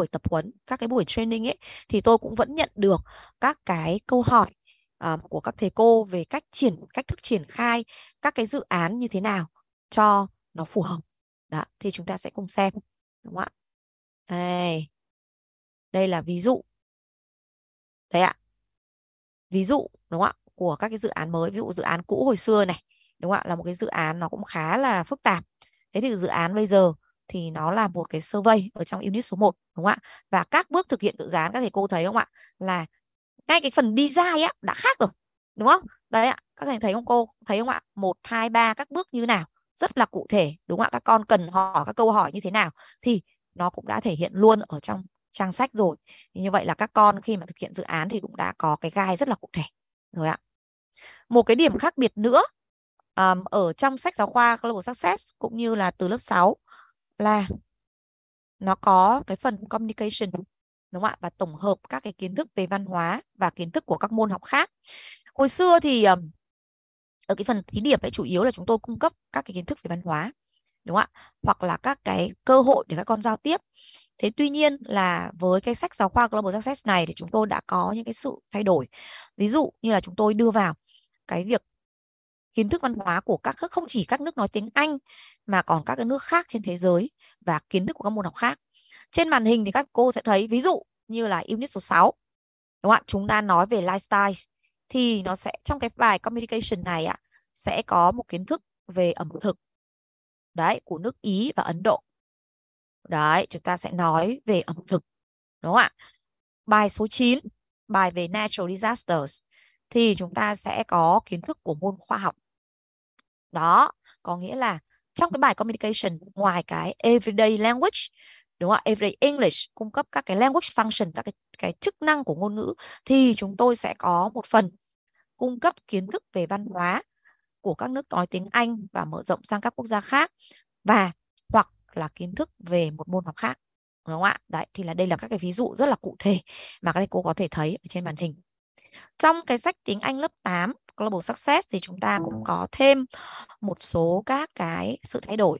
buổi tập huấn các cái buổi training ấy thì tôi cũng vẫn nhận được các cái câu hỏi uh, của các thầy cô về cách triển cách thức triển khai các cái dự án như thế nào cho nó phù hợp đó thì chúng ta sẽ cùng xem đúng không ạ đây đây là ví dụ đấy ạ ví dụ đúng không ạ của các cái dự án mới ví dụ dự án cũ hồi xưa này đúng không ạ là một cái dự án nó cũng khá là phức tạp thế thì dự án bây giờ thì nó là một cái survey ở trong unit số 1 đúng không ạ? Và các bước thực hiện tự dán các thầy cô thấy không ạ? Là ngay cái phần design á đã khác rồi. Đúng không? Đấy ạ, các thầy thấy không cô? Thấy không ạ? 1 2 3 các bước như nào? Rất là cụ thể đúng không ạ? Các con cần hỏi các câu hỏi như thế nào thì nó cũng đã thể hiện luôn ở trong trang sách rồi. Thì như vậy là các con khi mà thực hiện dự án thì cũng đã có cái gai rất là cụ thể. Rồi ạ. Một cái điểm khác biệt nữa um, ở trong sách giáo khoa Global Success cũng như là từ lớp 6 là nó có cái phần communication đúng không ạ và tổng hợp các cái kiến thức về văn hóa và kiến thức của các môn học khác hồi xưa thì ờ, ở cái phần thí điểm ấy chủ yếu là chúng tôi cung cấp các cái kiến thức về văn hóa đúng không ạ hoặc là các cái cơ hội để các con giao tiếp thế tuy nhiên là với cái sách giáo khoa global success này thì chúng tôi đã có những cái sự thay đổi ví dụ như là chúng tôi đưa vào cái việc kiến thức văn hóa của các không chỉ các nước nói tiếng Anh mà còn các cái nước khác trên thế giới và kiến thức của các môn học khác. Trên màn hình thì các cô sẽ thấy ví dụ như là unit số 6. Đúng không ạ? Chúng ta nói về lifestyle thì nó sẽ trong cái bài communication này ạ sẽ có một kiến thức về ẩm thực. Đấy, của nước Ý và Ấn Độ. Đấy, chúng ta sẽ nói về ẩm thực. Đúng không ạ? Bài số 9, bài về natural disasters thì chúng ta sẽ có kiến thức của môn khoa học đó có nghĩa là trong cái bài communication ngoài cái everyday language đúng không everyday English cung cấp các cái language function các cái cái chức năng của ngôn ngữ thì chúng tôi sẽ có một phần cung cấp kiến thức về văn hóa của các nước nói tiếng Anh và mở rộng sang các quốc gia khác và hoặc là kiến thức về một môn học khác đúng không ạ đấy thì là đây là các cái ví dụ rất là cụ thể mà các thầy cô có thể thấy ở trên màn hình trong cái sách tiếng Anh lớp 8 Global Success thì chúng ta cũng có thêm một số các cái sự thay đổi.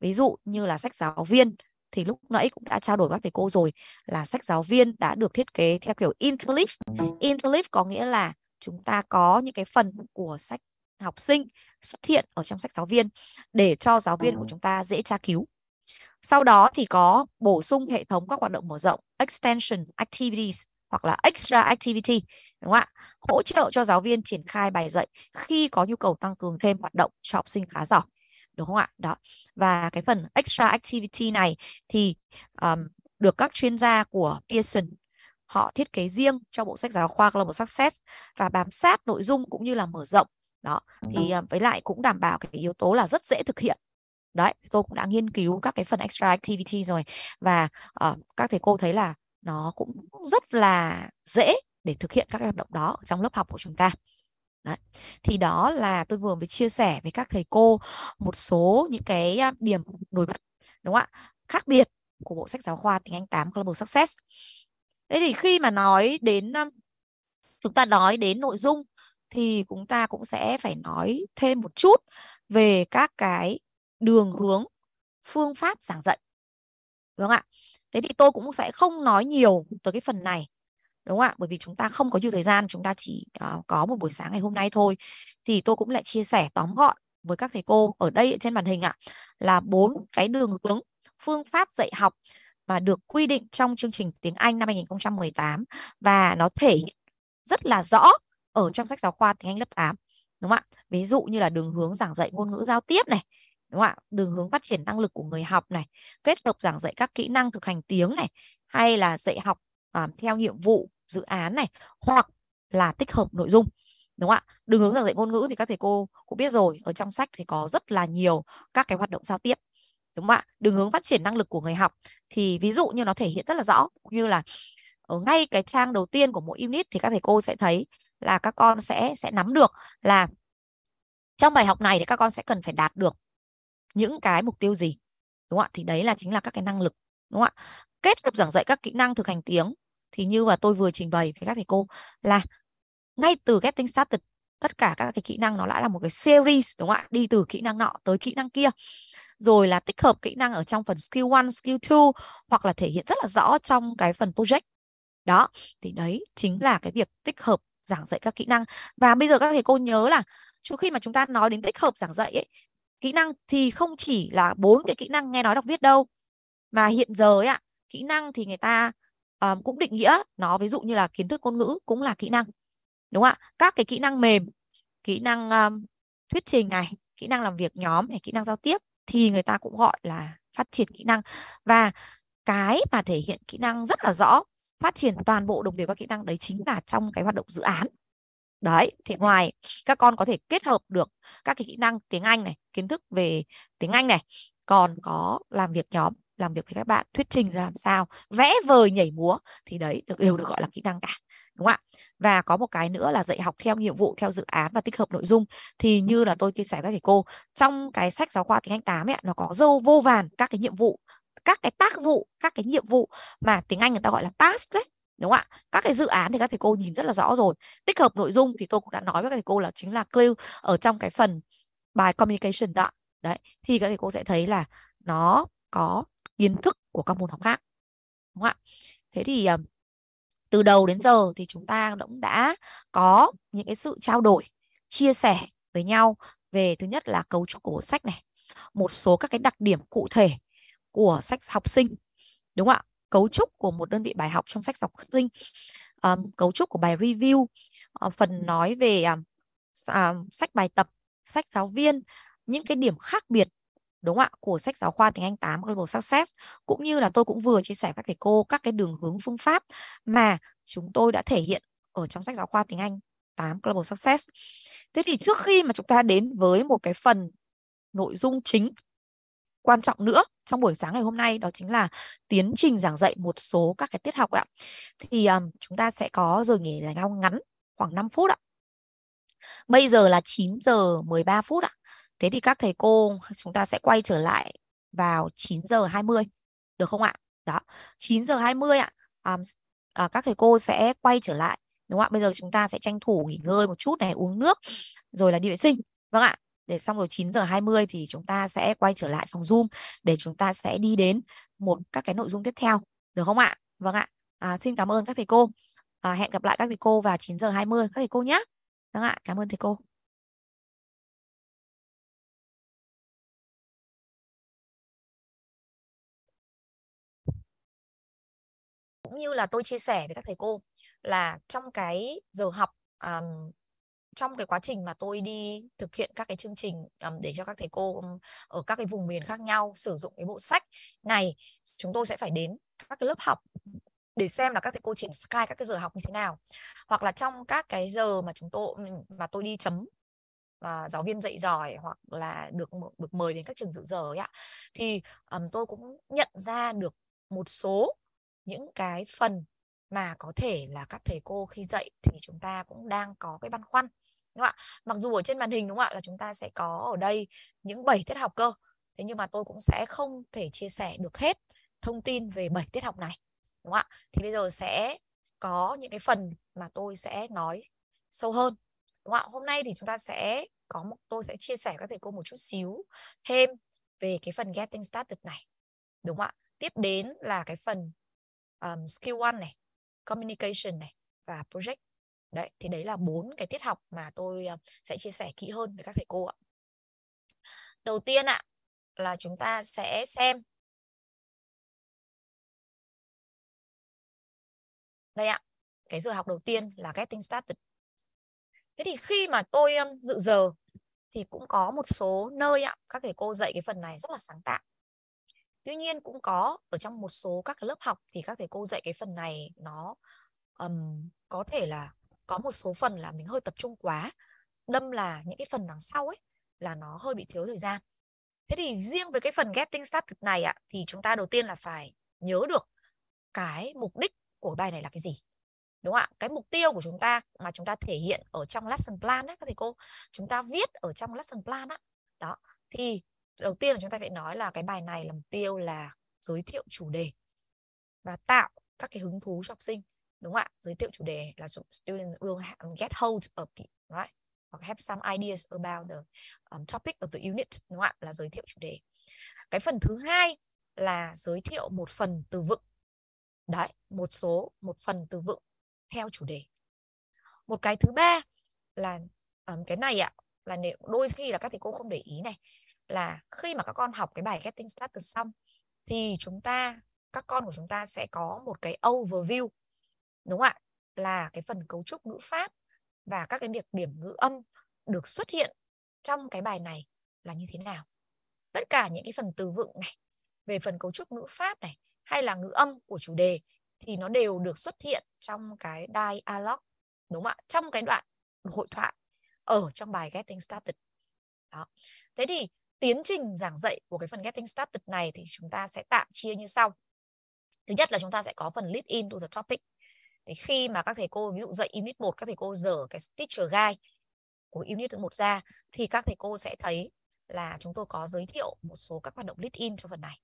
Ví dụ như là sách giáo viên thì lúc nãy cũng đã trao đổi với các thầy cô rồi là sách giáo viên đã được thiết kế theo kiểu interleave. Interleave có nghĩa là chúng ta có những cái phần của sách học sinh xuất hiện ở trong sách giáo viên để cho giáo viên của chúng ta dễ tra cứu. Sau đó thì có bổ sung hệ thống các hoạt động mở rộng, extension activities hoặc là extra activity đúng không ạ? hỗ trợ cho giáo viên triển khai bài dạy khi có nhu cầu tăng cường thêm hoạt động cho học sinh khá giỏi đúng không ạ đó và cái phần extra activity này thì um, được các chuyên gia của Pearson họ thiết kế riêng cho bộ sách giáo khoa Global Success và bám sát nội dung cũng như là mở rộng đó thì um, với lại cũng đảm bảo cái yếu tố là rất dễ thực hiện đấy tôi cũng đã nghiên cứu các cái phần extra activity rồi và uh, các thầy cô thấy là nó cũng rất là dễ để thực hiện các hoạt động đó trong lớp học của chúng ta Đấy. thì đó là tôi vừa mới chia sẻ với các thầy cô một số những cái điểm nổi bật đúng không ạ khác biệt của bộ sách giáo khoa tiếng Anh 8 Global Success thế thì khi mà nói đến chúng ta nói đến nội dung thì chúng ta cũng sẽ phải nói thêm một chút về các cái đường hướng phương pháp giảng dạy đúng không ạ thế thì tôi cũng sẽ không nói nhiều tới cái phần này đúng không ạ bởi vì chúng ta không có nhiều thời gian chúng ta chỉ uh, có một buổi sáng ngày hôm nay thôi thì tôi cũng lại chia sẻ tóm gọn với các thầy cô ở đây trên màn hình ạ là bốn cái đường hướng phương pháp dạy học mà được quy định trong chương trình tiếng Anh năm 2018 và nó thể hiện rất là rõ ở trong sách giáo khoa tiếng Anh lớp 8 đúng không ạ ví dụ như là đường hướng giảng dạy ngôn ngữ giao tiếp này đúng không ạ đường hướng phát triển năng lực của người học này kết hợp giảng dạy các kỹ năng thực hành tiếng này hay là dạy học à, theo nhiệm vụ dự án này hoặc là tích hợp nội dung đúng không ạ đường hướng giảng dạy ngôn ngữ thì các thầy cô cũng biết rồi ở trong sách thì có rất là nhiều các cái hoạt động giao tiếp đúng không ạ đường hướng phát triển năng lực của người học thì ví dụ như nó thể hiện rất là rõ như là ở ngay cái trang đầu tiên của mỗi unit thì các thầy cô sẽ thấy là các con sẽ sẽ nắm được là trong bài học này thì các con sẽ cần phải đạt được những cái mục tiêu gì đúng không ạ thì đấy là chính là các cái năng lực đúng không ạ kết hợp giảng dạy các kỹ năng thực hành tiếng thì như mà tôi vừa trình bày với các thầy cô là ngay từ getting started tất cả các cái kỹ năng nó đã là một cái series đúng không ạ đi từ kỹ năng nọ tới kỹ năng kia rồi là tích hợp kỹ năng ở trong phần skill 1, skill 2 hoặc là thể hiện rất là rõ trong cái phần project. Đó, thì đấy chính là cái việc tích hợp giảng dạy các kỹ năng. Và bây giờ các thầy cô nhớ là khi mà chúng ta nói đến tích hợp giảng dạy ấy, kỹ năng thì không chỉ là bốn cái kỹ năng nghe nói đọc viết đâu mà hiện giờ ấy ạ, kỹ năng thì người ta um, cũng định nghĩa nó ví dụ như là kiến thức ngôn ngữ cũng là kỹ năng đúng không ạ các cái kỹ năng mềm kỹ năng um, thuyết trình này kỹ năng làm việc nhóm này kỹ năng giao tiếp thì người ta cũng gọi là phát triển kỹ năng và cái mà thể hiện kỹ năng rất là rõ phát triển toàn bộ đồng đều các kỹ năng đấy chính là trong cái hoạt động dự án đấy thì ngoài các con có thể kết hợp được các cái kỹ năng tiếng Anh này kiến thức về tiếng Anh này còn có làm việc nhóm làm việc với các bạn thuyết trình ra làm sao vẽ vời nhảy múa thì đấy được đều được gọi là kỹ năng cả đúng không ạ và có một cái nữa là dạy học theo nhiệm vụ theo dự án và tích hợp nội dung thì như là tôi chia sẻ các thầy cô trong cái sách giáo khoa tiếng Anh 8 ấy, nó có dâu vô vàn các cái nhiệm vụ các cái tác vụ các cái nhiệm vụ mà tiếng Anh người ta gọi là task đấy đúng không ạ các cái dự án thì các thầy cô nhìn rất là rõ rồi tích hợp nội dung thì tôi cũng đã nói với các thầy cô là chính là clue ở trong cái phần bài communication đó đấy thì các thầy cô sẽ thấy là nó có kiến thức của các môn học khác đúng không ạ thế thì ờ, từ đầu đến giờ thì chúng ta cũng đã có những cái sự trao đổi chia sẻ với nhau về thứ nhất là cấu trúc của bộ sách này một số các cái đặc điểm cụ thể của sách học sinh đúng không ạ cấu trúc của một đơn vị bài học trong sách học sinh um, cấu trúc của bài review uh, phần nói về uh, sách bài tập sách giáo viên những cái điểm khác biệt đúng không ạ của sách giáo khoa tiếng Anh 8 Global Success cũng như là tôi cũng vừa chia sẻ với thầy cô các cái đường hướng phương pháp mà chúng tôi đã thể hiện ở trong sách giáo khoa tiếng Anh 8 Global Success. Thế thì trước khi mà chúng ta đến với một cái phần nội dung chính quan trọng nữa trong buổi sáng ngày hôm nay đó chính là tiến trình giảng dạy một số các cái tiết học ạ. Thì um, chúng ta sẽ có giờ nghỉ giải lao ngắn khoảng 5 phút ạ. Bây giờ là 9 giờ 13 phút ạ. Thế thì các thầy cô chúng ta sẽ quay trở lại vào 9 giờ 20 được không ạ? Đó, 9 giờ 20 ạ. À, à, các thầy cô sẽ quay trở lại đúng không ạ? Bây giờ chúng ta sẽ tranh thủ nghỉ ngơi một chút này, uống nước rồi là đi vệ sinh. Vâng ạ. Để xong rồi 9 giờ 20 thì chúng ta sẽ quay trở lại phòng Zoom để chúng ta sẽ đi đến một các cái nội dung tiếp theo được không ạ? Vâng ạ. À, xin cảm ơn các thầy cô. À, hẹn gặp lại các thầy cô vào 9 giờ 20 các thầy cô nhé. Vâng ạ, cảm ơn thầy cô. cũng như là tôi chia sẻ với các thầy cô là trong cái giờ học um, trong cái quá trình mà tôi đi thực hiện các cái chương trình um, để cho các thầy cô ở các cái vùng miền khác nhau sử dụng cái bộ sách này chúng tôi sẽ phải đến các cái lớp học để xem là các thầy cô triển khai các cái giờ học như thế nào hoặc là trong các cái giờ mà chúng tôi mà tôi đi chấm và giáo viên dạy giỏi hoặc là được được mời đến các trường dự giờ ấy ạ thì um, tôi cũng nhận ra được một số những cái phần mà có thể là các thầy cô khi dạy thì chúng ta cũng đang có cái băn khoăn đúng không ạ mặc dù ở trên màn hình đúng không ạ là chúng ta sẽ có ở đây những 7 tiết học cơ thế nhưng mà tôi cũng sẽ không thể chia sẻ được hết thông tin về 7 tiết học này đúng không ạ thì bây giờ sẽ có những cái phần mà tôi sẽ nói sâu hơn đúng không ạ hôm nay thì chúng ta sẽ có một tôi sẽ chia sẻ các thầy cô một chút xíu thêm về cái phần getting started này đúng không ạ tiếp đến là cái phần um, skill one này communication này và project đấy thì đấy là bốn cái tiết học mà tôi uh, sẽ chia sẻ kỹ hơn với các thầy cô ạ đầu tiên ạ là chúng ta sẽ xem đây ạ cái giờ học đầu tiên là getting started thế thì khi mà tôi um, dự giờ thì cũng có một số nơi ạ các thầy cô dạy cái phần này rất là sáng tạo Tuy nhiên cũng có ở trong một số các lớp học thì các thầy cô dạy cái phần này nó um, có thể là có một số phần là mình hơi tập trung quá đâm là những cái phần đằng sau ấy là nó hơi bị thiếu thời gian thế thì riêng với cái phần getting started này ạ à, thì chúng ta đầu tiên là phải nhớ được cái mục đích của bài này là cái gì đúng không ạ cái mục tiêu của chúng ta mà chúng ta thể hiện ở trong lesson plan đấy các thầy cô chúng ta viết ở trong lesson plan á đó. đó thì đầu tiên là chúng ta phải nói là cái bài này là mục tiêu là giới thiệu chủ đề và tạo các cái hứng thú cho học sinh đúng không ạ giới thiệu chủ đề là students will get hold of the right hoặc have some ideas about the um, topic of the unit đúng không ạ là giới thiệu chủ đề cái phần thứ hai là giới thiệu một phần từ vựng đấy một số một phần từ vựng theo chủ đề một cái thứ ba là um, cái này ạ là đôi khi là các thầy cô không để ý này là khi mà các con học cái bài Getting Started xong thì chúng ta các con của chúng ta sẽ có một cái overview đúng không ạ là cái phần cấu trúc ngữ pháp và các cái điểm điểm ngữ âm được xuất hiện trong cái bài này là như thế nào tất cả những cái phần từ vựng này về phần cấu trúc ngữ pháp này hay là ngữ âm của chủ đề thì nó đều được xuất hiện trong cái dialogue đúng không ạ trong cái đoạn hội thoại ở trong bài getting started đó thế thì tiến trình giảng dạy của cái phần Getting Started này thì chúng ta sẽ tạm chia như sau. Thứ nhất là chúng ta sẽ có phần lead in to the topic. Để khi mà các thầy cô ví dụ dạy unit 1 các thầy cô dở cái teacher guide của unit 1 ra thì các thầy cô sẽ thấy là chúng tôi có giới thiệu một số các hoạt động lead in cho phần này.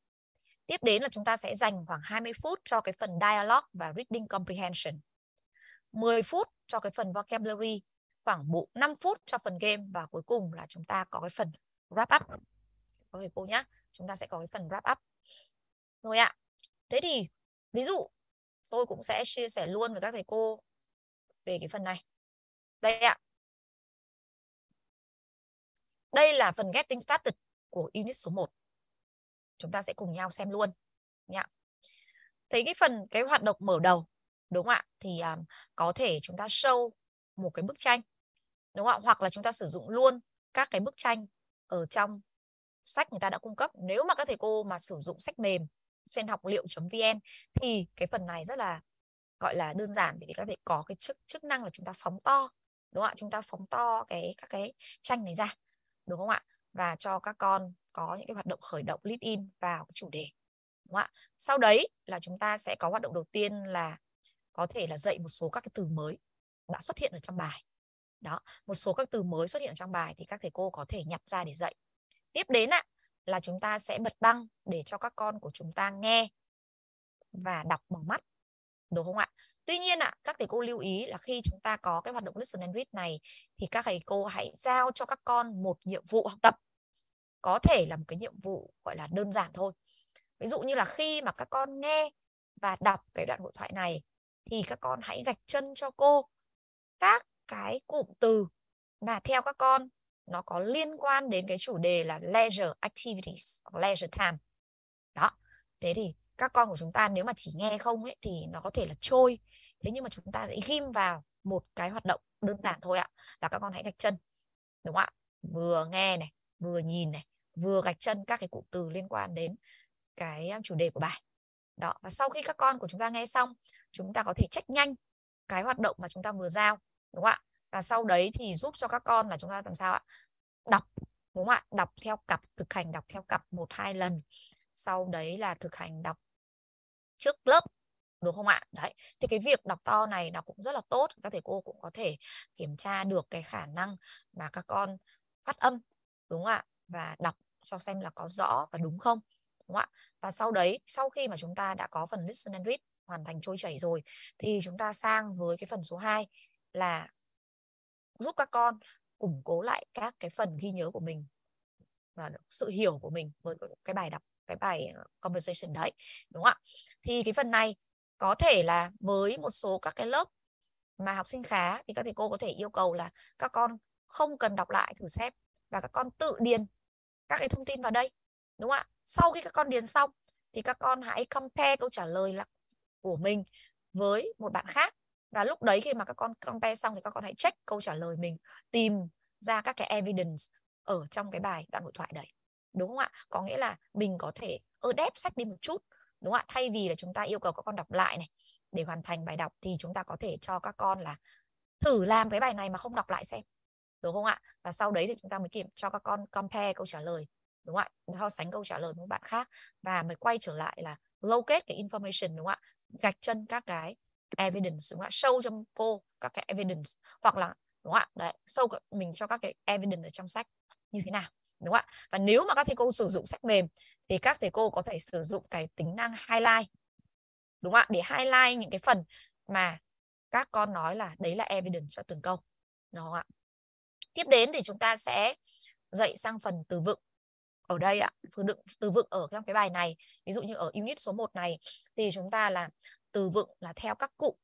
Tiếp đến là chúng ta sẽ dành khoảng 20 phút cho cái phần dialogue và reading comprehension. 10 phút cho cái phần vocabulary, khoảng bộ 5 phút cho phần game và cuối cùng là chúng ta có cái phần wrap up có thầy cô nhá chúng ta sẽ có cái phần wrap up rồi ạ à. thế thì ví dụ tôi cũng sẽ chia sẻ luôn với các thầy cô về cái phần này đây ạ à. đây là phần getting started của unit số 1 chúng ta sẽ cùng nhau xem luôn nhá thấy cái phần cái hoạt động mở đầu đúng không ạ thì um, có thể chúng ta show một cái bức tranh đúng không ạ hoặc là chúng ta sử dụng luôn các cái bức tranh ở trong sách người ta đã cung cấp nếu mà các thầy cô mà sử dụng sách mềm trên học liệu.vn thì cái phần này rất là gọi là đơn giản vì các thầy có cái chức chức năng là chúng ta phóng to đúng không ạ chúng ta phóng to cái các cái tranh này ra đúng không ạ và cho các con có những cái hoạt động khởi động lead in vào cái chủ đề đúng không ạ sau đấy là chúng ta sẽ có hoạt động đầu tiên là có thể là dạy một số các cái từ mới đã xuất hiện ở trong bài đó một số các từ mới xuất hiện trong bài thì các thầy cô có thể nhặt ra để dạy tiếp đến ạ là chúng ta sẽ bật băng để cho các con của chúng ta nghe và đọc bằng mắt đúng không ạ tuy nhiên ạ các thầy cô lưu ý là khi chúng ta có cái hoạt động listen and read này thì các thầy cô hãy giao cho các con một nhiệm vụ học tập có thể là một cái nhiệm vụ gọi là đơn giản thôi ví dụ như là khi mà các con nghe và đọc cái đoạn hội thoại này thì các con hãy gạch chân cho cô các cái cụm từ mà theo các con nó có liên quan đến cái chủ đề là leisure activities hoặc leisure time. Đó. Thế thì các con của chúng ta nếu mà chỉ nghe không ấy thì nó có thể là trôi. Thế nhưng mà chúng ta sẽ ghim vào một cái hoạt động đơn giản thôi ạ, là các con hãy gạch chân. Đúng không ạ? Vừa nghe này, vừa nhìn này, vừa gạch chân các cái cụm từ liên quan đến cái à, chủ đề của bài. Đó, và sau khi các con của chúng ta nghe xong, chúng ta có thể trách nhanh cái hoạt động mà chúng ta vừa giao đúng không ạ và sau đấy thì giúp cho các con là chúng ta làm sao ạ đọc đúng không ạ đọc theo cặp thực hành đọc theo cặp một hai lần sau đấy là thực hành đọc trước lớp đúng không ạ đấy thì cái việc đọc to này nó cũng rất là tốt các thầy cô cũng có thể kiểm tra được cái khả năng mà các con phát âm đúng không ạ và đọc cho xem là có rõ và đúng không đúng không ạ và sau đấy sau khi mà chúng ta đã có phần listen and read hoàn thành trôi chảy rồi thì chúng ta sang với cái phần số 2 là giúp các con củng cố lại các cái phần ghi nhớ của mình và sự hiểu của mình với cái bài đọc cái bài ờ, conversation đấy đúng không ạ thì cái phần này có thể là với một số các cái lớp mà học sinh khá thì các thầy cô có thể yêu cầu là các con không cần đọc lại thử xem và các con tự điền các cái thông tin vào đây đúng không ạ sau khi các con điền xong thì các con hãy compare câu trả lời là của mình với một bạn khác và lúc đấy khi mà các con compare xong thì các con hãy check câu trả lời mình tìm ra các cái evidence ở trong cái bài đoạn hội thoại đấy đúng không ạ có nghĩa là mình có thể ơ đép sách đi một chút đúng không ạ thay vì là chúng ta yêu cầu các con đọc lại này để hoàn thành bài đọc thì chúng ta có thể cho các con là thử làm cái bài này mà không đọc lại xem đúng không ạ và sau đấy thì chúng ta mới kiểm cho các con compare câu trả lời đúng không ạ so sánh câu trả lời với bạn khác và mới quay trở lại là locate cái information đúng không ạ gạch chân các cái evidence đúng không ạ sâu trong cô các cái evidence hoặc là đúng không ạ đấy sâu mình cho các cái evidence ở trong sách như thế nào đúng không ạ và nếu mà các thầy cô sử dụng sách mềm thì các thầy cô có thể sử dụng cái tính năng highlight đúng không ạ để highlight những cái phần mà các con nói là đấy là evidence cho từng câu đúng không ạ tiếp đến thì chúng ta sẽ dạy sang phần từ vựng ở đây ạ từ vựng từ vựng ở trong cái bài này ví dụ như ở unit số 1 này thì chúng ta là từ vựng là theo các cụ,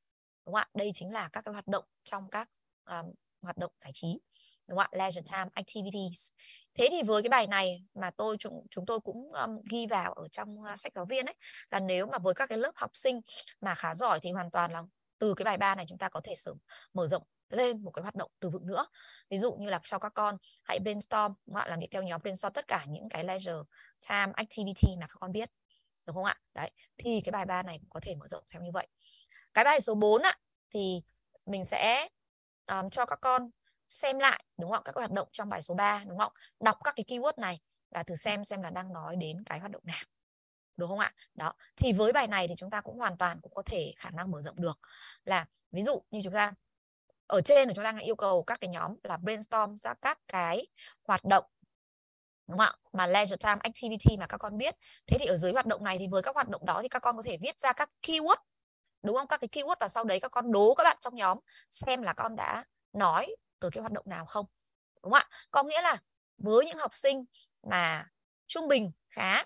đúng không ạ đây chính là các cái hoạt động trong các um, hoạt động giải trí đúng không ạ leisure time activities thế thì với cái bài này mà tôi chúng chúng tôi cũng um, ghi vào ở trong uh, sách giáo viên ấy là nếu mà với các cái lớp học sinh mà khá giỏi thì hoàn toàn là từ cái bài 3 này chúng ta có thể sử, mở rộng lên một cái hoạt động từ vựng nữa ví dụ như là cho các con hãy brainstorm đúng không ạ làm việc theo nhóm brainstorm tất cả những cái leisure time activity mà các con biết đúng không ạ đấy thì cái bài 3 này cũng có thể mở rộng theo như vậy cái bài số 4 ạ thì mình sẽ um, cho các con xem lại đúng không các hoạt động trong bài số 3 đúng không đọc các cái keyword này và thử xem xem là đang nói đến cái hoạt động nào đúng không ạ đó thì với bài này thì chúng ta cũng hoàn toàn cũng có thể khả năng mở rộng được là ví dụ như chúng ta ở trên là chúng ta yêu cầu các cái nhóm là brainstorm ra các cái hoạt động đúng không ạ mà leisure time activity mà các con biết thế thì ở dưới hoạt động này thì với các hoạt động đó thì các con có thể viết ra các keyword đúng không các cái keyword và sau đấy các con đố các bạn trong nhóm xem là con đã nói từ cái hoạt động nào không đúng không ạ có nghĩa là với những học sinh mà trung bình khá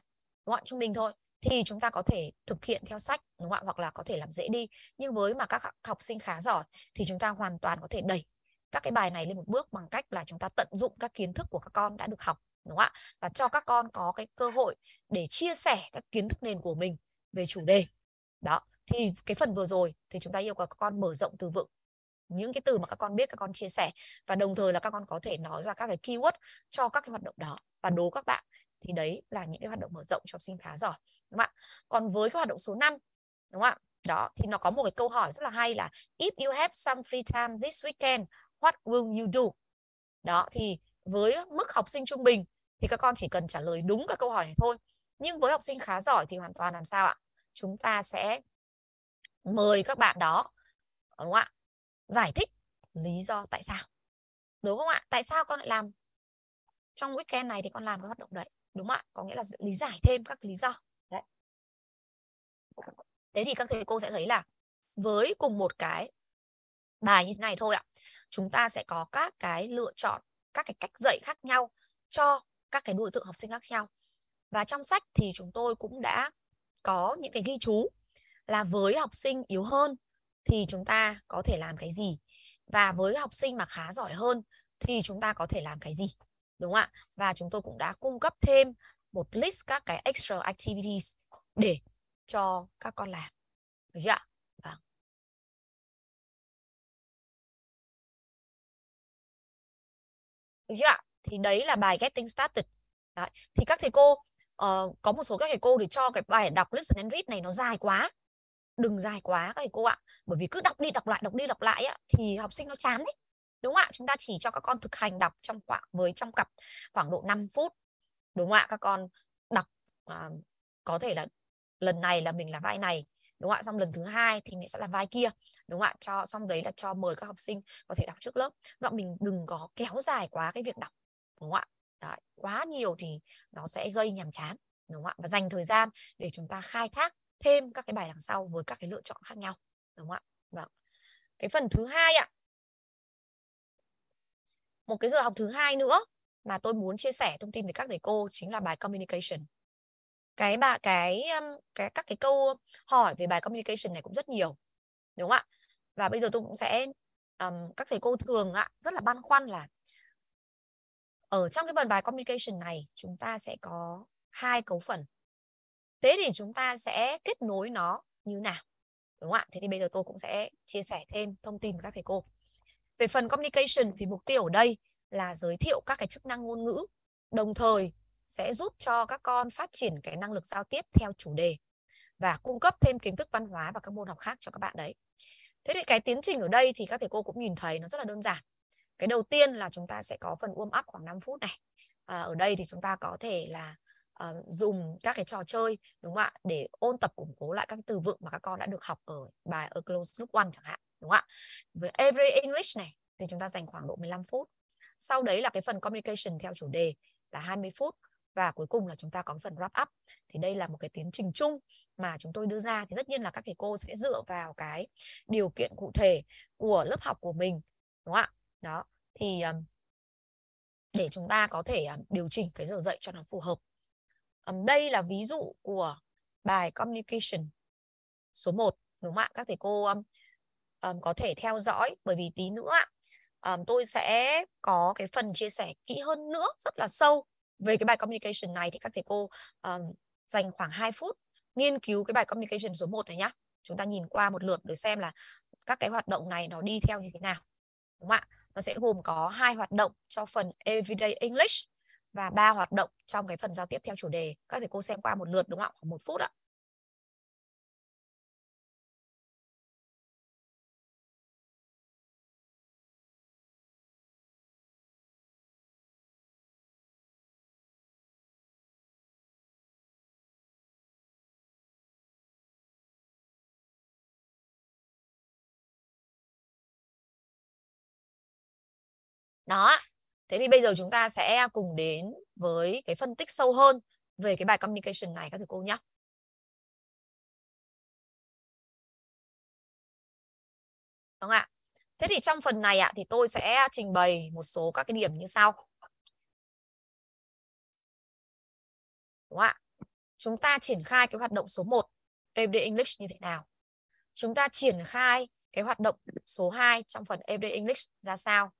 đúng không trung bình thôi thì chúng ta có thể thực hiện theo sách đúng không ạ hoặc là có thể làm dễ đi nhưng với mà các học sinh khá giỏi thì chúng ta hoàn toàn có thể đẩy các cái bài này lên một bước bằng cách là chúng ta tận dụng các kiến thức của các con đã được học đúng không ạ và cho các con có cái cơ hội để chia sẻ các kiến thức nền của mình về chủ đề đó thì cái phần vừa rồi thì chúng ta yêu cầu các con mở rộng từ vựng những cái từ mà các con biết các con chia sẻ và đồng thời là các con có thể nói ra các cái keyword cho các cái hoạt động đó và đố các bạn thì đấy là những cái hoạt động mở rộng cho học sinh khá giỏi đúng không ạ còn với cái hoạt động số 5 đúng không ạ đó thì nó có một cái câu hỏi rất là hay là if you have some free time this weekend what will you do đó thì với mức học sinh trung bình thì các con chỉ cần trả lời đúng các câu hỏi này thôi nhưng với học sinh khá giỏi thì hoàn toàn làm sao ạ chúng ta sẽ mời các bạn đó đúng không ạ giải thích lý do tại sao đúng không ạ tại sao con lại làm trong weekend này thì con làm cái hoạt động đấy đúng không ạ có nghĩa là lý giải thêm các lý do đấy thế thì các thầy cô sẽ thấy là với cùng một cái bài như thế này thôi ạ chúng ta sẽ có các cái lựa chọn các cái cách dạy khác nhau cho các cái đối tượng học sinh khác nhau và trong sách thì chúng tôi cũng đã có những cái ghi chú là với học sinh yếu hơn thì chúng ta có thể làm cái gì và với học sinh mà khá giỏi hơn thì chúng ta có thể làm cái gì đúng không ạ và chúng tôi cũng đã cung cấp thêm một list các cái extra activities để cho các con làm được chưa ạ được chưa ạ thì đấy là bài getting started đấy. thì các thầy cô uh, có một số các thầy cô để cho cái bài đọc listen and read này nó dài quá đừng dài quá các thầy cô ạ bởi vì cứ đọc đi đọc lại đọc đi đọc lại á, thì học sinh nó chán đấy đúng không ạ chúng ta chỉ cho các con thực hành đọc trong khoảng với trong cặp khoảng độ 5 phút đúng không ạ các con đọc uh, có thể là lần này là mình là vai này đúng không ạ xong lần thứ hai thì mình sẽ làm vai kia đúng không ạ cho xong đấy là cho mời các học sinh có thể đọc trước lớp bọn mình đừng có kéo dài quá cái việc đọc đúng không ạ Đấy, quá nhiều thì nó sẽ gây nhàm chán đúng không ạ và dành thời gian để chúng ta khai thác thêm các cái bài đằng sau với các cái lựa chọn khác nhau đúng không ạ vâng cái phần thứ hai ạ một cái giờ học thứ hai nữa mà tôi muốn chia sẻ thông tin với các thầy cô chính là bài communication cái bà cái cái các cái câu hỏi về bài communication này cũng rất nhiều đúng không ạ và bây giờ tôi cũng sẽ um, các thầy cô thường ạ rất là băn khoăn là ở trong cái phần bài communication này chúng ta sẽ có hai cấu phần thế thì chúng ta sẽ kết nối nó như nào đúng không ạ thế thì bây giờ tôi cũng sẽ chia sẻ thêm thông tin với các thầy cô về phần communication thì mục tiêu ở đây là giới thiệu các cái chức năng ngôn ngữ đồng thời sẽ giúp cho các con phát triển cái năng lực giao tiếp theo chủ đề và cung cấp thêm kiến thức văn hóa và các môn học khác cho các bạn đấy. Thế thì cái tiến trình ở đây thì các thầy cô cũng nhìn thấy nó rất là đơn giản. Cái đầu tiên là chúng ta sẽ có phần warm up khoảng 5 phút này. À, ở đây thì chúng ta có thể là à, dùng các cái trò chơi đúng không ạ để ôn tập củng cố lại các từ vựng mà các con đã được học ở bài ở close group one chẳng hạn đúng không ạ với every english này thì chúng ta dành khoảng độ 15 phút sau đấy là cái phần communication theo chủ đề là 20 phút và cuối cùng là chúng ta có phần wrap up thì đây là một cái tiến trình chung mà chúng tôi đưa ra thì tất nhiên là các thầy cô sẽ dựa vào cái điều kiện cụ thể của lớp học của mình đúng không ạ đó thì để chúng ta có thể điều chỉnh cái giờ dạy cho nó phù hợp đây là ví dụ của bài communication số 1 đúng không ạ các thầy cô um, có thể theo dõi bởi vì tí nữa um, tôi sẽ có cái phần chia sẻ kỹ hơn nữa rất là sâu về cái bài communication này thì các thầy cô um, dành khoảng 2 phút nghiên cứu cái bài communication số 1 này nhá chúng ta nhìn qua một lượt để xem là các cái hoạt động này nó đi theo như thế nào đúng không ạ nó sẽ gồm có hai hoạt động cho phần everyday english và ba hoạt động trong cái phần giao tiếp theo chủ đề các thầy cô xem qua một lượt đúng không ạ khoảng một phút ạ đó thế thì bây giờ chúng ta sẽ cùng đến với cái phân tích sâu hơn về cái bài communication này các thầy cô nhé đúng vâng không ạ thế thì trong phần này ạ thì tôi sẽ trình bày một số các cái điểm như sau đúng ạ chúng ta triển khai cái hoạt động số 1 EBD English như thế nào chúng ta triển khai cái hoạt động số 2 trong phần EBD English ra sao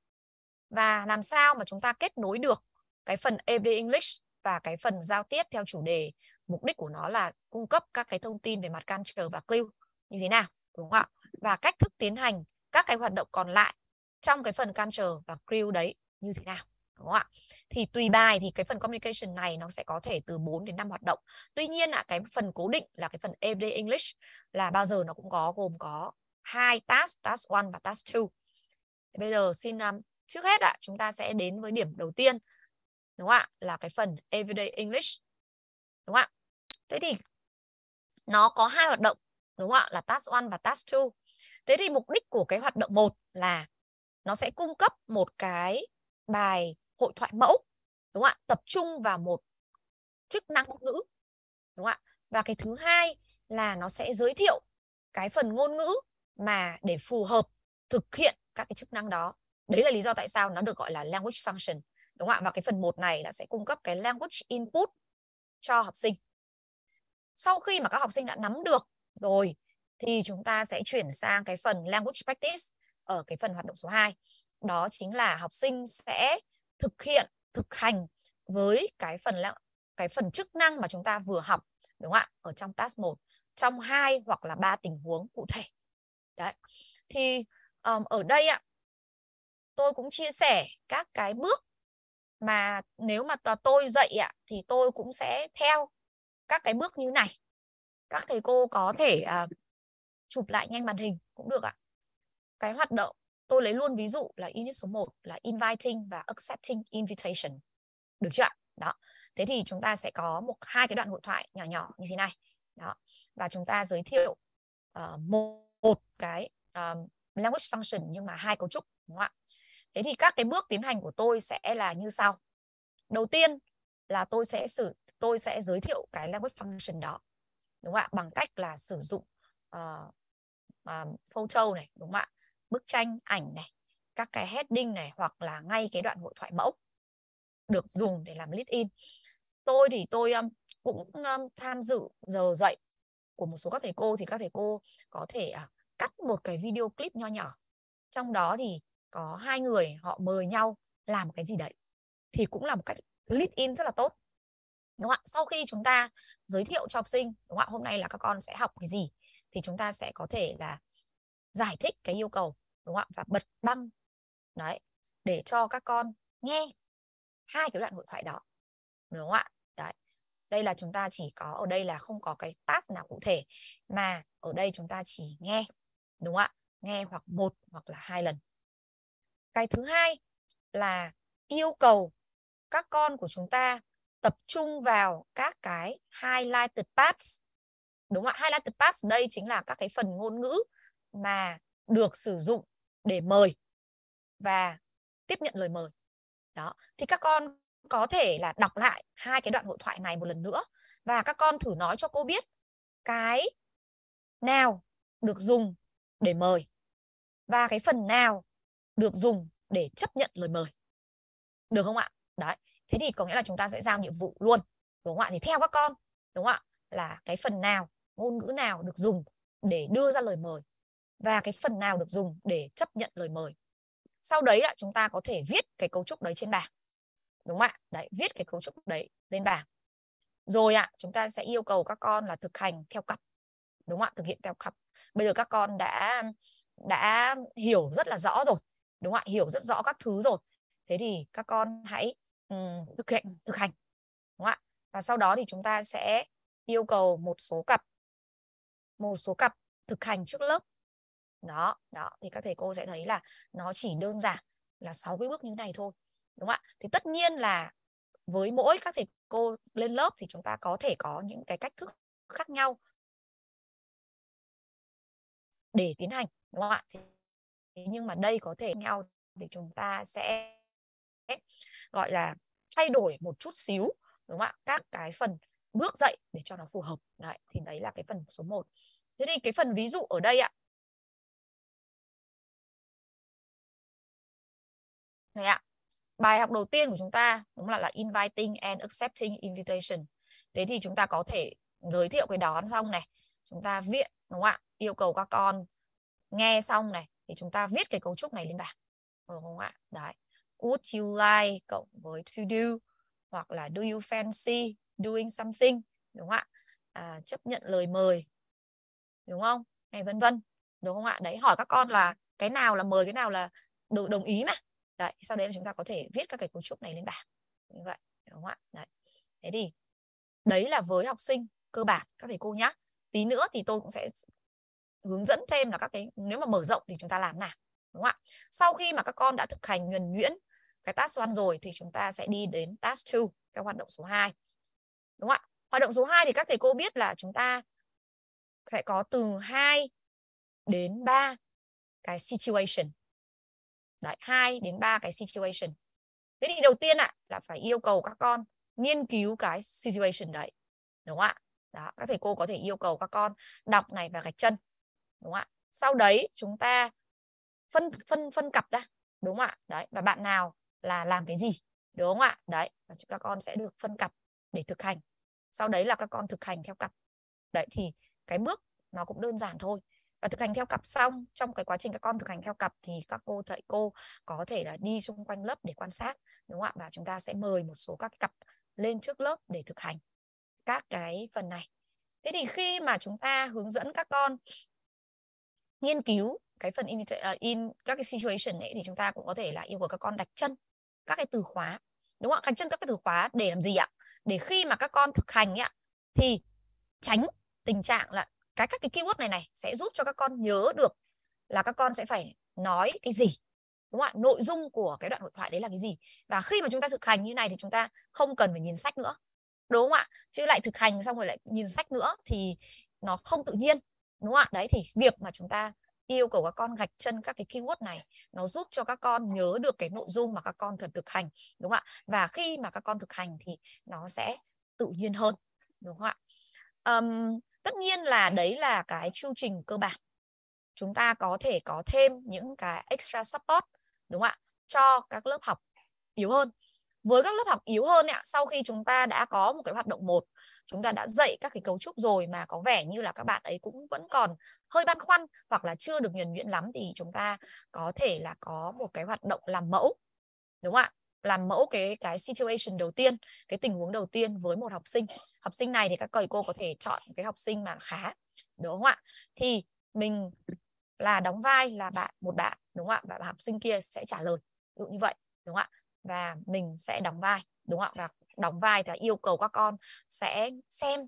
và làm sao mà chúng ta kết nối được cái phần everyday English và cái phần giao tiếp theo chủ đề mục đích của nó là cung cấp các cái thông tin về mặt can culture và clue như thế nào đúng không ạ và cách thức tiến hành các cái hoạt động còn lại trong cái phần can culture và clue đấy như thế nào đúng không ạ thì tùy bài thì cái phần communication này nó sẽ có thể từ 4 đến 5 hoạt động tuy nhiên là cái phần cố định là cái phần everyday English là bao giờ nó cũng có gồm có hai task task 1 và task 2 bây giờ xin um, trước hết ạ chúng ta sẽ đến với điểm đầu tiên đúng không ạ là cái phần everyday english đúng không ạ thế thì nó có hai hoạt động đúng không ạ là task 1 và task 2 thế thì mục đích của cái hoạt động một là nó sẽ cung cấp một cái bài hội thoại mẫu đúng không ạ tập trung vào một chức năng ngôn ngữ đúng không ạ và cái thứ hai là nó sẽ giới thiệu cái phần ngôn ngữ mà để phù hợp thực hiện các cái chức năng đó đấy là lý do tại sao nó được gọi là language function đúng không ạ và cái phần một này là sẽ cung cấp cái language input cho học sinh sau khi mà các học sinh đã nắm được rồi thì chúng ta sẽ chuyển sang cái phần language practice ở cái phần hoạt động số 2 đó chính là học sinh sẽ thực hiện thực hành với cái phần cái phần chức năng mà chúng ta vừa học đúng không ạ ở trong task 1 trong hai hoặc là ba tình huống cụ thể đấy thì um, ở đây ạ tôi cũng chia sẻ các cái bước mà nếu mà tôi dạy ạ thì tôi cũng sẽ theo các cái bước như này các thầy cô có thể uh, chụp lại nhanh màn hình cũng được ạ cái hoạt động tôi lấy luôn ví dụ là unit số 1 là inviting và accepting invitation được chưa ạ đó thế thì chúng ta sẽ có một hai cái đoạn hội thoại nhỏ nhỏ như thế này đó và chúng ta giới thiệu uh, ờ, một, một cái um, language function nhưng mà hai cấu trúc đúng không ạ Thế thì các cái bước tiến hành của tôi sẽ là như sau. Đầu tiên là tôi sẽ sử tôi sẽ giới thiệu cái language function đó. Đúng không ạ? Bằng cách là sử dụng uh, uh, photo này, đúng không ạ? Bức tranh, ảnh này, các cái heading này hoặc là ngay cái đoạn hội thoại mẫu được dùng để làm lead in. Tôi thì tôi um, cũng um, tham dự giờ dạy của một số các thầy cô thì các thầy cô có thể uh, cắt một cái video clip nho nhỏ. Trong đó thì có hai người họ mời nhau làm cái gì đấy thì cũng là một cách lead in rất là tốt đúng không ạ sau khi chúng ta giới thiệu cho học sinh đúng không ạ hôm nay là các con sẽ học cái gì thì chúng ta sẽ có thể là giải thích cái yêu cầu đúng không ạ và bật băng đấy để cho các con nghe hai cái đoạn hội thoại đó đúng không ạ đấy đây là chúng ta chỉ có ở đây là không có cái task nào cụ thể mà ở đây chúng ta chỉ nghe đúng không ạ nghe hoặc một hoặc là hai lần cái thứ hai là yêu cầu các con của chúng ta tập trung vào các cái highlighted parts đúng không ạ highlighted parts đây chính là các cái phần ngôn ngữ mà được sử dụng để mời và tiếp nhận lời mời đó thì các con có thể là đọc lại hai cái đoạn hội thoại này một lần nữa và các con thử nói cho cô biết cái nào được dùng để mời và cái phần nào được dùng để chấp nhận lời mời được không ạ đấy thế thì có nghĩa là chúng ta sẽ giao nhiệm vụ luôn đúng không ạ thì theo các con đúng không ạ là cái phần nào ngôn ngữ nào được dùng để đưa ra lời mời và cái phần nào được dùng để chấp nhận lời mời sau đấy ạ, chúng ta có thể viết cái cấu trúc đấy trên bảng đúng không ạ đấy viết cái cấu trúc đấy lên bảng rồi ạ chúng ta sẽ yêu cầu các con là thực hành theo cặp đúng không ạ thực hiện theo cặp bây giờ các con đã đã hiểu rất là rõ rồi đúng không ạ hiểu rất rõ các thứ rồi thế thì các con hãy um, thực hiện thực hành đúng không ạ và sau đó thì chúng ta sẽ yêu cầu một số cặp một số cặp thực hành trước lớp đó đó thì các thầy cô sẽ thấy là nó chỉ đơn giản là sáu cái bước như này thôi đúng không ạ thì tất nhiên là với mỗi các thầy cô lên lớp thì chúng ta có thể có những cái cách thức khác nhau để tiến hành đúng không ạ nhưng mà đây có thể nhau để chúng ta sẽ gọi là thay đổi một chút xíu đúng không ạ các cái phần bước dậy để cho nó phù hợp đấy, thì đấy là cái phần số 1 thế thì cái phần ví dụ ở đây ạ Đấy ạ. Bài học đầu tiên của chúng ta đúng là là inviting and accepting invitation. Thế thì chúng ta có thể giới thiệu cái đón xong này, chúng ta viện đúng không ạ? Yêu cầu các con nghe xong này, thì chúng ta viết cái cấu trúc này lên bảng đúng không ạ đấy would you like cộng với to do hoặc là do you fancy doing something đúng không ạ à, chấp nhận lời mời đúng không hay vân vân đúng không ạ đấy hỏi các con là cái nào là mời cái nào là được đồng ý mà đấy sau đấy là chúng ta có thể viết các cái cấu trúc này lên bảng như vậy đúng không ạ đấy thế thì đấy là với học sinh cơ bản các thầy cô nhá tí nữa thì tôi cũng sẽ hướng dẫn thêm là các cái nếu mà mở rộng thì chúng ta làm nào đúng không ạ sau khi mà các con đã thực hành nhuần nhuyễn cái task 1 rồi thì chúng ta sẽ đi đến task 2 cái hoạt động số 2 đúng không ạ hoạt động số 2 thì các thầy cô biết là chúng ta sẽ có từ 2 đến 3 cái situation Đấy, 2 đến 3 cái situation thế thì đầu tiên ạ à, là phải yêu cầu các con nghiên cứu cái situation đấy đúng không ạ đó, các thầy cô có thể yêu cầu các con đọc này và gạch chân đúng không ạ sau đấy chúng ta phân phân phân cặp ra đúng không ạ đấy và bạn nào là làm cái gì đúng không ạ đấy và các con sẽ được phân cặp để thực hành sau đấy là các con thực hành theo cặp đấy thì cái bước nó cũng đơn giản thôi và thực hành theo cặp xong trong cái quá trình các con thực hành theo cặp thì các cô thầy cô có thể là đi xung quanh lớp để quan sát đúng không ạ và chúng ta sẽ mời một số các cặp lên trước lớp để thực hành các cái phần này thế thì khi mà chúng ta hướng dẫn các con nghiên cứu cái phần in, uh, in các cái situation ấy thì chúng ta cũng có thể là yêu cầu các con đặt chân các cái từ khóa đúng không ạ đặt chân các cái từ khóa để làm gì ạ để khi mà các con thực hành ấy, thì tránh tình trạng là cái các cái keyword này này sẽ giúp cho các con nhớ được là các con sẽ phải nói cái gì đúng không ạ nội dung của cái đoạn hội thoại đấy là cái gì và khi mà chúng ta thực hành như này thì chúng ta không cần phải nhìn sách nữa đúng không ạ chứ lại thực hành xong rồi lại nhìn sách nữa thì nó không tự nhiên đúng không ạ đấy thì việc mà chúng ta yêu cầu các con gạch chân các cái keyword này nó giúp cho các con nhớ được cái nội dung mà các con cần thực hành đúng không ạ và khi mà các con thực hành thì nó sẽ tự nhiên hơn đúng không ạ um, tất nhiên là đấy là cái chu trình cơ bản chúng ta có thể có thêm những cái extra support đúng không ạ cho các lớp học yếu hơn với các lớp học yếu hơn ạ sau khi chúng ta đã có một cái hoạt động một chúng ta đã dạy các cái cấu trúc rồi mà có vẻ như là các bạn ấy cũng vẫn còn hơi băn khoăn hoặc là chưa được nhuần nhuyễn lắm thì chúng ta có thể là có một cái hoạt động làm mẫu đúng không ạ làm mẫu cái cái situation đầu tiên cái tình huống đầu tiên với một học sinh học sinh này thì các thầy cô có thể chọn cái học sinh mà khá đúng không ạ thì mình là đóng vai là bạn một bạn đúng không ạ và học sinh kia sẽ trả lời ví dụ như vậy đúng không ạ và mình sẽ đóng vai đúng không ạ và đóng vai và yêu cầu các con sẽ xem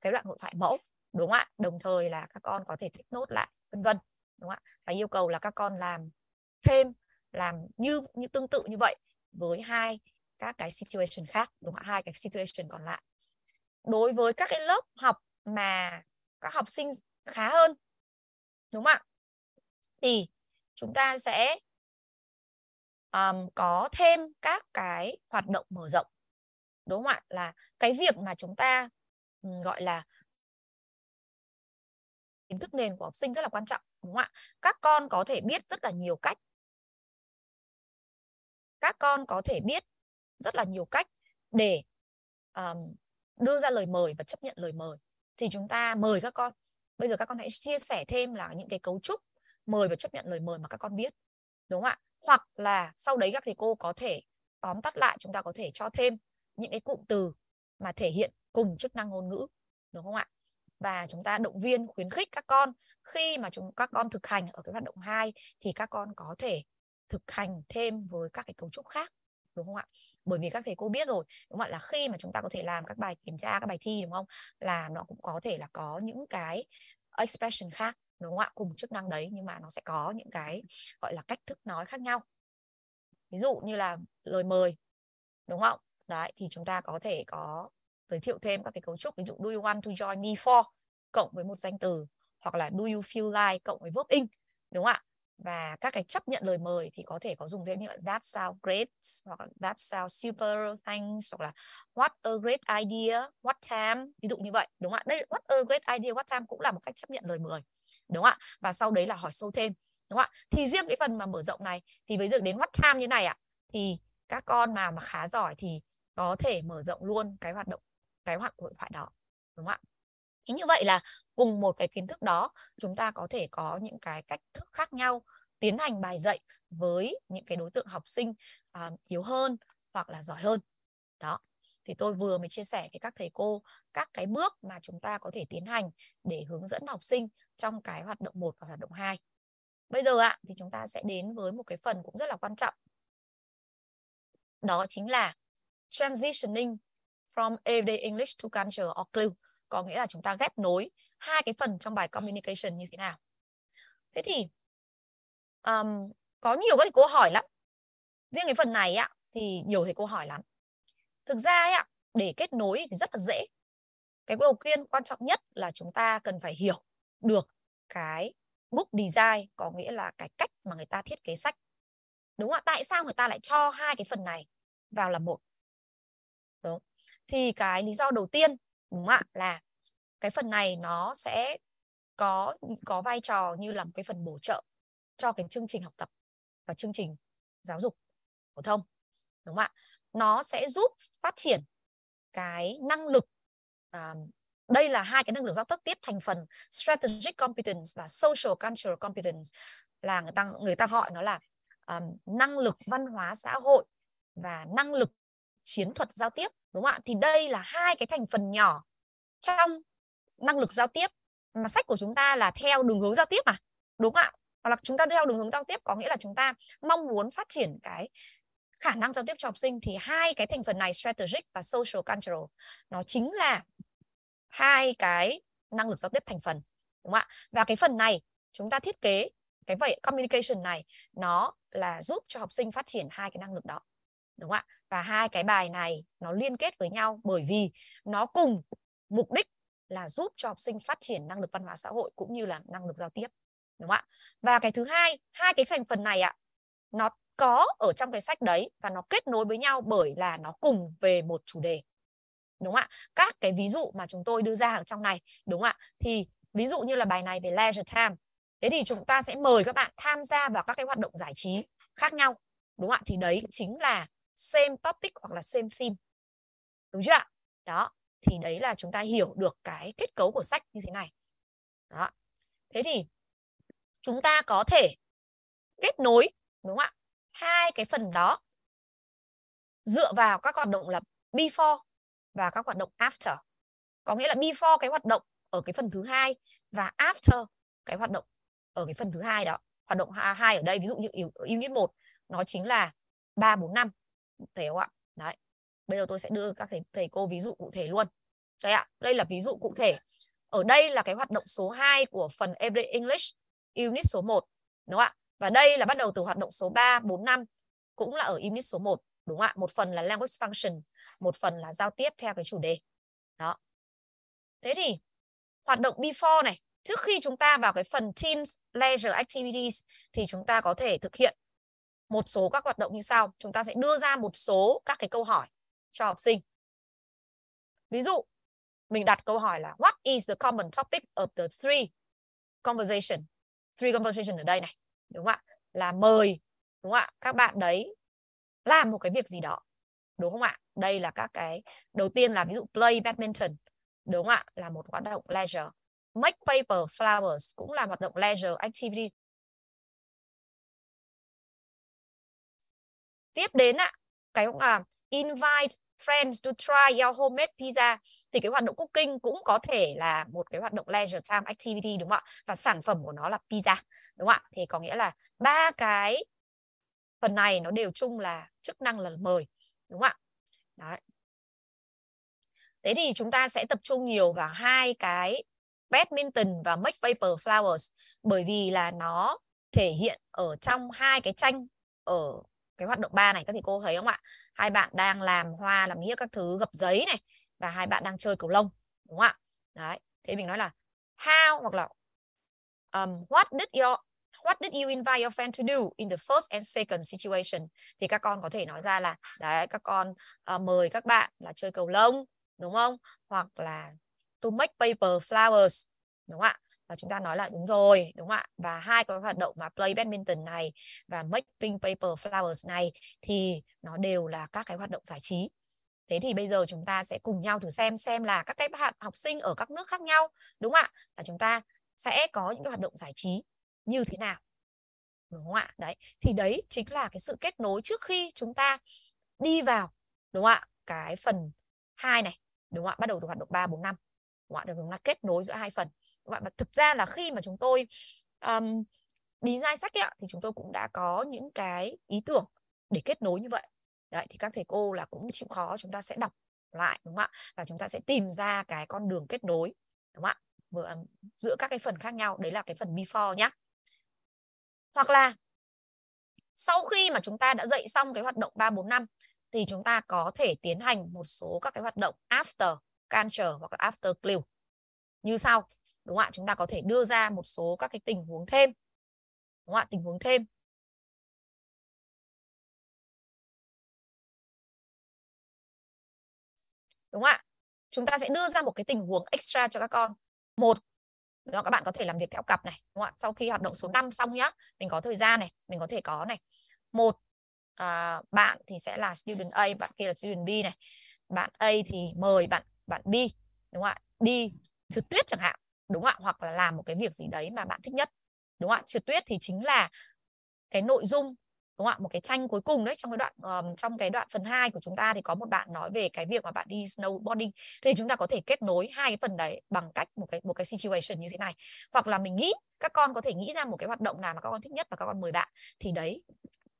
cái đoạn hội thoại mẫu đúng không ạ đồng thời là các con có thể thích nốt lại vân vân đúng không ạ và yêu cầu là các con làm thêm làm như như tương tự như vậy với hai các cái situation khác đúng không ạ hai cái situation còn lại đối với các cái lớp học mà các học sinh khá hơn đúng không ạ thì chúng ta sẽ um, có thêm các cái hoạt động mở rộng đúng không ạ là cái việc mà chúng ta ừ, gọi là kiến thức nền của học sinh rất là quan trọng đúng không ạ các con có thể biết rất là nhiều cách các con có thể biết rất là nhiều cách để um, đưa ra lời mời và chấp nhận lời mời thì chúng ta mời các con bây giờ các con hãy chia sẻ thêm là những cái cấu trúc mời và chấp nhận lời mời mà các con biết đúng không ạ hoặc là sau đấy các thầy cô có thể tóm tắt lại chúng ta có thể cho thêm những cái cụm từ mà thể hiện cùng chức năng ngôn ngữ đúng không ạ và chúng ta động viên khuyến khích các con khi mà chúng các con thực hành ở cái hoạt động 2 thì các con có thể thực hành thêm với các cái cấu trúc khác đúng không ạ bởi vì các thầy cô biết rồi đúng không ạ là khi mà chúng ta có thể làm các bài kiểm tra các bài thi đúng không là nó cũng có thể là có những cái expression khác đúng không ạ cùng chức năng đấy nhưng mà nó sẽ có những cái gọi là cách thức nói khác nhau ví dụ như là lời mời đúng không đấy thì chúng ta có thể có giới thiệu thêm các cái cấu trúc ví dụ do you want to join me for cộng với một danh từ hoặc là do you feel like cộng với verb in đúng không ạ và các cái chấp nhận lời mời thì có thể có dùng thêm như là that sounds great hoặc là that sounds super thanks hoặc là what a great idea what time ví dụ như vậy đúng không ạ đây what a great idea what time cũng là một cách chấp nhận lời mời đúng không ạ và sau đấy là hỏi sâu thêm đúng không ạ thì riêng cái phần mà mở rộng này thì với việc đến what time như này ạ thì các con mà mà khá giỏi thì có thể mở rộng luôn cái hoạt động cái hoạt hội thoại đó đúng không ạ thế như vậy là cùng một cái kiến thức đó chúng ta có thể có những cái cách thức khác nhau tiến hành bài dạy với những cái đối tượng học sinh à, yếu hơn hoặc là giỏi hơn đó thì tôi vừa mới chia sẻ với các thầy cô các cái bước mà chúng ta có thể tiến hành để hướng dẫn học sinh trong cái hoạt động 1 và hoạt động 2. Bây giờ ạ à, thì chúng ta sẽ đến với một cái phần cũng rất là quan trọng. Đó chính là transitioning from everyday English to culture or clue có nghĩa là chúng ta ghép nối hai cái phần trong bài communication như thế nào thế thì um, có nhiều các thầy cô hỏi lắm riêng cái phần này ạ thì nhiều thầy cô hỏi lắm thực ra ấy ạ để kết nối thì rất là dễ cái đầu tiên quan trọng nhất là chúng ta cần phải hiểu được cái book design có nghĩa là cái cách mà người ta thiết kế sách đúng không ạ tại sao người ta lại cho hai cái phần này vào là một thì cái lý do đầu tiên đúng không ạ là cái phần này nó sẽ có có vai trò như là một cái phần bổ trợ cho cái chương trình học tập và chương trình giáo dục phổ thông đúng không ạ nó sẽ giúp phát triển cái năng lực à, đây là hai cái năng lực giao tiếp tiếp thành phần strategic competence và social cultural competence là người ta người ta gọi nó là um, năng lực văn hóa xã hội và năng lực chiến thuật giao tiếp đúng không ạ thì đây là hai cái thành phần nhỏ trong năng lực giao tiếp mà sách của chúng ta là theo đường hướng giao tiếp mà đúng không ạ hoặc là chúng ta theo đường hướng giao tiếp có nghĩa là chúng ta mong muốn phát triển cái khả năng giao tiếp cho học sinh thì hai cái thành phần này strategic và social control nó chính là hai cái năng lực giao tiếp thành phần đúng không ạ và cái phần này chúng ta thiết kế cái vậy communication này nó là giúp cho học sinh phát triển hai cái năng lực đó đúng không ạ và hai cái bài này nó liên kết với nhau bởi vì nó cùng mục đích là giúp cho học sinh phát triển năng lực văn hóa xã hội cũng như là năng lực giao tiếp đúng không ạ và cái thứ hai hai cái thành phần này ạ nó có ở trong cái sách đấy và nó kết nối với nhau bởi là nó cùng về một chủ đề đúng không ạ các cái ví dụ mà chúng tôi đưa ra ở trong này đúng không ạ thì ví dụ như là bài này về leisure time thế thì chúng ta sẽ mời các bạn tham gia vào các cái hoạt động giải trí khác nhau đúng không ạ thì đấy chính là same topic hoặc là same theme đúng chưa ạ đó thì đấy là chúng ta hiểu được cái kết cấu của sách như thế này đó thế thì chúng ta có thể kết nối đúng không ạ hai cái phần đó dựa vào các hoạt động là before và các hoạt động after có nghĩa là before cái hoạt động ở cái phần thứ hai và after cái hoạt động ở cái phần thứ hai đó hoạt động hai ở đây ví dụ như unit 1 nó chính là 3 4 5 cụ thể không ạ đấy bây giờ tôi sẽ đưa các thầy, thầy cô ví dụ cụ thể luôn cho ạ đây là ví dụ cụ thể ở đây là cái hoạt động số 2 của phần Everyday English unit số 1 đúng không ạ và đây là bắt đầu từ hoạt động số 3, 4, 5 cũng là ở unit số 1 đúng không ạ một phần là language function một phần là giao tiếp theo cái chủ đề đó thế thì hoạt động before này trước khi chúng ta vào cái phần teams leisure activities thì chúng ta có thể thực hiện một số các hoạt động như sau. Chúng ta sẽ đưa ra một số các cái câu hỏi cho học sinh. Ví dụ, mình đặt câu hỏi là What is the common topic of the three conversation? Three conversation ở đây này, đúng không ạ? Là mời, đúng không ạ? Các bạn đấy làm một cái việc gì đó, đúng không ạ? Đây là các cái, đầu tiên là ví dụ play badminton, đúng không ạ? Là một hoạt động leisure. Make paper flowers cũng là hoạt động leisure activity tiếp đến ạ cái cũng là invite friends to try your homemade pizza thì cái hoạt động cooking cũng có thể là một cái hoạt động leisure time activity đúng không ạ và sản phẩm của nó là pizza đúng không ạ thì có nghĩa là ba cái phần này nó đều chung là chức năng là mời đúng không ạ Đấy. thế thì chúng ta sẽ tập trung nhiều vào hai cái badminton và make paper flowers bởi vì là nó thể hiện ở trong hai cái tranh ở cái hoạt động 3 này các thầy cô thấy không ạ hai bạn đang làm hoa làm nghĩa các thứ gập giấy này và hai bạn đang chơi cầu lông đúng không ạ đấy thế mình nói là how hoặc là um, what did your what did you invite your friend to do in the first and second situation thì các con có thể nói ra là đấy các con uh, mời các bạn là chơi cầu lông đúng không hoặc là to make paper flowers đúng không ạ và chúng ta nói là đúng rồi đúng không ạ và hai cái hoạt động mà play badminton này và make pink paper flowers này thì nó đều là các cái hoạt động giải trí thế thì bây giờ chúng ta sẽ cùng nhau thử xem xem là các cái bạn học sinh ở các nước khác nhau đúng không ạ là chúng ta sẽ có những cái hoạt động giải trí như thế nào đúng không ạ đấy thì đấy chính là cái sự kết nối trước khi chúng ta đi vào đúng không ạ cái phần hai này đúng không ạ bắt đầu từ hoạt động ba bốn năm đúng không ạ được là kết nối giữa hai phần và thực ra là khi mà chúng tôi um, design sách ấy, thì chúng tôi cũng đã có những cái ý tưởng để kết nối như vậy đấy thì các thầy cô là cũng chịu khó chúng ta sẽ đọc lại đúng không ạ và chúng ta sẽ tìm ra cái con đường kết nối đúng không ạ giữa các cái phần khác nhau đấy là cái phần before nhá hoặc là sau khi mà chúng ta đã dạy xong cái hoạt động 3 4 năm thì chúng ta có thể tiến hành một số các cái hoạt động after canter hoặc là after glue như sau đúng không ạ chúng ta có thể đưa ra một số các cái tình huống thêm đúng không ạ tình huống thêm đúng không ạ chúng ta sẽ đưa ra một cái tình huống extra cho các con một đó các bạn có thể làm việc theo cặp này đúng không ạ sau khi hoạt động số 5 xong nhá mình có thời gian này mình có thể có này một à, bạn thì sẽ là student A bạn kia là student B này bạn A thì mời bạn bạn B đúng không ạ đi trượt tuyết chẳng hạn đúng không ạ hoặc là làm một cái việc gì đấy mà bạn thích nhất đúng không ạ trượt tuyết thì chính là cái nội dung đúng không ạ một cái tranh cuối cùng đấy trong cái đoạn um, trong cái đoạn phần 2 của chúng ta thì có một bạn nói về cái việc mà bạn đi snowboarding thì chúng ta có thể kết nối hai cái phần đấy bằng cách một cái một cái situation như thế này hoặc là mình nghĩ các con có thể nghĩ ra một cái hoạt động nào mà các con thích nhất và các con mời bạn thì đấy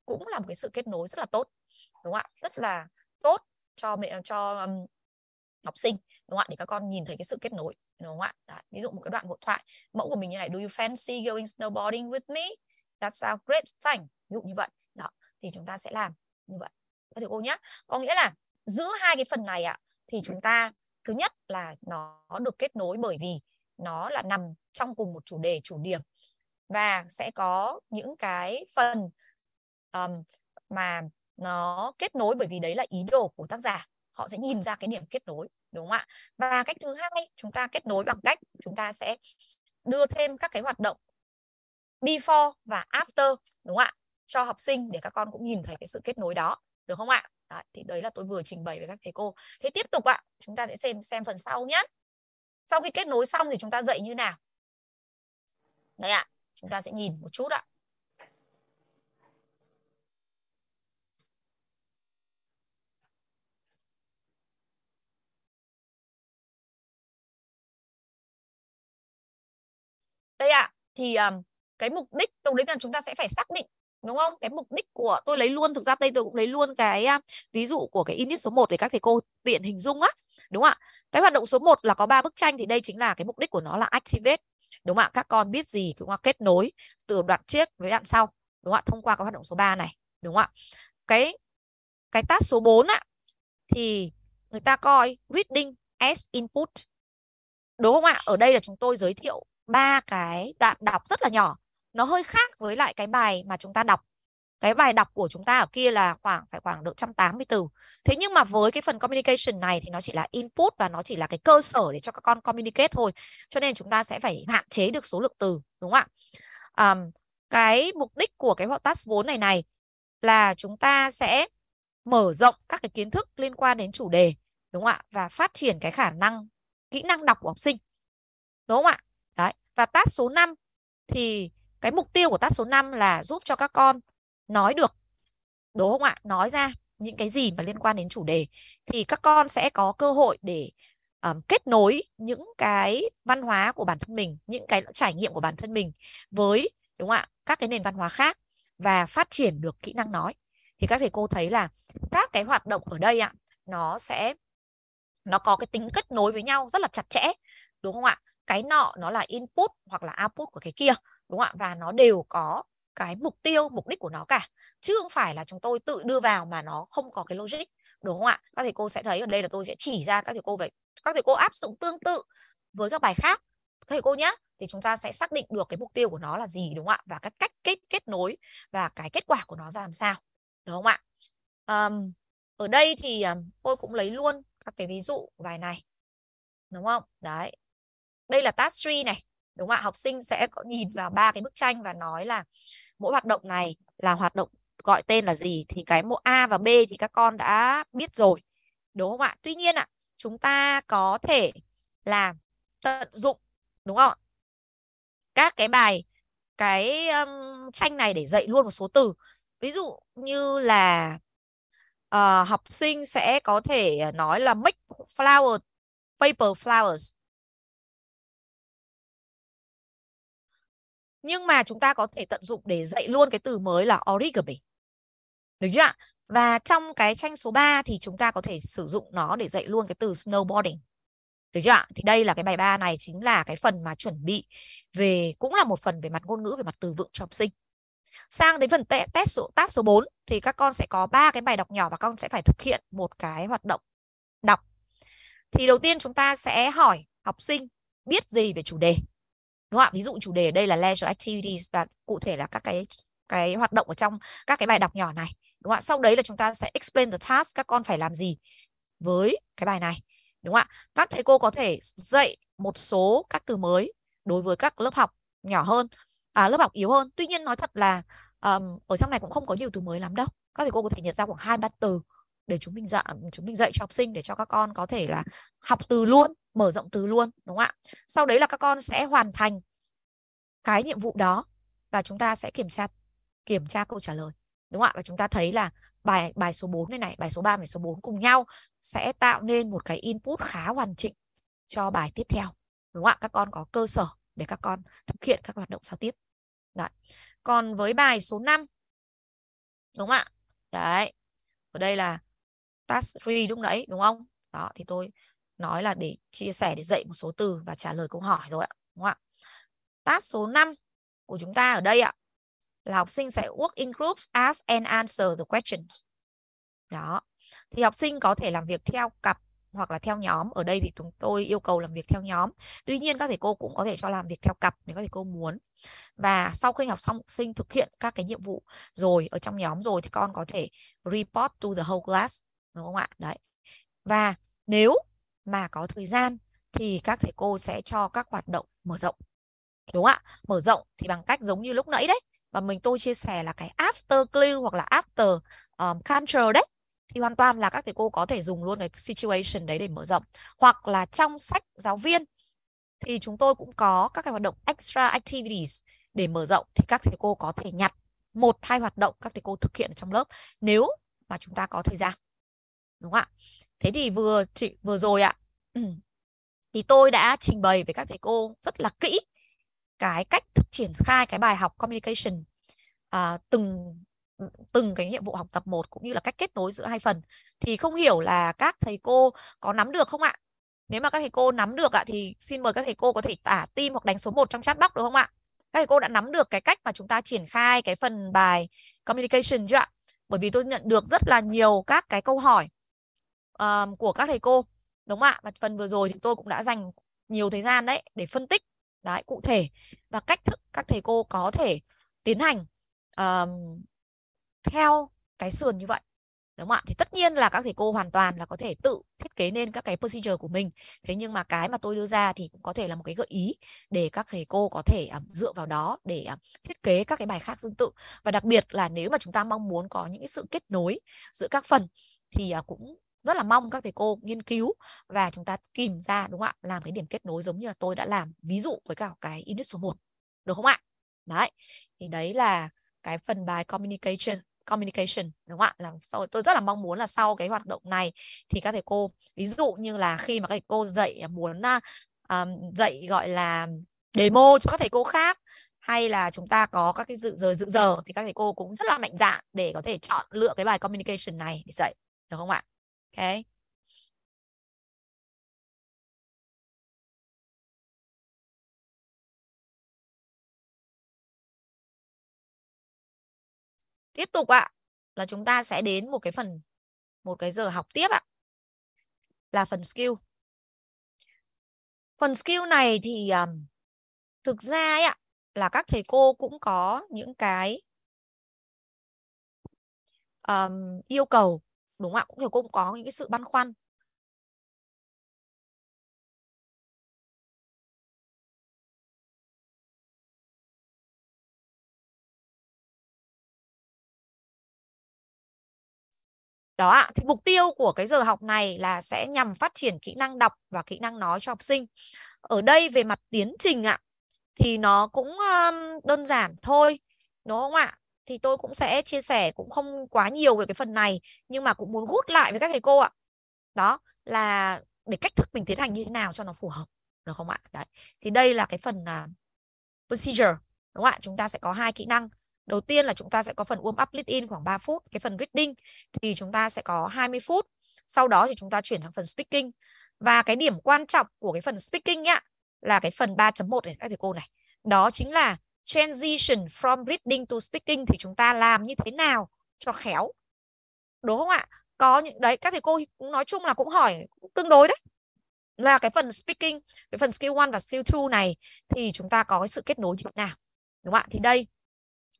cũng là một cái sự kết nối rất là tốt đúng không ạ rất là tốt cho mẹ cho um, học sinh đúng không ạ để các con nhìn thấy cái sự kết nối đúng không ạ Đấy, ví dụ một cái đoạn hội thoại mẫu của mình như này do you fancy going snowboarding with me that sounds great thank ví dụ như vậy đó thì chúng ta sẽ làm như vậy các thầy cô nhé có nghĩa là giữa hai cái phần này ạ thì chúng ta thứ nhất là nó được kết nối bởi vì nó là nằm trong cùng một chủ đề chủ điểm và sẽ có những cái phần um, mà nó kết nối bởi vì đấy là ý đồ của tác giả họ sẽ nhìn ra cái điểm kết nối đúng không ạ và cách thứ hai chúng ta kết nối bằng cách chúng ta sẽ đưa thêm các cái hoạt động before và after đúng không ạ cho học sinh để các con cũng nhìn thấy cái sự kết nối đó được không ạ đấy, thì đấy là tôi vừa trình bày với các thầy cô thế tiếp tục ạ chúng ta sẽ xem xem phần sau nhé sau khi kết nối xong thì chúng ta dạy như nào đấy ạ chúng ta sẽ nhìn một chút ạ đây ạ à, thì um, cái mục đích lúc đấy là chúng ta sẽ phải xác định đúng không cái mục đích của tôi lấy luôn thực ra đây tôi cũng lấy luôn cái uh, ví dụ của cái init số 1 để các thầy cô tiện hình dung á đúng không ạ cái hoạt động số 1 là có ba bức tranh thì đây chính là cái mục đích của nó là activate đúng không ạ các con biết gì cũng là kết nối từ đoạn trước với đoạn sau đúng không ạ thông qua cái hoạt động số 3 này đúng không ạ cái cái task số 4 ạ thì người ta coi reading as input đúng không ạ ở đây là chúng tôi giới thiệu ba cái đoạn đọc rất là nhỏ nó hơi khác với lại cái bài mà chúng ta đọc cái bài đọc của chúng ta ở kia là khoảng phải khoảng độ 180 từ thế nhưng mà với cái phần communication này thì nó chỉ là input và nó chỉ là cái cơ sở để cho các con communicate thôi cho nên chúng ta sẽ phải hạn chế được số lượng từ đúng không ạ um, cái mục đích của cái task 4 này này là chúng ta sẽ mở rộng các cái kiến thức liên quan đến chủ đề đúng không ạ và phát triển cái khả năng kỹ năng đọc của học sinh đúng không ạ Đấy. Và task số 5 thì cái mục tiêu của task số 5 là giúp cho các con nói được đúng không ạ? Nói ra những cái gì mà liên quan đến chủ đề thì các con sẽ có cơ hội để um, kết nối những cái văn hóa của bản thân mình, những cái trải nghiệm của bản thân mình với đúng không ạ? Các cái nền văn hóa khác và phát triển được kỹ năng nói. Thì các thầy cô thấy là các cái hoạt động ở đây ạ, nó sẽ nó có cái tính kết nối với nhau rất là chặt chẽ đúng không ạ cái nọ nó là input hoặc là output của cái kia đúng không ạ và nó đều có cái mục tiêu mục đích của nó cả chứ không phải là chúng tôi tự đưa vào mà nó không có cái logic đúng không ạ các thầy cô sẽ thấy ở đây là tôi sẽ chỉ ra các thầy cô về các thầy cô áp dụng tương tự với các bài khác thầy cô nhé thì chúng ta sẽ xác định được cái mục tiêu của nó là gì đúng không ạ và các cách kết kết nối và cái kết quả của nó ra làm sao đúng không ạ um, ở đây thì um, tôi cũng lấy luôn các cái ví dụ của bài này đúng không đấy đây là task 3 này đúng không ạ học sinh sẽ có nhìn vào ba cái bức tranh và nói là mỗi hoạt động này là hoạt động gọi tên là gì thì cái mẫu A và B thì các con đã biết rồi đúng không ạ tuy nhiên ạ chúng ta có thể là tận dụng đúng không các cái bài cái um, tranh này để dạy luôn một số từ ví dụ như là uh, học sinh sẽ có thể ờ, nói là make flower paper flowers nhưng mà chúng ta có thể tận dụng để dạy luôn cái từ mới là origami được chưa ạ và trong cái tranh số 3 thì chúng ta có thể sử dụng nó để dạy luôn cái từ snowboarding được chưa ạ thì đây là cái bài 3 này chính là cái phần mà chuẩn bị về cũng là một phần về mặt ngôn ngữ về mặt từ vựng cho học sinh sang đến phần tệ, test số task số 4 thì các con sẽ có ba cái bài đọc nhỏ và các con sẽ phải thực hiện một cái hoạt động đọc thì đầu tiên chúng ta sẽ hỏi học sinh biết gì về chủ đề đúng không ạ ví dụ chủ đề đây là leisure activities và cụ thể là các cái cái hoạt động ở trong các cái bài đọc nhỏ này đúng không ạ sau đấy là chúng ta sẽ explain the task các con phải làm gì với cái bài này đúng không ạ các thầy cô có thể dạy một số các từ mới đối với các lớp học nhỏ hơn à, lớp học yếu hơn tuy nhiên nói thật là um, ở trong này cũng không có nhiều từ mới lắm đâu các thầy cô có thể nhận ra khoảng hai ba từ để chúng mình dạy chúng mình dạy cho học sinh để cho các con có thể là học từ luôn mở rộng từ luôn đúng không ạ sau đấy là các con sẽ hoàn thành cái nhiệm vụ đó và chúng ta sẽ kiểm tra kiểm tra câu trả lời đúng không ạ và chúng ta thấy là bài bài số 4 này này bài số 3 và số 4 cùng nhau sẽ tạo nên một cái input khá hoàn chỉnh cho bài tiếp theo đúng không ạ các con có cơ sở để các con thực hiện các hoạt động giao tiếp Đấy. còn với bài số 5 đúng không ạ đấy ở đây là task 3 lúc nãy đúng không đó thì tôi nói là để chia sẻ để dạy một số từ và trả lời câu hỏi rồi ạ đúng không ạ task số 5 của chúng ta ở đây ạ là học sinh sẽ work in groups ask and answer the questions đó thì học sinh có thể làm việc theo cặp hoặc là theo nhóm ở đây thì chúng tôi yêu cầu làm việc theo nhóm tuy nhiên các thầy cô cũng có thể cho làm việc theo cặp nếu các thầy cô muốn và sau khi học xong học sinh thực hiện các cái nhiệm vụ rồi ở trong nhóm rồi thì con có thể report to the whole class đúng không ạ đấy và nếu mà có thời gian thì các thầy cô sẽ cho các hoạt động mở rộng đúng không ạ mở rộng thì bằng cách giống như lúc nãy đấy và mình tôi chia sẻ là cái after clue hoặc là after um, culture đấy thì hoàn toàn là các thầy cô có thể dùng luôn cái situation đấy để mở rộng hoặc là trong sách giáo viên thì chúng tôi cũng có các cái hoạt động extra activities để mở rộng thì các thầy cô có thể nhặt một hai hoạt động các thầy cô thực hiện ở trong lớp nếu mà chúng ta có thời gian đúng không ạ thế thì vừa chị vừa rồi ạ ừ. thì tôi đã trình bày với các thầy cô rất là kỹ cái cách thức triển khai cái bài học communication à, từng từng cái nhiệm vụ học tập một cũng như là cách kết nối giữa hai phần thì không hiểu là các thầy cô có nắm được không ạ? Nếu mà các thầy cô nắm được ạ thì xin mời các thầy cô có thể tả tim hoặc đánh số 1 trong chat box được không ạ? Các thầy cô đã nắm được cái cách mà chúng ta triển khai cái phần bài communication chưa ạ? Bởi vì tôi nhận được rất là nhiều các cái câu hỏi um, của các thầy cô đúng không ạ và phần vừa rồi thì tôi cũng đã dành nhiều thời gian đấy để phân tích đấy cụ thể và cách thức các thầy cô có thể tiến hành um, theo cái sườn như vậy đúng không ạ thì tất nhiên là các thầy cô hoàn toàn là có thể tự thiết kế nên các cái procedure của mình thế nhưng mà cái mà tôi đưa ra thì cũng có thể là một cái gợi ý để các thầy cô có thể um, dựa vào đó để um, thiết kế các cái bài khác tương tự và đặc biệt là nếu mà chúng ta mong muốn có những cái sự kết nối giữa các phần thì uh, cũng rất là mong các thầy cô nghiên cứu và chúng ta tìm ra đúng không ạ làm cái điểm kết nối giống như là tôi đã làm ví dụ với cả cái unit số 1 được không ạ đấy thì đấy là cái phần bài communication communication đúng không ạ là sau tôi rất là mong muốn là sau cái hoạt động này thì các thầy cô ví dụ như là khi mà các thầy cô dạy à, muốn uh, dạy gọi là demo cho các thầy cô khác hay là chúng ta có các cái dự giờ dự giờ thì các thầy cô cũng rất là mạnh dạn để có thể chọn lựa cái bài communication này để dạy được không ạ Okay tiếp tục ạ à, là chúng ta sẽ đến một cái phần một cái giờ học tiếp ạ à, là phần skill phần skill này thì um, thực ra ấy ạ là các thầy cô cũng có những cái um, yêu cầu đúng không ạ cũng kiểu cũng có những cái sự băn khoăn đó ạ thì mục tiêu của cái giờ học này là sẽ nhằm phát triển kỹ năng đọc và kỹ năng nói cho học sinh ở đây về mặt tiến trình ạ thì nó cũng đơn giản thôi đúng không ạ thì tôi cũng sẽ chia sẻ cũng không quá nhiều về cái phần này nhưng mà cũng muốn gút lại với các thầy cô ạ đó là để cách thức mình tiến hành như thế nào cho nó phù hợp được không ạ đấy thì đây là cái phần uh, procedure đúng không ạ chúng ta sẽ có hai kỹ năng đầu tiên là chúng ta sẽ có phần warm up lead in khoảng 3 phút cái phần reading thì chúng ta sẽ có 20 phút sau đó thì chúng ta chuyển sang phần speaking và cái điểm quan trọng của cái phần speaking ạ là cái phần 3.1 này các thầy cô này đó chính là transition from reading to speaking thì chúng ta làm như thế nào cho khéo đúng không ạ có những đấy các thầy cô nói chung là cũng hỏi cũng tương đối đấy là cái phần speaking cái phần skill 1 và skill 2 này thì chúng ta có cái sự kết nối như thế nào đúng không ạ thì đây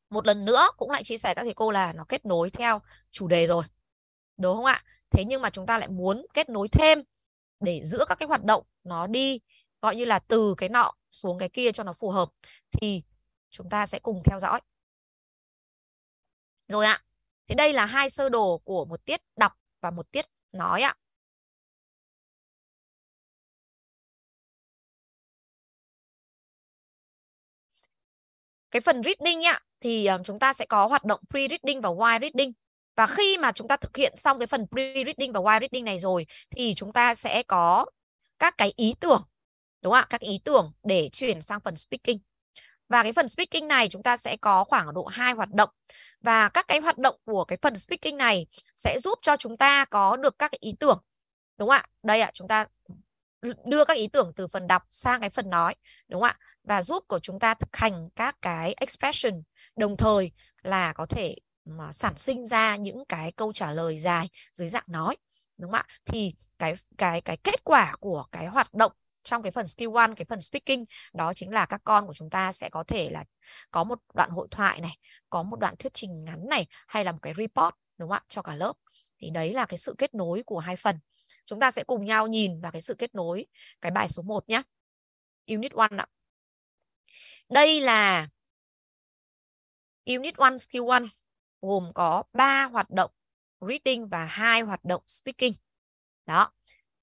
một lần nữa cũng lại chia sẻ các thầy cô là nó kết nối theo chủ đề rồi đúng không ạ thế nhưng mà chúng ta lại muốn kết nối thêm để giữa các cái hoạt động nó đi gọi như là từ cái nọ xuống cái kia cho nó phù hợp thì chúng ta sẽ cùng theo dõi. Rồi ạ. thế đây là hai sơ đồ của một tiết đọc và một tiết nói ạ. Cái phần reading ạ thì ờ, chúng ta sẽ có hoạt động pre-reading và while reading. Và khi mà chúng ta thực hiện xong cái phần pre-reading và while reading này rồi thì chúng ta sẽ có các cái ý tưởng đúng không ạ? Các ý tưởng để chuyển sang phần speaking. Và cái phần speaking này chúng ta sẽ có khoảng độ 2 hoạt động. Và các cái hoạt động của cái phần speaking này sẽ giúp cho chúng ta có được các ý tưởng. Đúng không ạ? Đây ạ, chúng ta đưa các ý tưởng từ phần đọc sang cái phần nói. Đúng không ạ? Và giúp của chúng ta thực hành các cái expression đồng thời là có thể mà sản sinh ra những cái câu trả lời dài dưới dạng nói đúng không ạ thì cái cái cái kết quả của cái hoạt động trong cái phần skill one cái phần speaking đó chính là các con của chúng ta sẽ có thể là có một đoạn hội thoại này có một đoạn thuyết trình ngắn này hay là một cái report đúng không ạ cho cả lớp thì đấy là cái sự kết nối của hai phần chúng ta sẽ cùng nhau nhìn vào cái sự kết nối cái bài số 1 nhé unit one ạ đây là unit one skill one gồm có 3 hoạt động reading và hai hoạt động speaking đó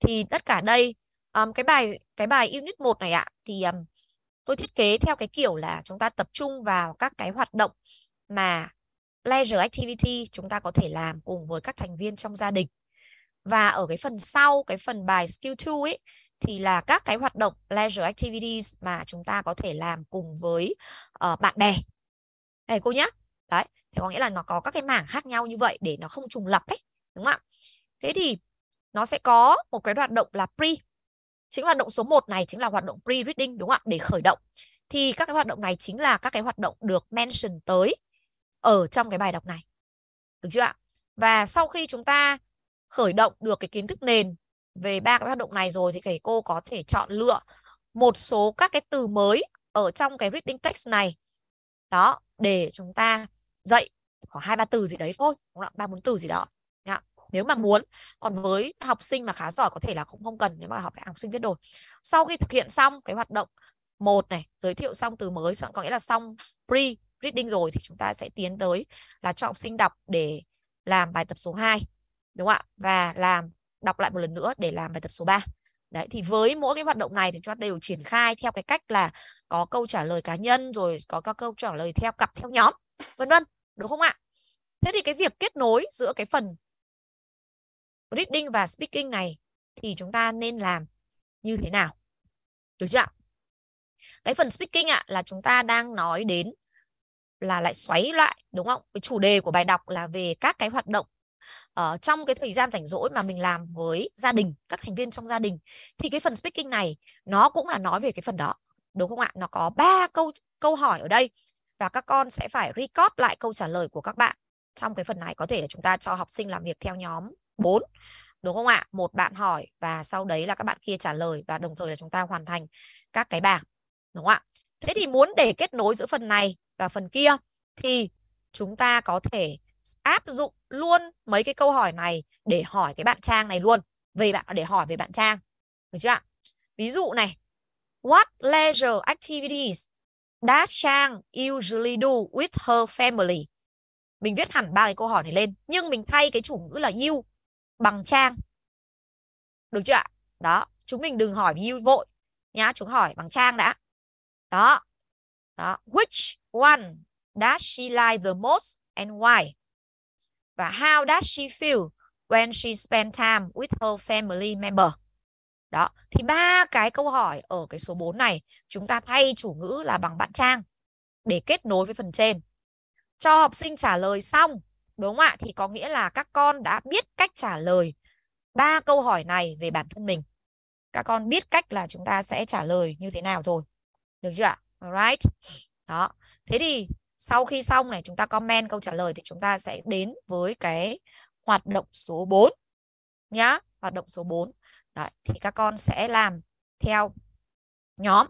thì tất cả đây um, cái bài cái bài unit 1 này ạ thì um, tôi thiết kế theo cái kiểu là chúng ta tập trung vào các cái hoạt động mà leisure activity chúng ta có thể làm cùng với các thành viên trong gia đình và ở cái phần sau cái phần bài skill 2 ấy thì là các cái hoạt động leisure activities mà chúng ta có thể làm cùng với uh, bạn bè này cô nhé đấy thế có nghĩa là nó có các cái mảng khác nhau như vậy để nó không trùng lập ấy đúng không ạ thế thì nó sẽ có một cái hoạt động là pre chính hoạt động số 1 này chính là hoạt động pre-reading đúng không ạ để khởi động thì các cái hoạt động này chính là các cái hoạt động được mention tới ở trong cái bài đọc này được chưa ạ và sau khi chúng ta khởi động được cái kiến thức nền về ba cái hoạt động này rồi thì thầy cô có thể chọn lựa một số các cái từ mới ở trong cái reading text này đó để chúng ta dạy khoảng hai ba từ gì đấy thôi đúng không ạ ba bốn từ gì đó nếu mà muốn còn với học sinh mà khá giỏi có thể là cũng không cần nếu mà học học sinh biết rồi sau khi thực hiện xong cái hoạt động một này giới thiệu xong từ mới có nghĩa là xong pre reading rồi thì chúng ta sẽ tiến tới là cho học sinh đọc để làm bài tập số 2 đúng không ạ và làm đọc lại một lần nữa để làm bài tập số 3 Đấy, thì với mỗi cái hoạt động này thì chúng ta đều triển khai theo cái cách là có câu trả lời cá nhân rồi có các câu trả lời theo cặp theo nhóm vân vân đúng không ạ thế thì cái việc kết nối giữa cái phần reading và speaking này thì chúng ta nên làm như thế nào được chưa cái phần speaking ạ là chúng ta đang nói đến là lại xoáy lại đúng không cái chủ đề của bài đọc là về các cái hoạt động ở ờ, trong cái thời gian rảnh rỗi mà mình làm với gia đình các thành viên trong gia đình thì cái phần speaking này nó cũng là nói về cái phần đó đúng không ạ nó có ba câu câu hỏi ở đây và các con sẽ phải record lại câu trả lời của các bạn trong cái phần này có thể là chúng ta cho học sinh làm việc theo nhóm 4 đúng không ạ? Một bạn hỏi và sau đấy là các bạn kia trả lời và đồng thời là chúng ta hoàn thành các cái bảng đúng không ạ? Thế thì muốn để kết nối giữa phần này và phần kia thì chúng ta có thể áp dụng luôn mấy cái câu hỏi này để hỏi cái bạn Trang này luôn về bạn để hỏi về bạn Trang được chưa ạ? Ví dụ này What leisure activities does Trang usually do with her family? Mình viết hẳn ba cái câu hỏi này lên nhưng mình thay cái chủ ngữ là you bằng trang được chưa ạ đó chúng mình đừng hỏi view vội nhá chúng hỏi bằng trang đã đó đó which one does she like the most and why và how does she feel when she spend time with her family member đó thì ba cái câu hỏi ở cái số 4 này chúng ta thay chủ ngữ là bằng bạn trang để kết nối với phần trên cho học sinh trả lời xong đúng không ạ? Thì có nghĩa là các con đã biết cách trả lời ba câu hỏi này về bản thân mình. Các con biết cách là chúng ta sẽ trả lời như thế nào rồi. Được chưa ạ? Alright. Đó. Thế thì sau khi xong này chúng ta comment câu trả lời thì chúng ta sẽ đến với cái hoạt động số 4 nhá, hoạt động số 4. Đấy, thì các con sẽ làm theo nhóm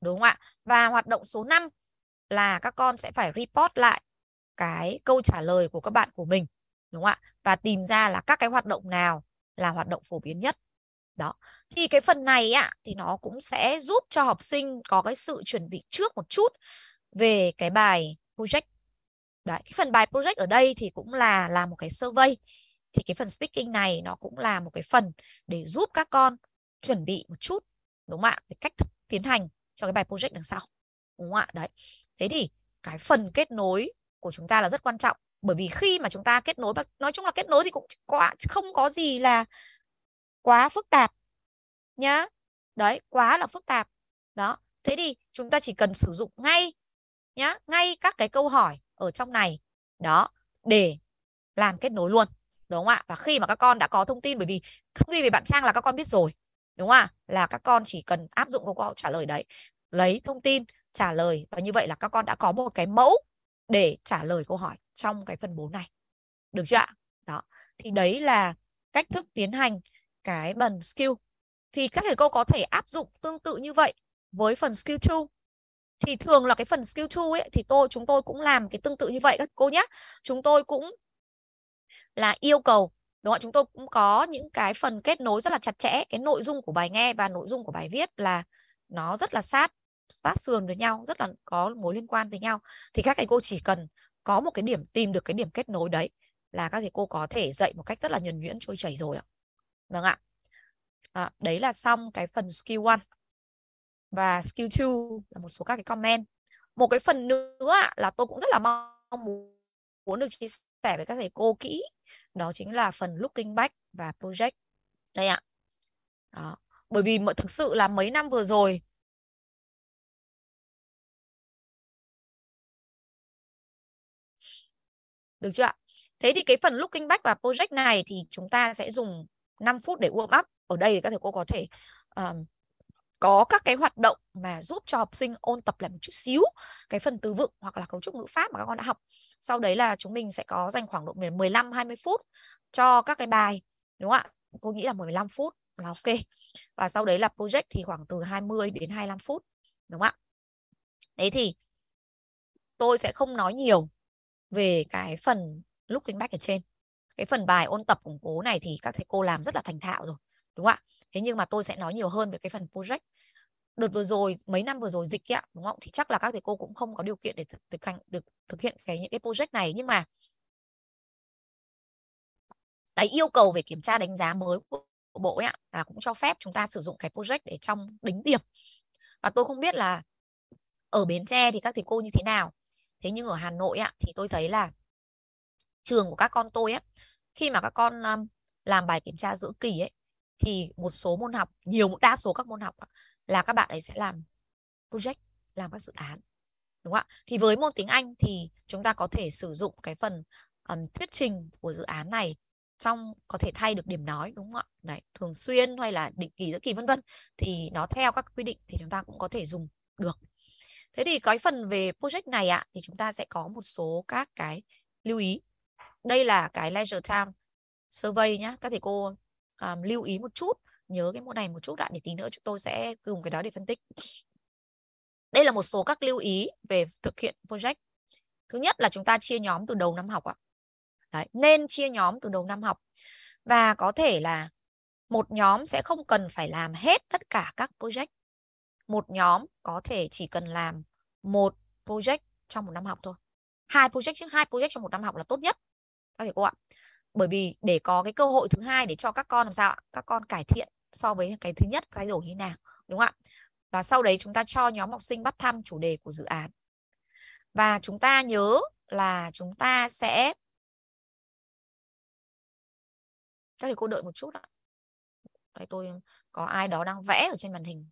đúng không ạ? Và hoạt động số 5 là các con sẽ phải report lại cái câu trả lời của các bạn của mình đúng không ạ và tìm ra là các cái hoạt động nào là hoạt động phổ biến nhất đó thì cái phần này ạ thì nó cũng sẽ giúp cho học sinh có cái sự chuẩn bị trước một chút về cái bài project Đấy, cái phần bài project ở đây thì cũng là là một cái survey thì cái phần speaking này nó cũng là một cái phần để giúp các con chuẩn bị một chút đúng không ạ về cách tiến hành cho cái bài project đằng sau đúng không ạ đấy thế thì cái phần kết nối của chúng ta là rất quan trọng bởi vì khi mà chúng ta kết nối nói chung là kết nối thì cũng quá không có gì là quá phức tạp nhá đấy quá là phức tạp đó thế thì chúng ta chỉ cần sử dụng ngay nhá ngay các cái câu hỏi ở trong này đó để làm kết nối luôn đúng không ạ và khi mà các con đã có thông tin bởi vì thông tin về bạn trang là các con biết rồi đúng không ạ là các con chỉ cần áp dụng câu trả lời đấy lấy thông tin trả lời và như vậy là các con đã có một cái mẫu để trả lời câu hỏi trong cái phần 4 này. Được chưa ạ? Đó. Thì đấy là cách thức tiến hành cái phần skill. Thì các thầy cô có thể áp dụng tương tự như vậy với phần skill 2. Thì thường là cái phần skill 2 ấy thì tôi chúng tôi cũng làm cái tương tự như vậy các cô nhé. Chúng tôi cũng là yêu cầu đúng không? Chúng tôi cũng có những cái phần kết nối rất là chặt chẽ cái nội dung của bài nghe và nội dung của bài viết là nó rất là sát phát sườn với nhau rất là có mối liên quan với nhau thì các thầy cô chỉ cần có một cái điểm tìm được cái điểm kết nối đấy là các thầy cô có thể dạy một cách rất là nhuần nhuyễn trôi chảy rồi ạ vâng ạ à, đấy là xong cái phần skill one và skill 2 là một số các cái comment một cái phần nữa là tôi cũng rất là mong muốn được chia sẻ với các thầy cô kỹ đó chính là phần looking back và project đây ạ đó. bởi vì mà thực sự là mấy năm vừa rồi Được chưa ạ? Thế thì cái phần looking back và project này thì chúng ta sẽ dùng 5 phút để warm up. Ở đây thì các thầy cô có thể um, có các cái hoạt động mà giúp cho học sinh ôn tập lại một chút xíu cái phần từ vựng hoặc là cấu trúc ngữ pháp mà các con đã học. Sau đấy là chúng mình sẽ có dành khoảng độ 15 20 phút cho các cái bài đúng không ạ? Cô nghĩ là 15 phút là ok. Và sau đấy là project thì khoảng từ 20 đến 25 phút đúng không ạ? Đấy thì tôi sẽ không nói nhiều về cái phần lúc looking back ở trên cái phần bài ôn tập củng cố này thì các thầy cô làm rất là thành thạo rồi đúng không ạ thế nhưng mà tôi sẽ nói nhiều hơn về cái phần project đợt vừa rồi mấy năm vừa rồi dịch ạ đúng không thì chắc là các thầy cô cũng không có điều kiện để thực hành được thực hiện cái những cái project này nhưng mà cái yêu cầu về kiểm tra đánh giá mới của bộ ấy ạ là cũng cho phép chúng ta sử dụng cái project để trong đính điểm và tôi không biết là ở bến tre thì các thầy cô như thế nào thế nhưng ở Hà Nội ạ thì tôi thấy là trường của các con tôi ấy khi mà các con làm bài kiểm tra giữa kỳ ấy thì một số môn học nhiều đa số các môn học là các bạn ấy sẽ làm project làm các dự án đúng không ạ thì với môn tiếng Anh thì chúng ta có thể sử dụng cái phần um, thuyết trình của dự án này trong có thể thay được điểm nói đúng không ạ Đấy, thường xuyên hay là định kỳ giữa kỳ vân vân thì nó theo các quy định thì chúng ta cũng có thể dùng được Thế thì cái phần về project này ạ à, thì chúng ta sẽ có một số các cái lưu ý. Đây là cái leisure time survey nhá. Các thầy cô um, lưu ý một chút, nhớ cái môn này một chút đã để tí nữa chúng tôi sẽ dùng cái đó để phân tích. Đây là một số các lưu ý về thực hiện project. Thứ nhất là chúng ta chia nhóm từ đầu năm học ạ. Đấy, nên chia nhóm từ đầu năm học và có thể là một nhóm sẽ không cần phải làm hết tất cả các project một nhóm có thể chỉ cần làm một project trong một năm học thôi hai project chứ hai project trong một năm học là tốt nhất các thầy cô ạ bởi vì để có cái cơ hội thứ hai để cho các con làm sao ạ các con cải thiện so với cái thứ nhất thay đổi như nào đúng không ạ và sau đấy chúng ta cho nhóm học sinh bắt thăm chủ đề của dự án và chúng ta nhớ là chúng ta sẽ các thầy cô đợi một chút ạ đây tôi có ai đó đang vẽ ở trên màn hình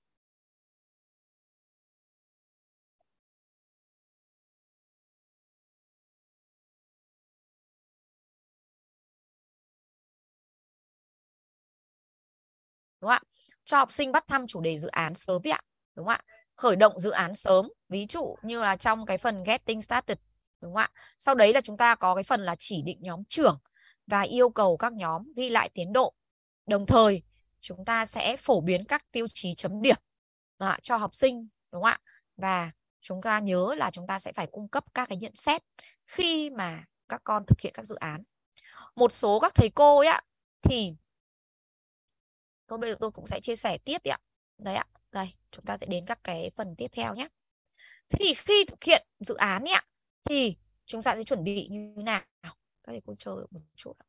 đúng không ạ cho học sinh bắt thăm chủ đề dự án sớm ạ đúng không ạ khởi động dự án sớm ví dụ như là trong cái phần getting started đúng không ạ sau đấy là chúng ta có cái phần là chỉ định nhóm trưởng và yêu cầu các nhóm ghi lại tiến độ đồng thời chúng ta sẽ phổ biến các tiêu chí chấm điểm à, cho học sinh đúng không ạ và chúng ta nhớ là chúng ta sẽ phải cung cấp các cái nhận xét khi mà các con thực hiện các dự án một số các thầy cô ấy ạ thì Thôi bây giờ tôi cũng sẽ chia sẻ tiếp ạ. Đấy ạ. Đây, chúng ta sẽ đến các cái phần tiếp theo nhé. Thế thì khi thực hiện dự án ạ thì chúng ta sẽ chuẩn bị như nào? Các thầy cô chờ một chút ạ.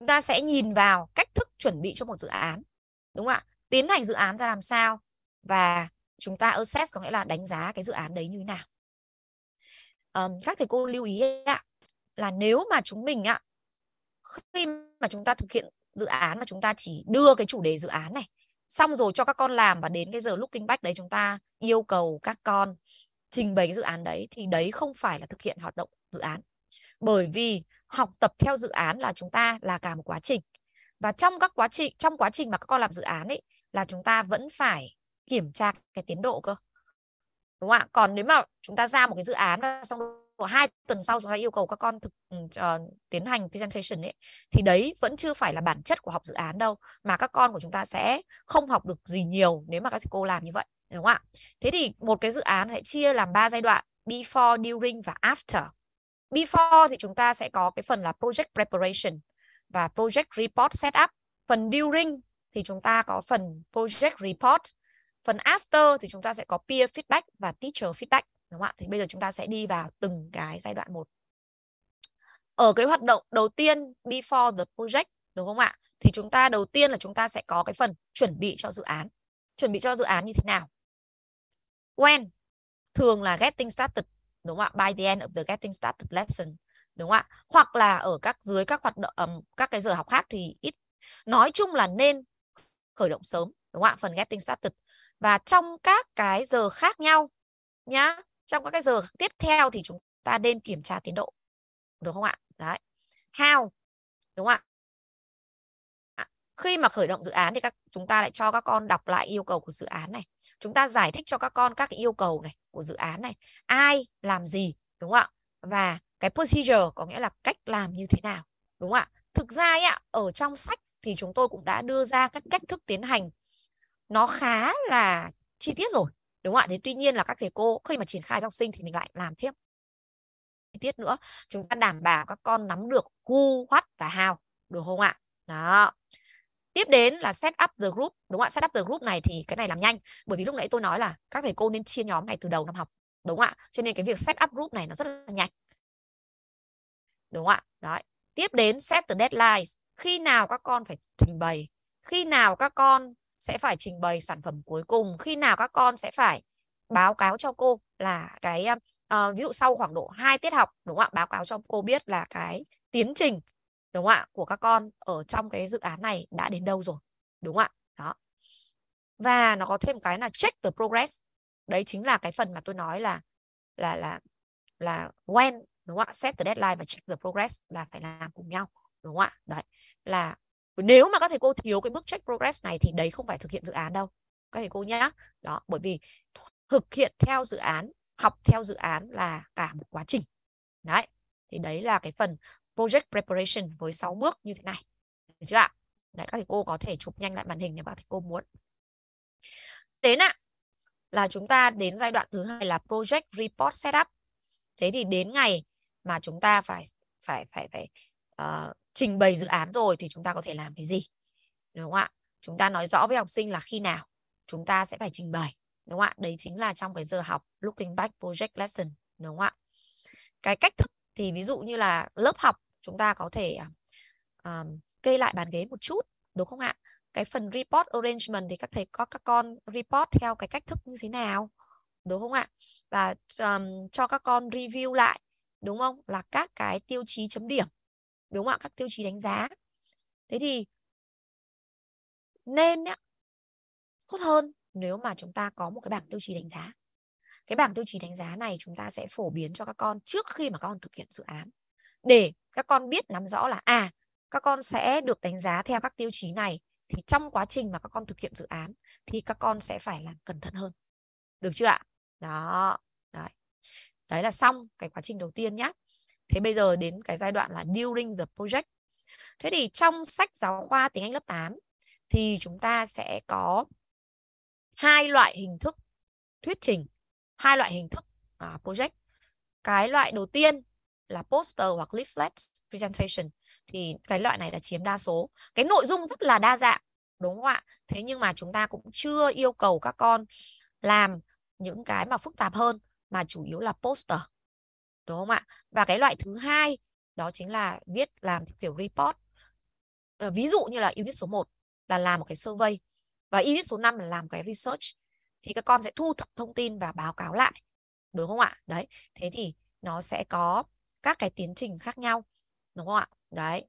chúng ta sẽ nhìn vào cách thức chuẩn bị cho một dự án đúng không ạ tiến hành dự án ra làm sao và chúng ta assess có nghĩa là đánh giá cái dự án đấy như thế nào um, các thầy cô lưu ý ạ là nếu mà chúng mình ạ khi mà chúng ta thực hiện dự án mà chúng ta chỉ đưa cái chủ đề dự án này xong rồi cho các con làm và đến cái giờ lúc kinh bách đấy chúng ta yêu cầu các con trình bày dự án đấy thì đấy không phải là thực hiện hoạt động dự án bởi vì học tập theo dự án là chúng ta là cả một quá trình và trong các quá trình trong quá trình mà các con làm dự án ấy là chúng ta vẫn phải kiểm tra cái tiến độ cơ đúng không ạ còn nếu mà chúng ta ra một cái dự án và xong rồi hai tuần sau chúng ta yêu cầu các con thực uh, tiến hành presentation ấy thì đấy vẫn chưa phải là bản chất của học dự án đâu mà các con của chúng ta sẽ không học được gì nhiều nếu mà các thầy cô làm như vậy đúng không ạ thế thì một cái dự án sẽ chia làm ba giai đoạn before during và after before thì chúng ta sẽ có cái phần là project preparation và project report setup phần during thì chúng ta có phần project report phần after thì chúng ta sẽ có peer feedback và teacher feedback đúng không ạ thì bây giờ chúng ta sẽ đi vào từng cái giai đoạn một ở cái hoạt động đầu tiên before the project đúng không ạ thì chúng ta đầu tiên là chúng ta sẽ có cái phần chuẩn bị cho dự án chuẩn bị cho dự án như thế nào when thường là getting started đúng không ạ by the end of the getting started lesson đúng không ạ hoặc là ở các dưới các hoạt động um, các cái giờ học khác thì ít nói chung là nên khởi động sớm đúng không ạ phần getting started và trong các cái giờ khác nhau nhá trong các cái giờ tiếp theo thì chúng ta nên kiểm tra tiến độ đúng không ạ đấy how đúng không ạ khi mà khởi động dự án thì các chúng ta lại cho các con đọc lại yêu cầu của dự án này chúng ta giải thích cho các con các yêu cầu này của dự án này ai làm gì đúng không ạ và cái procedure có nghĩa là cách làm như thế nào đúng không ạ thực ra ấy, ở trong sách thì chúng tôi cũng đã đưa ra các cách thức tiến hành nó khá là chi tiết rồi đúng không ạ thế tuy nhiên là các thầy cô khi mà triển khai với học sinh thì mình lại làm thêm chi tiết nữa chúng ta đảm bảo các con nắm được who what và how được không ạ đó tiếp đến là set up the group đúng không ạ set up the group này thì cái này làm nhanh bởi vì lúc nãy tôi nói là các thầy cô nên chia nhóm này từ đầu năm học đúng không ạ cho nên cái việc set up group này nó rất là nhanh đúng không ạ đấy tiếp đến set the deadlines khi nào các con phải trình bày khi nào các con sẽ phải trình bày sản phẩm cuối cùng khi nào các con sẽ phải báo cáo cho cô là cái uh, ví dụ sau khoảng độ 2 tiết học đúng không ạ báo cáo cho cô biết là cái tiến trình đúng không ạ của các con ở trong cái dự án này đã đến đâu rồi đúng không ạ đó và nó có thêm cái là check the progress đấy chính là cái phần mà tôi nói là là là là when đúng không ạ set the deadline và check the progress là phải làm cùng nhau đúng không ạ đấy là nếu mà các thầy cô thiếu cái bước check progress này thì đấy không phải thực hiện dự án đâu các thầy cô nhá đó bởi vì thực hiện theo dự án học theo dự án là cả một quá trình đấy thì đấy là cái phần project preparation với 6 bước như thế này được chưa ạ đấy các thầy cô có thể chụp nhanh lại màn hình nếu các thầy cô muốn đến ạ là chúng ta đến giai đoạn thứ hai là project report setup thế thì đến ngày mà chúng ta phải phải phải phải uh, trình bày dự án rồi thì chúng ta có thể làm cái gì đúng không ạ chúng ta nói rõ với học sinh là khi nào chúng ta sẽ phải trình bày đúng không ạ đấy chính là trong cái giờ học looking back project lesson đúng không ạ cái cách thức thì ví dụ như là lớp học chúng ta có thể um, kê lại bàn ghế một chút đúng không ạ cái phần report arrangement thì các thầy có các con report theo cái cách thức như thế nào đúng không ạ và um, cho các con review lại đúng không là các cái tiêu chí chấm điểm đúng không ạ các tiêu chí đánh giá thế thì nên nhá, tốt hơn nếu mà chúng ta có một cái bảng tiêu chí đánh giá cái bảng tiêu chí đánh giá này chúng ta sẽ phổ biến cho các con trước khi mà các con thực hiện dự án để các con biết nắm rõ là à các con sẽ được đánh giá theo các tiêu chí này thì trong quá trình mà các con thực hiện dự án thì các con sẽ phải làm cẩn thận hơn được chưa ạ đó đấy đấy là xong cái quá trình đầu tiên nhé. Thế bây giờ đến cái giai đoạn là during the project. Thế thì trong sách giáo khoa tiếng Anh lớp 8 thì chúng ta sẽ có hai loại hình thức thuyết trình, hai loại hình thức uh, project. Cái loại đầu tiên là poster hoặc leaflet presentation thì cái loại này là chiếm đa số. Cái nội dung rất là đa dạng đúng không ạ? Thế nhưng mà chúng ta cũng chưa yêu cầu các con làm những cái mà phức tạp hơn mà chủ yếu là poster đúng không ạ và cái loại thứ hai đó chính là viết làm kiểu report ờ, ví dụ như là unit số 1 là làm một cái survey và unit số 5 là làm cái research thì các con sẽ thu thập thông tin và báo cáo lại đúng không ạ đấy thế thì nó sẽ có các cái tiến trình khác nhau đúng không ạ đấy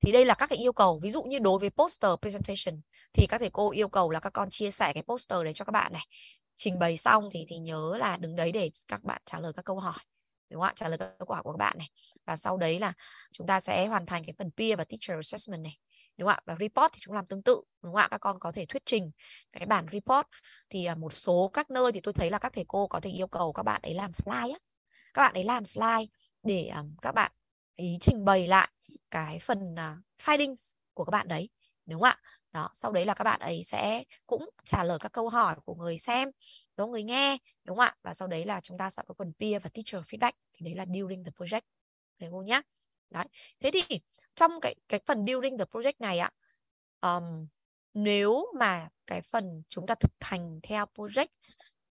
thì đây là các cái yêu cầu ví dụ như đối với poster presentation thì các thầy cô yêu cầu là các con chia sẻ cái poster đấy cho các bạn này trình bày xong thì thì nhớ là đứng đấy để các bạn trả lời các câu hỏi đúng không ạ trả lời các quả của các bạn này và sau đấy là chúng ta sẽ hoàn thành cái phần peer và teacher assessment này đúng không ạ và report thì chúng làm tương tự đúng không ạ các con có thể thuyết trình cái bản report thì à, một số các nơi thì tôi thấy là các thầy cô có thể yêu cầu các bạn ấy làm slide á các bạn ấy làm slide để à, các bạn ý trình bày lại cái phần à, findings của các bạn đấy đúng không ạ đó sau đấy là các bạn ấy sẽ cũng trả lời các câu hỏi của người xem đúng người nghe đúng không ạ và sau đấy là chúng ta sẽ có phần peer và teacher feedback thì đấy là during the project thầy cô nhé đấy thế thì trong cái cái phần during the project này ạ um, nếu mà cái phần chúng ta thực hành theo project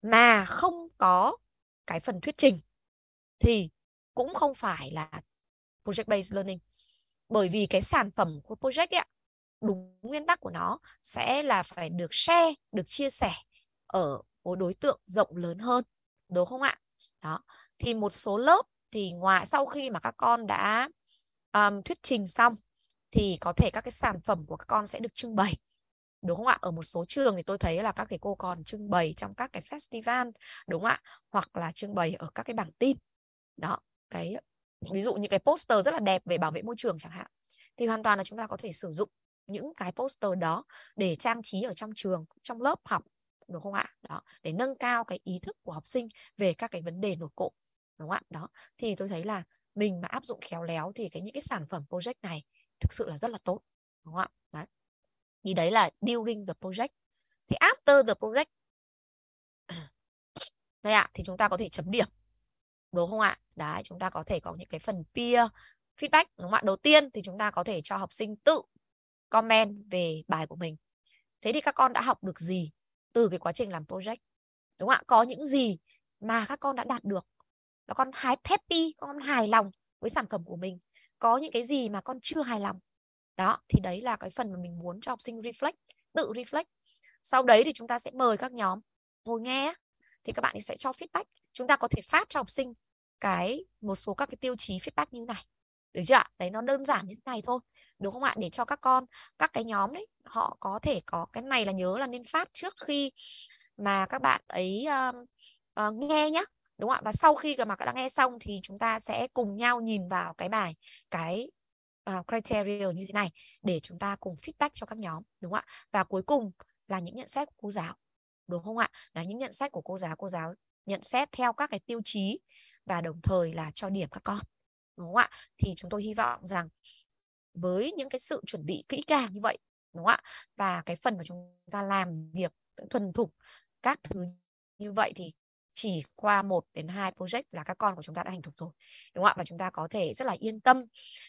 mà không có cái phần thuyết trình thì cũng không phải là project based learning bởi vì cái sản phẩm của project ấy đúng nguyên tắc của nó sẽ là phải được share, được chia sẻ ở một đối tượng rộng lớn hơn, đúng không ạ? Đó. Thì một số lớp thì ngoài sau khi mà các con đã um, thuyết trình xong thì có thể các cái sản phẩm của các con sẽ được trưng bày đúng không ạ ở một số trường thì tôi thấy là các thầy cô còn trưng bày trong các cái festival đúng không ạ hoặc là trưng bày ở các cái bảng tin đó cái ví dụ như cái poster rất là đẹp về bảo vệ môi trường chẳng hạn thì hoàn toàn là chúng ta có thể sử dụng những cái poster đó để trang trí ở trong trường trong lớp học đúng không ạ đó để nâng cao cái ý thức của học sinh về các cái vấn đề nổi cộng đúng không ạ đó thì tôi thấy là mình mà áp dụng khéo léo thì cái những cái sản phẩm project này thực sự là rất là tốt đúng không ạ đấy thì đấy là during the project thì after the project đây ạ thì chúng ta có thể chấm điểm đúng không ạ đấy chúng ta có thể có những cái phần peer feedback đúng không ạ đầu tiên thì chúng ta có thể cho học sinh tự comment về bài của mình thế thì các con đã học được gì từ cái quá trình làm project đúng không ạ có những gì mà các con đã đạt được là con hái happy con hài lòng với sản phẩm của mình có những cái gì mà con chưa hài lòng đó thì đấy là cái phần mà mình muốn cho học sinh reflect tự reflect sau đấy thì chúng ta sẽ mời các nhóm ngồi nghe thì các bạn sẽ cho feedback chúng ta có thể phát cho học sinh cái một số các cái tiêu chí feedback như này được chưa ạ đấy nó đơn giản như thế này thôi đúng không ạ để cho các con các cái nhóm đấy họ có thể có cái này là nhớ là nên phát trước khi mà các bạn ấy uh, uh, nghe nhá đúng không ạ và sau khi mà các đã nghe xong thì chúng ta sẽ cùng nhau nhìn vào cái bài cái uh, criteria như thế này để chúng ta cùng feedback cho các nhóm đúng không ạ và cuối cùng là những nhận xét của cô giáo đúng không ạ là những nhận xét của cô giáo cô giáo nhận xét theo các cái tiêu chí và đồng thời là cho điểm các con đúng không ạ thì chúng tôi hy vọng rằng với những cái sự chuẩn bị kỹ càng như vậy đúng không ạ và cái phần mà chúng ta làm việc thuần thục các thứ như vậy thì chỉ qua một đến hai project là các con của chúng ta đã thành thục rồi đúng không ạ và chúng ta có thể rất là yên tâm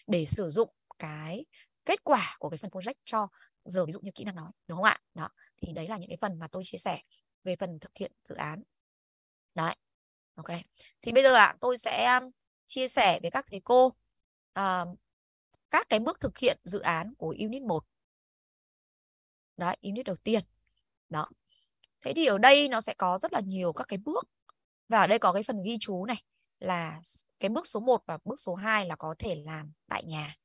để sử dụng cái kết quả của cái phần project cho giờ ví dụ như kỹ năng nói đúng không ạ đó thì đấy là những cái phần mà tôi chia sẻ về phần thực hiện dự án đấy ok thì bây giờ ạ à, tôi sẽ um, chia sẻ với các thầy cô uh, các cái bước thực hiện dự án của unit 1. Đấy, unit đầu tiên. Đó. Thế thì ở đây nó sẽ có rất là nhiều các cái bước. Và ở đây có cái phần ghi chú này là cái bước số 1 và bước số 2 là có thể làm tại nhà.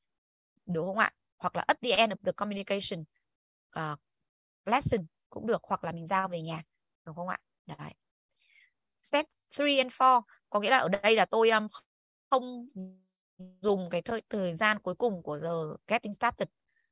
Đúng không ạ? Hoặc là at the end of the communication uh, lesson cũng được hoặc là mình giao về nhà. Đúng không ạ? Đấy. Step 3 and 4 có nghĩa là ở đây là tôi um, không dùng cái thời, thời gian cuối cùng của giờ getting started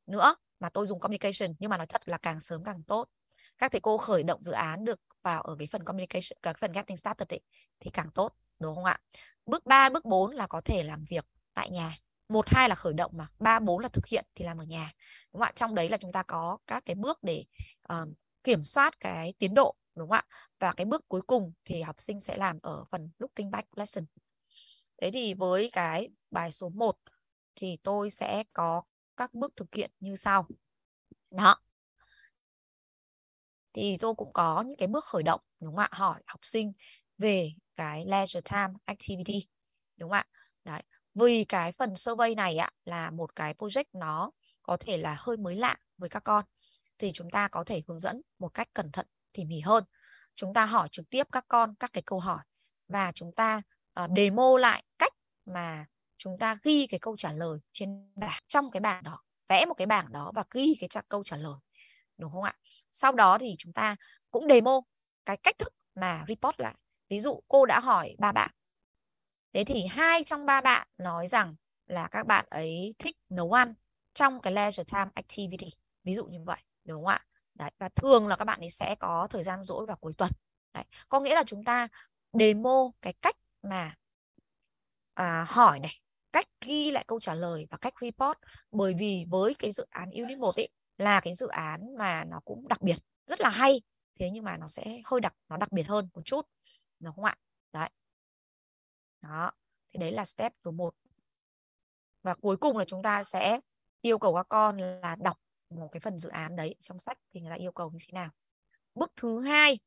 nữa mà tôi dùng communication nhưng mà nói thật là càng sớm càng tốt các thầy cô khởi động dự án được vào ở cái phần communication cái phần getting started ấy, thì càng tốt đúng không ạ bước 3 bước 4 là có thể làm việc tại nhà một hai là khởi động mà ba bốn là thực hiện thì làm ở nhà đúng không ạ trong đấy là chúng ta có các cái bước để uh, kiểm soát cái tiến độ đúng không ạ và cái bước cuối cùng thì học sinh sẽ làm ở phần looking back lesson thế thì với cái bài số 1 thì tôi sẽ có các bước thực hiện như sau. Đó. Thì tôi cũng có những cái bước khởi động đúng không ạ? Hỏi học sinh về cái leisure time activity đúng không ạ? Đấy. Vì cái phần survey này ạ là một cái project nó có thể là hơi mới lạ với các con thì chúng ta có thể hướng dẫn một cách cẩn thận tỉ mỉ hơn. Chúng ta hỏi trực tiếp các con các cái câu hỏi và chúng ta uh, demo lại cách mà chúng ta ghi cái câu trả lời trên bảng trong cái bảng đó vẽ một cái bảng đó và ghi cái câu trả lời đúng không ạ sau đó thì chúng ta cũng demo cái cách thức mà report lại ví dụ cô đã hỏi ba bạn thế thì hai trong ba bạn nói rằng là các bạn ấy thích nấu ăn trong cái leisure time activity ví dụ như vậy đúng không ạ Đấy, và thường là các bạn ấy sẽ có thời gian rỗi vào cuối tuần Đấy, có nghĩa là chúng ta demo cái cách mà à, hỏi này cách ghi lại câu trả lời và cách report bởi vì với cái dự án unit 1 ấy là cái dự án mà nó cũng đặc biệt rất là hay thế nhưng mà nó sẽ hơi đặc nó đặc biệt hơn một chút đúng không ạ đấy đó thì đấy là step số 1 và cuối cùng là chúng ta sẽ yêu cầu các con là đọc một cái phần dự án đấy trong sách thì người ta yêu cầu như thế nào bước thứ hai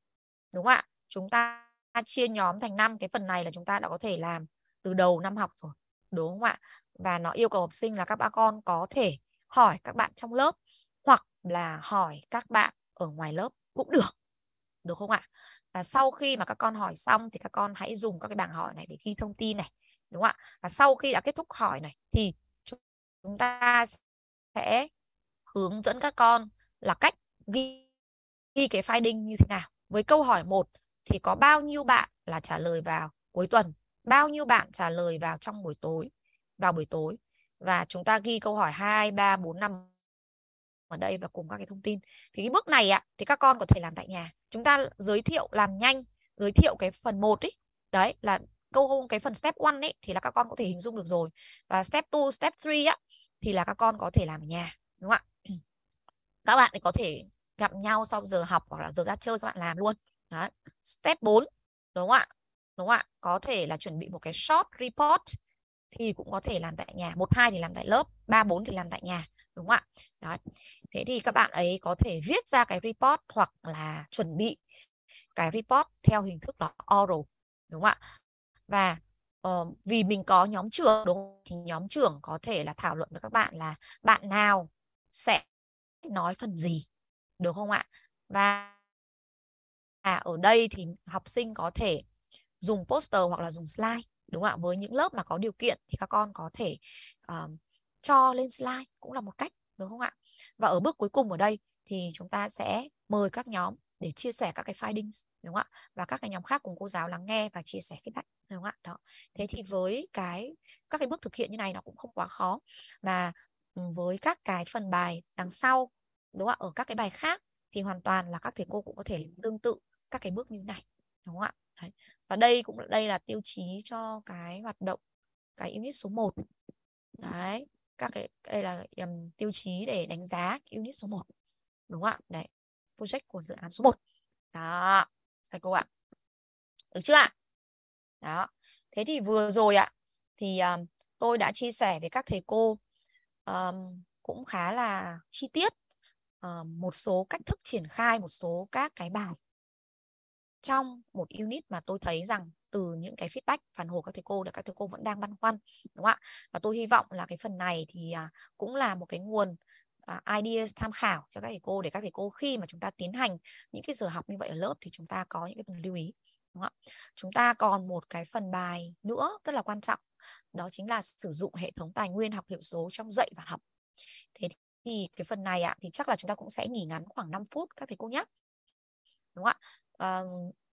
đúng không ạ chúng ta chia nhóm thành năm cái phần này là chúng ta đã có thể làm từ đầu năm học rồi đúng không ạ và nó yêu cầu học sinh là các ba con có thể hỏi các bạn trong lớp hoặc là hỏi các bạn ở ngoài lớp cũng được được không ạ và sau khi mà các con hỏi xong thì các con hãy dùng các cái bảng hỏi này để ghi thông tin này đúng không ạ và sau khi đã kết thúc hỏi này thì chúng ta sẽ hướng dẫn các con là cách ghi, ghi cái finding như thế nào với câu hỏi một thì có bao nhiêu bạn là trả lời vào cuối tuần bao nhiêu bạn trả lời vào trong buổi tối vào buổi tối và chúng ta ghi câu hỏi 2 3 4 5 ở đây và cùng các cái thông tin. Thì cái bước này ạ thì các con có thể làm tại nhà. Chúng ta giới thiệu làm nhanh, giới thiệu cái phần 1 ấy. Đấy là câu hôn cái phần step 1 ấy thì là các con có thể hình dung được rồi. Và step 2, step 3 á thì là các con có thể làm ở nhà, đúng không ạ? Các bạn thì có thể gặp nhau sau giờ học hoặc là giờ ra chơi các bạn làm luôn. Đấy. Step 4 đúng không ạ? đúng không ạ có thể là chuẩn bị một cái short report thì cũng có thể làm tại nhà một hai thì làm tại lớp ba bốn thì làm tại nhà đúng không ạ Đó. thế thì các bạn ấy có thể viết ra cái report hoặc là chuẩn bị cái report theo hình thức là oral đúng không ạ và uh, vì mình có nhóm trưởng đúng thì nhóm trưởng có thể là thảo luận với các bạn là bạn nào sẽ nói phần gì được không ạ và à, ở đây thì học sinh có thể dùng poster hoặc là dùng slide đúng không ạ với những lớp mà có điều kiện thì các con có thể uh, cho lên slide cũng là một cách đúng không ạ và ở bước cuối cùng ở đây thì chúng ta sẽ mời các nhóm để chia sẻ các cái findings đúng không ạ và các cái nhóm khác cùng cô giáo lắng nghe và chia sẻ feedback đúng không ạ đó thế thì với cái các cái bước thực hiện như này nó cũng không quá khó mà với các cái phần bài đằng sau đúng không ạ ở các cái bài khác thì hoàn toàn là các thầy cô cũng có thể tương tự các cái bước như này đúng không ạ Đấy và đây cũng đây là tiêu chí cho cái hoạt động cái unit số 1 đấy các cái đây là um, tiêu chí để đánh giá unit số 1 đúng không ạ đấy project của dự án số 1 đó thầy cô ạ được chưa ạ đó thế thì vừa rồi ạ thì um, tôi đã chia sẻ với các thầy cô um, cũng khá là chi tiết um, một số cách thức triển khai một số các cái bài trong một unit mà tôi thấy rằng từ những cái feedback phản hồi các thầy cô là các thầy cô vẫn đang băn khoăn đúng không ạ và tôi hy vọng là cái phần này thì à, cũng là một cái nguồn à, ideas tham khảo cho các thầy cô để các thầy cô khi mà chúng ta tiến hành những cái giờ học như vậy ở lớp thì chúng ta có những cái phần lưu ý đúng không ạ chúng ta còn một cái phần bài nữa rất là quan trọng đó chính là sử dụng hệ thống tài nguyên học liệu số trong dạy và học thế thì cái phần này ạ thì chắc là chúng ta cũng sẽ nghỉ ngắn khoảng 5 phút các thầy cô nhé đúng không ạ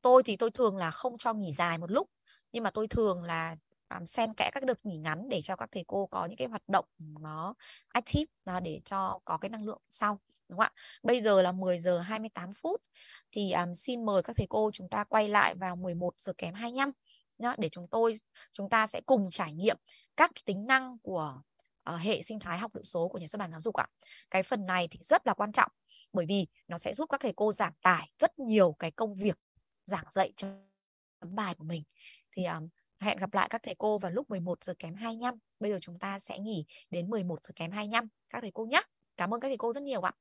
tôi thì tôi thường là không cho nghỉ dài một lúc nhưng mà tôi thường là um, xen kẽ các đợt nghỉ ngắn để cho các thầy cô có những cái hoạt động nó active là để cho có cái năng lượng sau đúng không ạ? Bây giờ là 10 giờ 28 phút thì um, xin mời các thầy cô chúng ta quay lại vào 11 giờ kém 25 nhá để chúng tôi chúng ta sẽ cùng trải nghiệm các tính năng của uh, hệ sinh thái học liệu số của nhà xuất bản giáo dục ạ. Cái phần này thì rất là quan trọng bởi vì nó sẽ giúp các thầy cô giảm tải rất nhiều cái công việc giảng dạy cho bài của mình thì um, hẹn gặp lại các thầy cô vào lúc 11 giờ kém 25 bây giờ chúng ta sẽ nghỉ đến 11 giờ kém 25 các thầy cô nhé cảm ơn các thầy cô rất nhiều ạ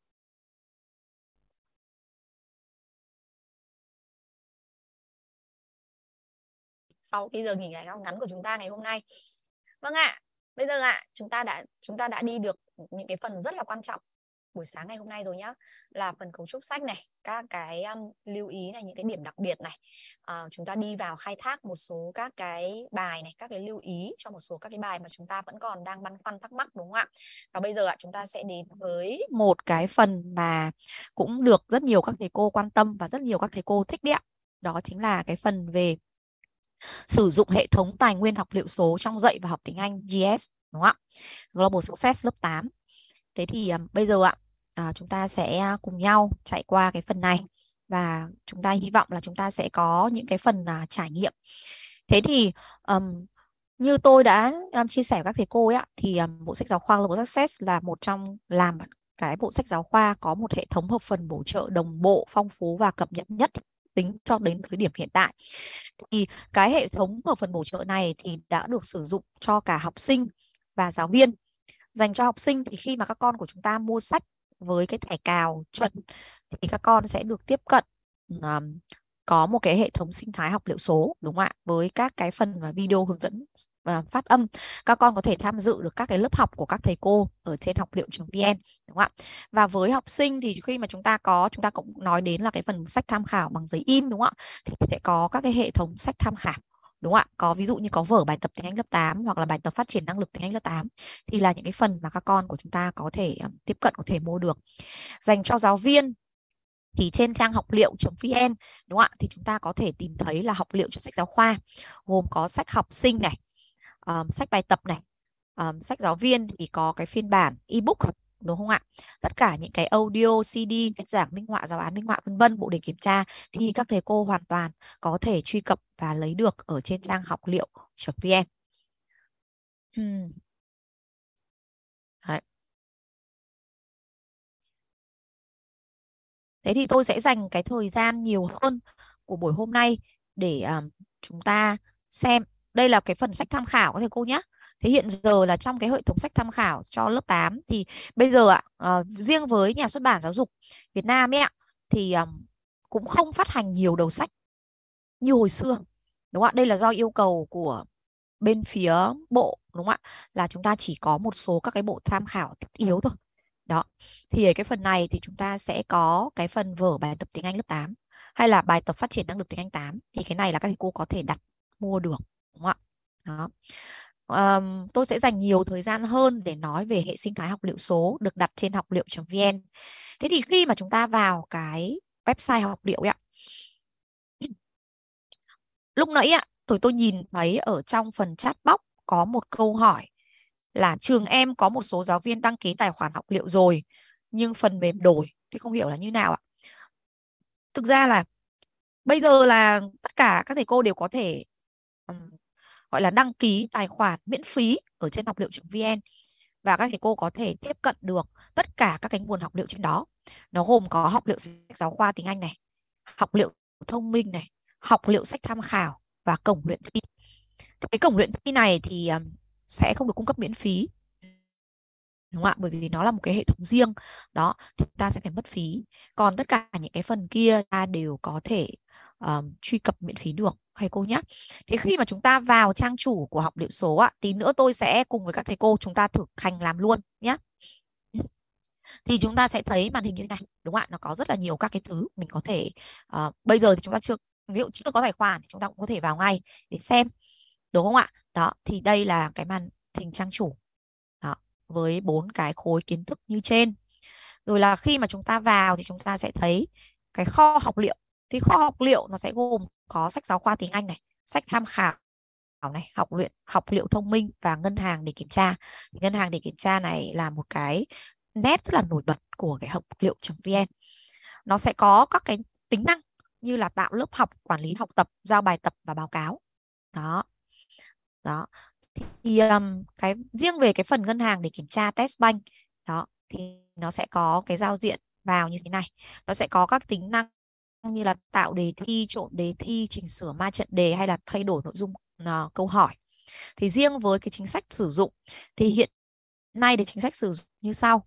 sau khi giờ nghỉ ngày ngắn của chúng ta ngày hôm nay vâng ạ bây giờ ạ chúng ta đã chúng ta đã đi được những cái phần rất là quan trọng buổi sáng ngày hôm nay rồi nhá là phần cấu trúc sách này các cái um, lưu ý này những cái điểm đặc biệt này à, chúng ta đi vào khai thác một số các cái bài này các cái lưu ý cho một số các cái bài mà chúng ta vẫn còn đang băn khoăn thắc mắc đúng không ạ và bây giờ ạ chúng ta sẽ đến với một cái phần mà cũng được rất nhiều các thầy cô quan tâm và rất nhiều các thầy cô thích đấy ạ đó chính là cái phần về sử dụng hệ thống tài nguyên học liệu số trong dạy và học tiếng Anh GS đúng không ạ Global Success lớp 8 Thế thì à, bây giờ ạ, à, chúng ta sẽ à, cùng nhau chạy qua cái phần này và chúng ta hy vọng là chúng ta sẽ có những cái phần là trải nghiệm. Thế thì um, như tôi đã um, chia sẻ với các thầy cô ấy ạ, thì um, bộ sách giáo khoa Global Success là một trong làm cái bộ sách giáo khoa có một hệ thống hợp phần bổ trợ đồng bộ, phong phú và cập nhật nhất tính cho đến thời điểm hiện tại. Thì cái hệ thống hợp phần bổ trợ này thì đã được sử dụng cho cả học sinh và giáo viên dành cho học sinh thì khi mà các con của chúng ta mua sách với cái thẻ cào chuẩn thì các con sẽ được tiếp cận um, có một cái hệ thống sinh thái học liệu số đúng không ạ với các cái phần và video hướng dẫn và ờ, phát âm các con có thể tham dự được các cái lớp học của các thầy cô ở trên học liệu.vn đúng không ạ và với học sinh thì khi mà chúng ta có chúng ta cũng nói đến là cái phần sách tham khảo bằng giấy in đúng không ạ thì sẽ có các cái hệ thống sách tham khảo đúng không ạ có ví dụ như có vở bài tập tiếng Anh lớp 8 hoặc là bài tập phát triển năng lực tiếng Anh lớp 8 thì là những cái phần mà các con của chúng ta có thể um, tiếp cận có thể mua được dành cho giáo viên thì trên trang học liệu.vn đúng không ạ thì chúng ta có thể tìm thấy là học liệu cho sách giáo khoa gồm có sách học sinh này um, sách bài tập này um, sách giáo viên thì có cái phiên bản ebook đúng không ạ? Tất cả những cái audio, CD, cách giảng minh họa, giáo án minh họa vân vân bộ đề kiểm tra thì các thầy cô hoàn toàn có thể truy cập và lấy được ở trên trang học liệu.vn. Thế thì tôi sẽ dành cái thời gian nhiều hơn của buổi hôm nay để um, chúng ta xem đây là cái phần sách tham khảo các thầy cô nhé. Thế hiện giờ là trong cái hệ thống sách tham khảo cho lớp 8 thì bây giờ ạ, uh, riêng với nhà xuất bản giáo dục Việt Nam ấy ạ thì um, cũng không phát hành nhiều đầu sách như hồi xưa. Đúng không ạ? Đây là do yêu cầu của bên phía bộ đúng không ạ? Là chúng ta chỉ có một số các cái bộ tham khảo thiết yếu thôi. Đó. Thì ở cái phần này thì chúng ta sẽ có cái phần vở bài tập tiếng Anh lớp 8 hay là bài tập phát triển năng lực tiếng Anh 8 thì cái này là các thầy cô có thể đặt mua được đúng không ạ? Đó um, tôi sẽ dành nhiều thời gian hơn để nói về hệ sinh thái học liệu số được đặt trên học liệu.vn. Thế thì khi mà chúng ta vào cái website học liệu ạ. Lúc nãy ạ, tôi tôi nhìn thấy ở trong phần chat box có một câu hỏi là trường em có một số giáo viên đăng ký tài khoản học liệu rồi nhưng phần mềm đổi thì không hiểu là như nào ạ. Thực ra là bây giờ là tất cả các thầy cô đều có thể gọi là đăng ký tài khoản miễn phí ở trên học liệu.vn và các thầy cô có thể tiếp cận được tất cả các cái nguồn học liệu trên đó. Nó gồm có học liệu sách giáo khoa tiếng Anh này, học liệu thông minh này, học liệu sách tham khảo và cổng luyện thi. Cái cổng luyện thi này thì ờ, sẽ không được cung cấp miễn phí đúng không ạ bởi vì nó là một cái hệ thống riêng đó thì ta sẽ phải mất phí còn tất cả những cái phần kia ta đều có thể uh, truy cập miễn phí được thầy cô nhé. Thế ừ. khi mà chúng ta vào trang chủ của học liệu số ạ, tí nữa tôi sẽ cùng với các thầy cô chúng ta thực hành làm luôn nhé. Thì chúng ta sẽ thấy màn hình như thế này, đúng không ạ? Nó có rất là nhiều các cái thứ mình có thể uh, bây giờ thì chúng ta chưa ví dụ chưa có tài khoản chúng ta cũng có thể vào ngay để xem. Đúng không ạ? Đó, thì đây là cái màn hình trang chủ. Đó, với bốn cái khối kiến thức như trên. Rồi là khi mà chúng ta vào thì chúng ta sẽ thấy cái kho học liệu thì kho học liệu nó sẽ gồm có sách giáo khoa tiếng Anh này sách tham khảo này học luyện học liệu thông minh và ngân hàng để kiểm tra ngân hàng để kiểm tra này là một cái nét rất là nổi bật của cái học liệu.vn nó sẽ có các cái tính năng như là tạo lớp học quản lý học tập giao bài tập và báo cáo đó đó thì um, cái riêng về cái phần ngân hàng để kiểm tra test bank đó thì nó sẽ có cái giao diện vào như thế này nó sẽ có các tính năng như là tạo đề thi, trộn đề thi, chỉnh sửa ma trận đề hay là thay đổi nội dung uh, câu hỏi. Thì riêng với cái chính sách sử dụng thì hiện nay thì chính sách sử dụng như sau.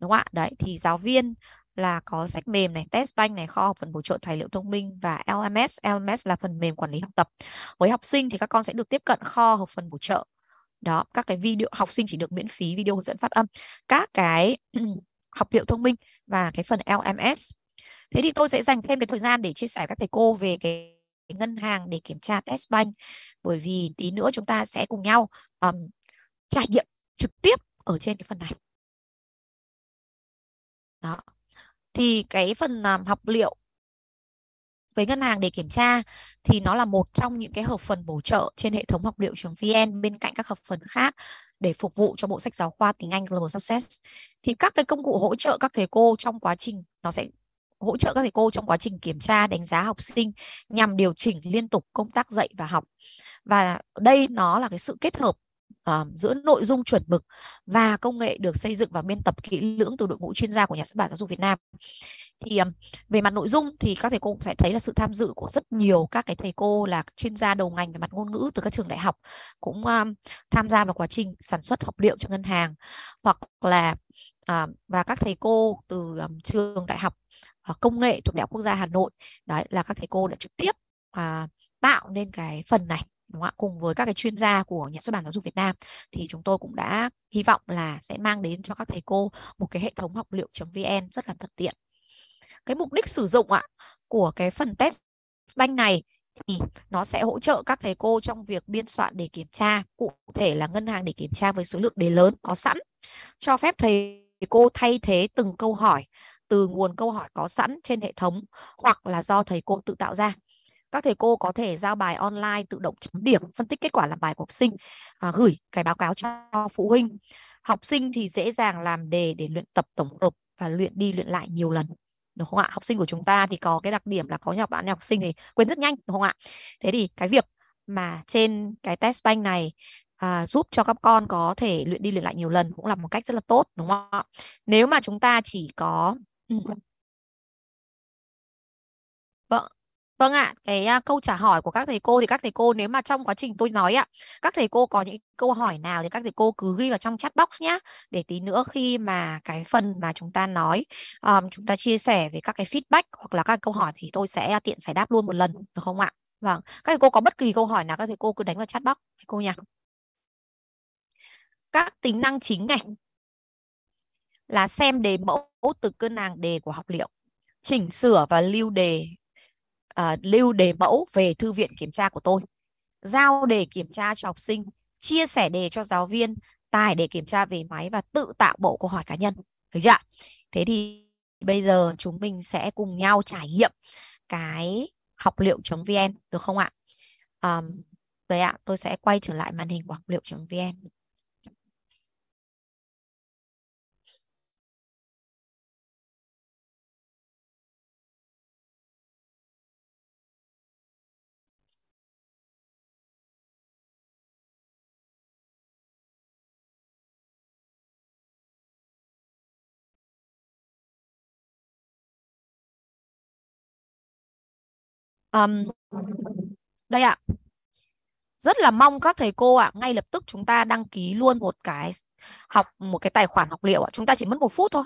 Đúng không ạ? Đấy thì giáo viên là có sách mềm này, test bank này, kho học phần bổ trợ tài liệu thông minh và LMS. LMS là phần mềm quản lý học tập. Với học sinh thì các con sẽ được tiếp cận kho học phần bổ trợ. Đó, các cái video học sinh chỉ được miễn phí video hướng dẫn phát âm, các cái học liệu thông minh và cái phần LMS thế thì tôi sẽ dành thêm cái thời gian để chia sẻ các thầy cô về cái ngân hàng để kiểm tra test bank bởi vì tí nữa chúng ta sẽ cùng nhau um, trải nghiệm trực tiếp ở trên cái phần này đó thì cái phần um, học liệu với ngân hàng để kiểm tra thì nó là một trong những cái hợp phần bổ trợ trên hệ thống học liệu.vn bên cạnh các hợp phần khác để phục vụ cho bộ sách giáo khoa tiếng Anh Global Success thì các cái công cụ hỗ trợ các thầy cô trong quá trình nó sẽ hỗ trợ các thầy cô trong quá trình kiểm tra đánh giá học sinh nhằm điều chỉnh liên tục công tác dạy và học và đây nó là cái sự kết hợp uh, giữa nội dung chuẩn mực và công nghệ được xây dựng và biên tập kỹ lưỡng từ đội ngũ chuyên gia của nhà xuất bản giáo dục Việt Nam thì um, về mặt nội dung thì các thầy cô cũng sẽ thấy là sự tham dự của rất nhiều các cái thầy cô là chuyên gia đầu ngành về mặt ngôn ngữ từ các trường đại học cũng um, tham gia vào quá trình sản xuất học liệu cho ngân hàng hoặc là à, và các thầy cô từ um, trường đại học Ờ, công nghệ thuộc đại học quốc gia Hà Nội đấy là các thầy cô đã trực tiếp à, tạo nên cái phần này đúng không ạ cùng với các cái chuyên gia của nhà xuất bản giáo dục Việt Nam thì chúng tôi cũng đã hy vọng là sẽ mang đến cho các thầy cô một cái hệ thống học liệu.vn rất là thuận tiện cái mục đích sử dụng ạ của cái phần test banh này thì nó sẽ hỗ trợ các thầy cô trong việc biên soạn để kiểm tra cụ thể là ngân hàng để kiểm tra với số lượng đề lớn có sẵn cho phép thầy cô thay thế từng câu hỏi từ nguồn câu hỏi có sẵn trên hệ thống hoặc là do thầy cô tự tạo ra. Các thầy cô có thể giao bài online tự động chấm điểm, phân tích kết quả làm bài của học sinh, à, gửi cái báo cáo cho phụ huynh. Học sinh thì dễ dàng làm đề để luyện tập tổng hợp và luyện đi luyện lại nhiều lần đúng không ạ học sinh của chúng ta thì có cái đặc điểm là có nhiều bạn học sinh thì quên rất nhanh đúng không ạ thế thì cái việc mà trên cái test bank này à, giúp cho các con có thể luyện đi luyện lại nhiều lần cũng là một cách rất là tốt đúng không ạ nếu mà chúng ta chỉ có Ừ. Vâng. vâng. Vâng ạ, cái, a, à, câu trả hỏi của các thầy cô thì các thầy cô nếu mà trong quá trình tôi nói ạ các thầy cô có những câu hỏi nào thì các thầy cô cứ ghi vào trong chat box nhé để tí nữa khi mà cái phần mà chúng ta nói, ờm, chúng ta chia sẻ về các cái feedback hoặc là các câu hỏi thì tôi sẽ à, tiện giải đáp luôn một lần, được không ạ? Vâng, các thầy cô có bất kỳ câu hỏi nào các thầy cô cứ đánh vào chat box, thầy cô nhỉ? Các tính năng chính này là xem đề mẫu từ cơ nàng đề của học liệu, chỉnh sửa và lưu đề à, lưu đề mẫu về thư viện kiểm tra của tôi, giao đề kiểm tra cho học sinh, chia sẻ đề cho giáo viên, tải để kiểm tra về máy và tự tạo bộ câu hỏi cá nhân. Được chưa? Thế thì bây giờ chúng mình sẽ cùng nhau trải nghiệm cái học liệu.vn được không ạ? Um, à, ạ, tôi sẽ quay trở lại màn hình của học liệu.vn. um, đây ạ rất là mong các thầy cô ạ ngay lập tức chúng ta đăng ký luôn một cái học một cái tài khoản học liệu ạ chúng ta chỉ mất một phút thôi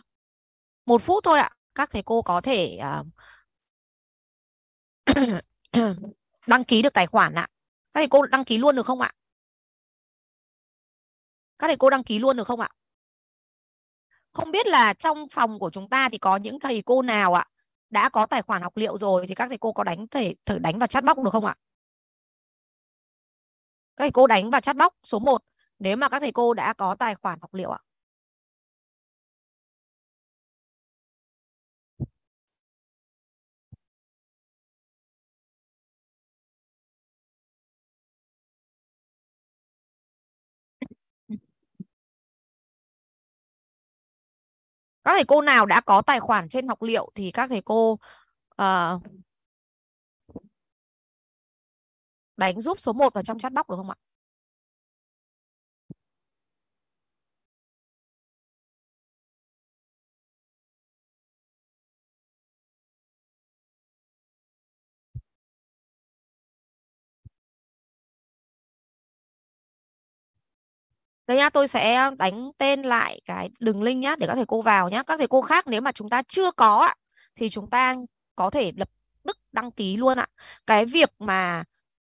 một phút thôi ạ các thầy cô có thể uh, đăng ký được tài khoản ạ các thầy cô đăng ký luôn được không ạ các thầy cô đăng ký luôn được không ạ không biết là trong phòng của chúng ta thì có những thầy cô nào ạ đã có tài khoản học liệu rồi thì các thầy cô có đánh thể thử đánh vào chat box được không ạ? Các thầy cô đánh vào chat box số 1 nếu mà các thầy cô đã có tài khoản học liệu ạ. các thầy cô nào đã có tài khoản trên học liệu thì các thầy cô uh, đánh giúp số 1 vào trong chat box được không ạ Đây nhá, tôi sẽ đánh tên lại cái đường link nhá để các thầy cô vào nhá. Các thầy cô khác nếu mà chúng ta chưa có thì chúng ta có thể lập tức đăng ký luôn ạ. Cái việc mà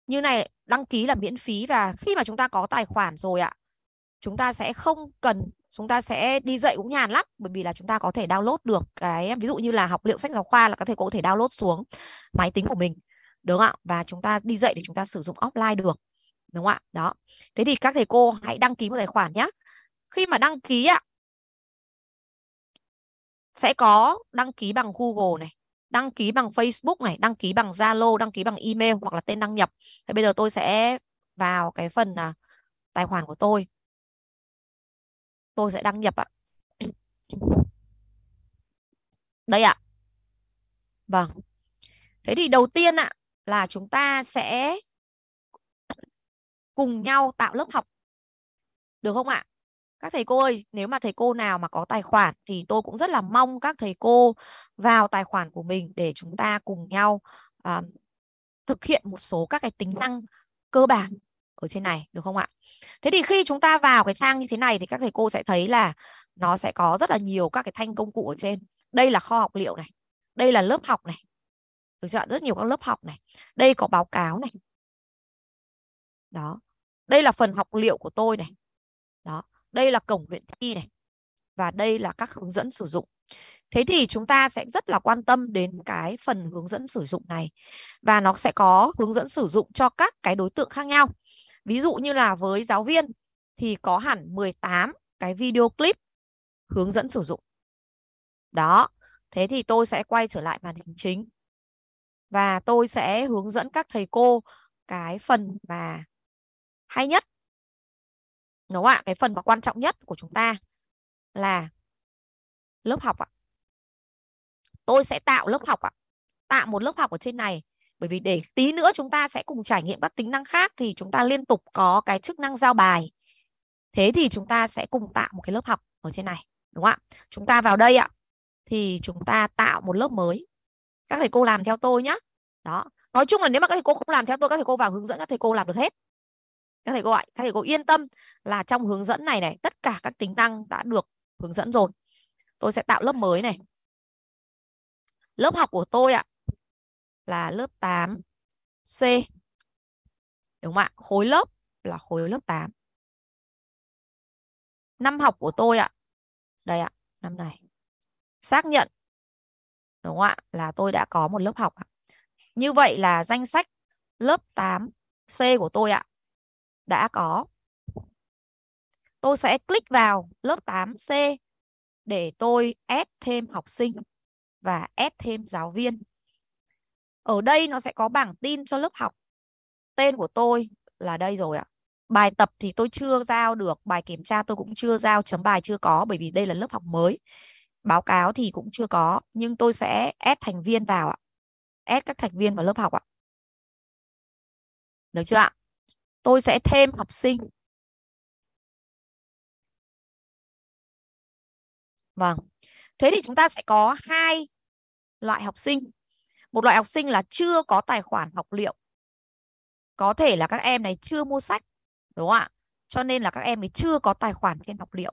như này đăng ký là miễn phí và khi mà chúng ta có tài khoản rồi ạ, chúng ta sẽ không cần chúng ta sẽ đi dạy cũng nhàn lắm bởi vì là chúng ta có thể download được cái ví dụ như là học liệu sách giáo khoa là các thầy cô có thể download xuống máy tính của mình đúng không ạ và chúng ta đi dạy thì chúng ta sử dụng offline được đúng không ạ đó thế thì các thầy cô hãy đăng ký một tài khoản nhé khi mà đăng ký ạ sẽ có đăng ký bằng Google này đăng ký bằng Facebook này đăng ký bằng Zalo đăng ký bằng email hoặc là tên đăng nhập thế bây giờ tôi sẽ vào cái phần là tài khoản của tôi tôi sẽ đăng nhập ạ đây ạ vâng thế thì đầu tiên ạ là chúng ta sẽ cùng nhau tạo lớp học được không ạ các thầy cô ơi nếu mà thầy cô nào mà có tài khoản thì tôi cũng rất là mong các thầy cô vào tài khoản của mình để chúng ta cùng nhau à, thực hiện một số các cái tính năng cơ bản ở trên này được không ạ thế thì khi chúng ta vào cái trang như thế này thì các thầy cô sẽ thấy là nó sẽ có rất là nhiều các cái thanh công cụ ở trên đây là kho học liệu này đây là lớp học này được chọn rất nhiều các lớp học này đây có báo cáo này đó đây là phần học liệu của tôi này đó đây là cổng luyện thi này và đây là các hướng dẫn sử dụng thế thì chúng ta sẽ rất là quan tâm đến cái phần hướng dẫn sử dụng này và nó sẽ có hướng dẫn sử dụng cho các cái đối tượng khác nhau ví dụ như là với giáo viên thì có hẳn 18 cái video clip hướng dẫn sử dụng đó thế thì tôi sẽ quay trở lại màn hình chính và tôi sẽ hướng dẫn các thầy cô cái phần mà hay nhất đúng không ạ cái phần mà quan trọng nhất của chúng ta là lớp học ạ tôi sẽ tạo lớp học ạ tạo một lớp học ở trên này bởi vì để tí nữa chúng ta sẽ cùng trải nghiệm các tính năng khác thì chúng ta liên tục có cái chức năng giao bài thế thì chúng ta sẽ cùng tạo một cái lớp học ở trên này đúng không ạ chúng ta vào đây ạ thì chúng ta tạo một lớp mới các thầy cô làm theo tôi nhé đó nói chung là nếu mà các thầy cô không làm theo tôi các thầy cô vào hướng dẫn các thầy cô làm được hết các thầy cô ạ các thầy cô yên tâm là trong hướng dẫn này này tất cả các tính năng đã được hướng dẫn rồi tôi sẽ tạo lớp mới này lớp học của tôi ạ là lớp 8 C đúng không ạ khối lớp là khối lớp 8 năm học của tôi ạ đây ạ năm này xác nhận đúng không ạ là tôi đã có một lớp học ạ như vậy là danh sách lớp 8 C của tôi ạ đã có. Tôi sẽ click vào lớp 8C để tôi add thêm học sinh và add thêm giáo viên. Ở đây nó sẽ có bảng tin cho lớp học. Tên của tôi là đây rồi ạ. Bài tập thì tôi chưa giao được, bài kiểm tra tôi cũng chưa giao, chấm bài chưa có bởi vì đây là lớp học mới. Báo cáo thì cũng chưa có, nhưng tôi sẽ add thành viên vào ạ. Add các thành viên vào lớp học ạ. Được chưa ạ? tôi sẽ thêm học sinh vâng thế thì chúng ta sẽ có hai loại học sinh một loại học sinh là chưa có tài khoản học liệu có thể là các em này chưa mua sách đúng không ạ cho nên là các em ấy chưa có tài khoản trên học liệu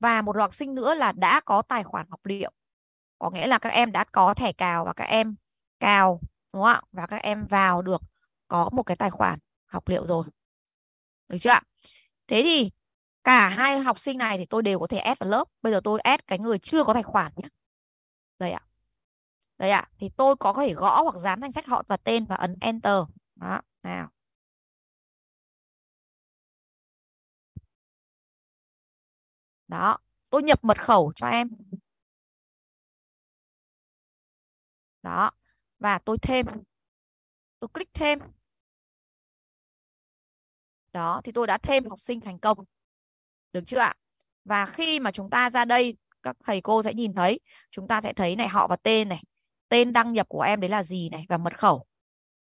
và một loại học sinh nữa là đã có tài khoản học liệu có nghĩa là các em đã có thẻ cào và các em cào đúng không ạ và các em vào được có một cái tài khoản học liệu rồi. Được chưa ạ? Thế thì cả hai học sinh này thì tôi đều có thể add vào lớp. Bây giờ tôi add cái người chưa có tài khoản nhé. Đây ạ. Đây ạ. Thì tôi có thể gõ hoặc dán danh sách họ và tên và ấn Enter. Đó. Nào. Đó. Tôi nhập mật khẩu cho em. Đó. Và tôi thêm. Tôi click thêm. Đó, thì tôi đã thêm học sinh thành công. Được chưa ạ? Và khi mà chúng ta ra đây, các thầy cô sẽ nhìn thấy, chúng ta sẽ thấy này họ và tên này, tên đăng nhập của em đấy là gì này và mật khẩu.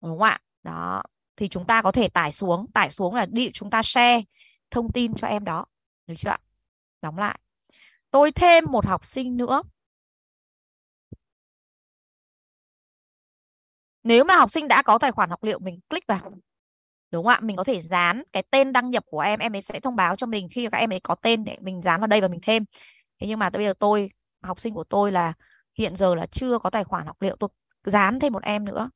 Đúng không ạ? Đó, thì chúng ta có thể tải xuống, tải xuống là đi chúng ta share thông tin cho em đó. Được chưa ạ? Đóng lại. Tôi thêm một học sinh nữa. Nếu mà học sinh đã có tài khoản học liệu mình click vào đúng không ạ mình có thể dán cái tên đăng nhập của em em ấy sẽ thông báo cho mình khi các em ấy có tên để mình dán vào đây và mình thêm thế nhưng mà bây giờ tôi học sinh của tôi là hiện giờ là chưa có tài khoản học liệu tôi dán thêm một em nữa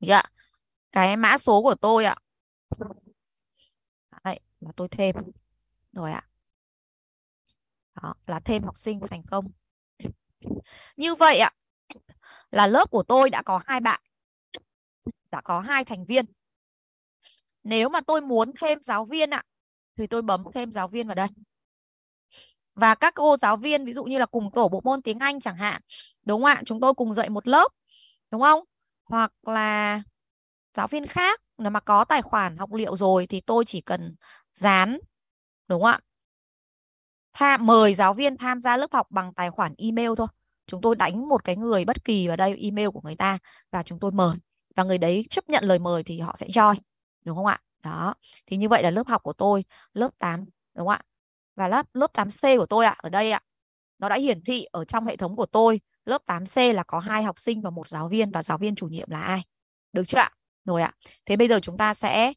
dạ cái mã số của tôi ạ Đấy, là tôi thêm rồi ạ Đó, là thêm học sinh thành công như vậy ạ là lớp của tôi đã có hai bạn đã có hai thành viên nếu mà tôi muốn thêm giáo viên ạ thì tôi bấm thêm giáo viên vào đây và các cô giáo viên ví dụ như là cùng tổ bộ môn tiếng Anh chẳng hạn đúng không ạ chúng tôi cùng dạy một lớp đúng không hoặc là giáo viên khác nếu mà có tài khoản học liệu rồi thì tôi chỉ cần dán đúng không ạ Tha mời giáo viên tham gia lớp học bằng tài khoản email thôi chúng tôi đánh một cái người bất kỳ vào đây email của người ta và chúng tôi mời và người đấy chấp nhận lời mời thì họ sẽ join đúng không ạ đó thì như vậy là lớp học của tôi lớp 8 đúng không ạ và lớp lớp 8C của tôi ạ ở đây ạ nó đã hiển thị ở trong hệ thống của tôi lớp 8C là có hai học sinh và một giáo viên và giáo viên chủ nhiệm là ai được chưa ạ rồi ạ thế bây giờ chúng ta sẽ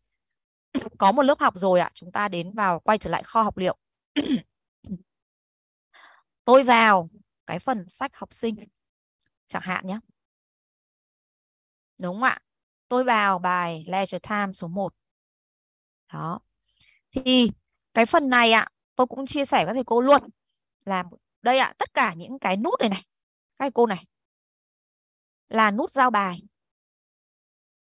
có một lớp học rồi ạ chúng ta đến vào quay trở lại kho học liệu tôi vào cái phần sách học sinh chẳng hạn nhé. Đúng không ạ? Tôi vào bài Leisure Time số 1. Đó. Thì cái phần này ạ, tôi cũng chia sẻ với thầy cô luôn là đây ạ, tất cả những cái nút này này, các thầy cô này là nút giao bài.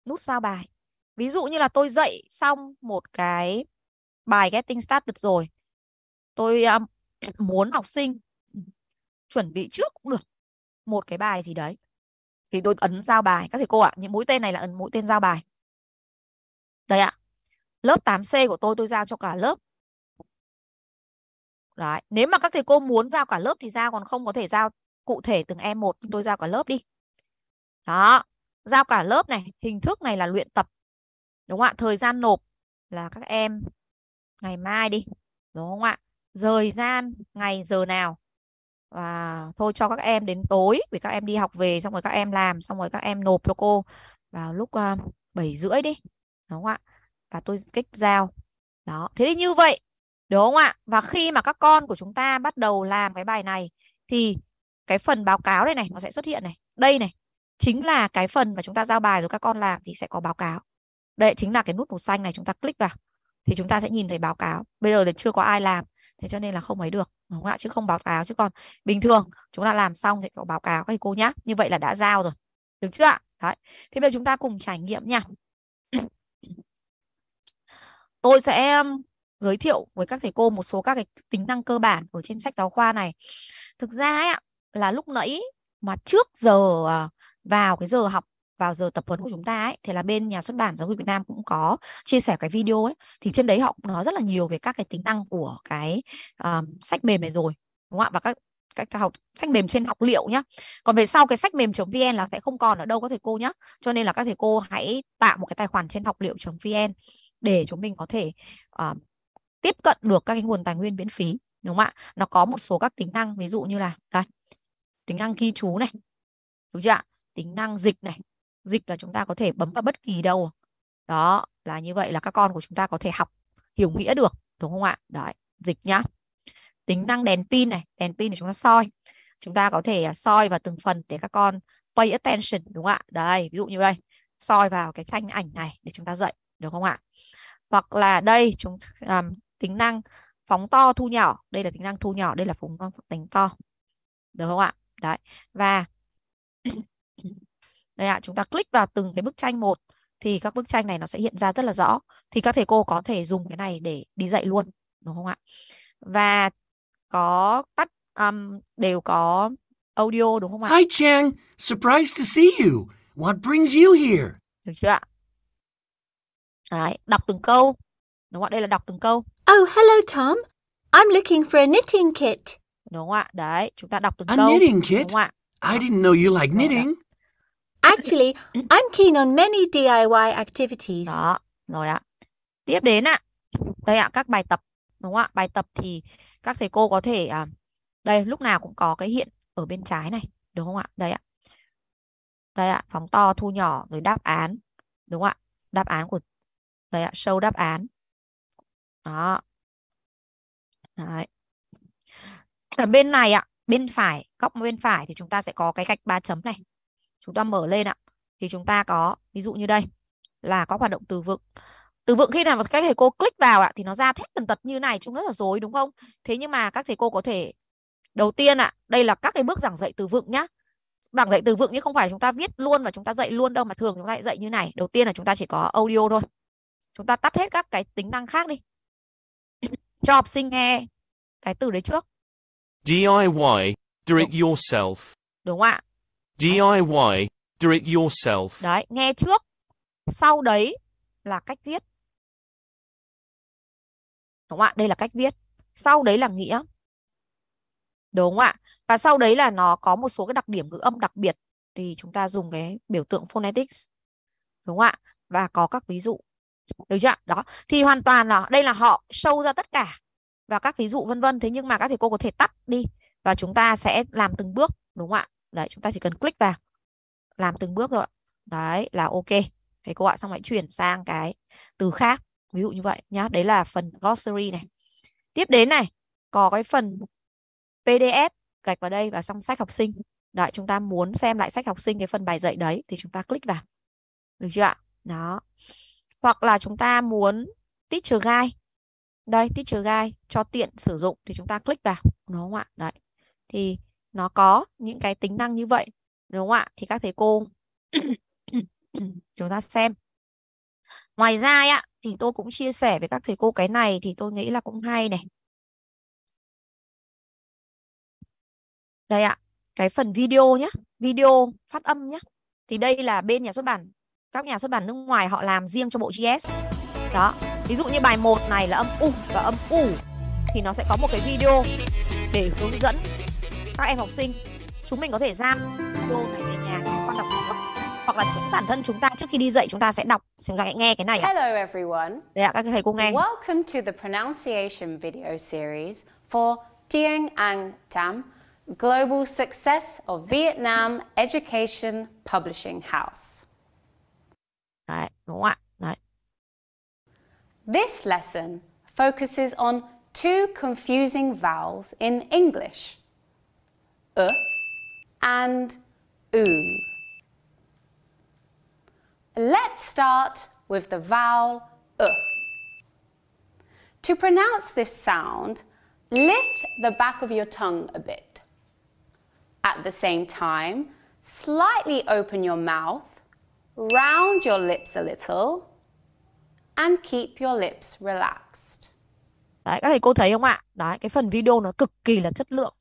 Nút giao bài. Ví dụ như là tôi dạy xong một cái bài Getting Started rồi. Tôi um, muốn học sinh chuẩn bị trước cũng được một cái bài gì đấy thì tôi ấn giao bài các thầy cô ạ à, những mũi tên này là ấn mũi tên giao bài đây ạ à, lớp 8C của tôi tôi giao cho cả lớp Đấy. Nếu mà các thầy cô muốn giao cả lớp thì giao còn không có thể giao cụ thể từng em một nhưng tôi giao cả lớp đi. Đó, giao cả lớp này, hình thức này là luyện tập. Đúng không ạ? Thời gian nộp là các em ngày mai đi. Đúng không ạ? rời gian ngày giờ nào và thôi cho các em đến tối vì các em đi học về xong rồi các em làm xong rồi các em nộp cho cô vào lúc ờ, bảy rưỡi đi đúng không ạ và tôi kích giao đó thế thì như vậy đúng không ạ và khi mà các con của chúng ta bắt đầu làm cái bài này thì cái phần báo cáo đây này nó sẽ xuất hiện này đây này chính là cái phần mà chúng ta giao bài rồi các con làm thì sẽ có báo cáo đây chính là cái nút màu xanh này chúng ta click vào thì chúng ta sẽ nhìn thấy báo cáo bây giờ thì chưa có ai làm thế cho nên là không ấy được đúng không ạ chứ không báo cáo chứ còn bình thường chúng ta làm xong thì có báo cáo các thầy cô nhá như vậy là đã giao rồi được chưa ạ đấy thế bây giờ chúng ta cùng trải nghiệm nha tôi sẽ giới thiệu với các thầy cô một số các cái tính năng cơ bản ở trên sách giáo khoa này thực ra ấy, là lúc nãy mà trước giờ à, vào cái giờ học vào giờ tập huấn của chúng ta ấy thì là bên nhà xuất bản giáo dục Việt Nam cũng có chia sẻ cái video ấy thì trên đấy họ cũng nói rất là nhiều về các cái tính năng của cái um, sách mềm này rồi đúng không ạ và các các học sách mềm trên học liệu nhá còn về sau cái sách mềm vn là sẽ không còn ở đâu các thầy cô nhá cho nên là các thầy cô hãy tạo một cái tài khoản trên học liệu vn để chúng mình có thể uh, tiếp cận được các cái nguồn tài nguyên miễn phí đúng không ạ nó có một số các tính năng ví dụ như là đây, tính năng ghi chú này đúng chưa ạ tính năng dịch này dịch là chúng ta có thể bấm vào bất kỳ đâu đó là như vậy là các con của chúng ta có thể học hiểu nghĩa được đúng không ạ đấy dịch nhá tính năng đèn pin này đèn pin để chúng ta soi chúng ta có thể à, soi vào từng phần để các con pay attention đúng không ạ đây ví dụ như đây soi vào cái tranh ảnh này để chúng ta dạy đúng không ạ hoặc là đây chúng um, tính năng phóng to thu nhỏ đây là tính năng thu nhỏ đây là phóng tính to đúng không ạ đấy và Đây ạ, chúng ta click vào từng cái bức tranh một thì các bức tranh này nó sẽ hiện ra rất là rõ. Thì các thầy cô có thể dùng cái này để đi dạy luôn, đúng không ạ? Và có tắt um, đều có audio đúng không ạ? Hi Chang, surprised to see you. What brings you here? Được chưa ạ? Đấy, đọc từng câu. Đúng không ạ? Đây là đọc từng câu. Oh, hello Tom. I'm looking for a knitting kit. Đúng không ạ? Đấy, chúng ta đọc từng a câu. A knitting kit? Đúng không ạ? I didn't know you like vâng knitting. Actually, I'm keen on many DIY activities. Đó, rồi ạ. Tiếp đến ạ. Đây ạ, các bài tập. Đúng không ạ? Bài tập thì các thầy cô có thể... À, đây, lúc nào cũng có cái hiện ở bên trái này. Đúng không ạ? Đây ạ. Đây ạ, phóng to, thu nhỏ, rồi đáp án. Đúng không ạ? Đáp án của... Đây ạ, show đáp án. Đó. Đấy. Ở bên này ạ, bên phải, góc bên phải thì chúng ta sẽ có cái gạch ba chấm này chúng ta mở lên ạ thì chúng ta có ví dụ như đây là có hoạt động từ vựng từ vựng khi nào mà các thầy cô click vào ạ thì nó ra hết tần tật như này chúng rất là dối đúng không thế nhưng mà các thầy cô có thể đầu tiên ạ đây là các cái bước giảng dạy từ vựng nhá bảng dạy từ vựng nhưng không phải chúng ta viết luôn và chúng ta dạy luôn đâu mà thường chúng ta dạy như này đầu tiên là chúng ta chỉ có audio thôi chúng ta tắt hết các cái tính năng khác đi cho học sinh nghe cái từ đấy trước DIY do it yourself đúng ạ DIY, do it yourself. Đấy, nghe trước, sau đấy là cách viết. Đúng không ạ? Đây là cách viết. Sau đấy là nghĩa. Đúng không ạ? Và sau đấy là nó có một số cái đặc điểm ngữ âm đặc biệt thì chúng ta dùng cái biểu tượng phonetics. Đúng không ạ? Và có các ví dụ. Được chưa? Đó, thì hoàn toàn là đây là họ show ra tất cả và các ví dụ vân vân thế nhưng mà các thầy cô có thể tắt đi và chúng ta sẽ làm từng bước đúng không ạ? đấy chúng ta chỉ cần click vào làm từng bước rồi đấy là ok thầy cô ạ xong hãy chuyển sang cái từ khác ví dụ như vậy nhá đấy là phần glossary này tiếp đến này có cái phần pdf gạch vào đây và xong sách học sinh đấy chúng ta muốn xem lại sách học sinh cái phần bài dạy đấy thì chúng ta click vào được chưa ạ đó hoặc là chúng ta muốn teacher guide đây teacher guide cho tiện sử dụng thì chúng ta click vào đúng không ạ đấy thì nó có những cái tính năng như vậy đúng không ạ thì các thầy cô chúng ta xem ngoài ra ấy, thì tôi cũng chia sẻ với các thầy cô cái này thì tôi nghĩ là cũng hay này đây ạ cái phần video nhé video phát âm nhé thì đây là bên nhà xuất bản các nhà xuất bản nước ngoài họ làm riêng cho bộ GS đó ví dụ như bài 1 này là âm u và âm u thì nó sẽ có một cái video để hướng dẫn các em học sinh chúng mình có thể ra video này về nhà con đọc trước hoặc là chính bản thân chúng ta trước khi đi dạy chúng ta sẽ đọc chúng ta sẽ nghe cái này Hello everyone. Đây là các thầy cô nghe. Welcome to the pronunciation video series for Tieng An Tam Global Success of Vietnam Education Publishing House. Đấy, đúng không ạ? Đấy. This lesson focuses on two confusing vowels in English. uh, and U. Um. Let's start with the vowel u. Uh. To pronounce this sound, lift the back of your tongue a bit. At the same time, slightly open your mouth, round your lips a little, and keep your lips relaxed. Đấy, các thầy cô thấy không ạ? Đấy, cái phần video nó cực kỳ là chất lượng.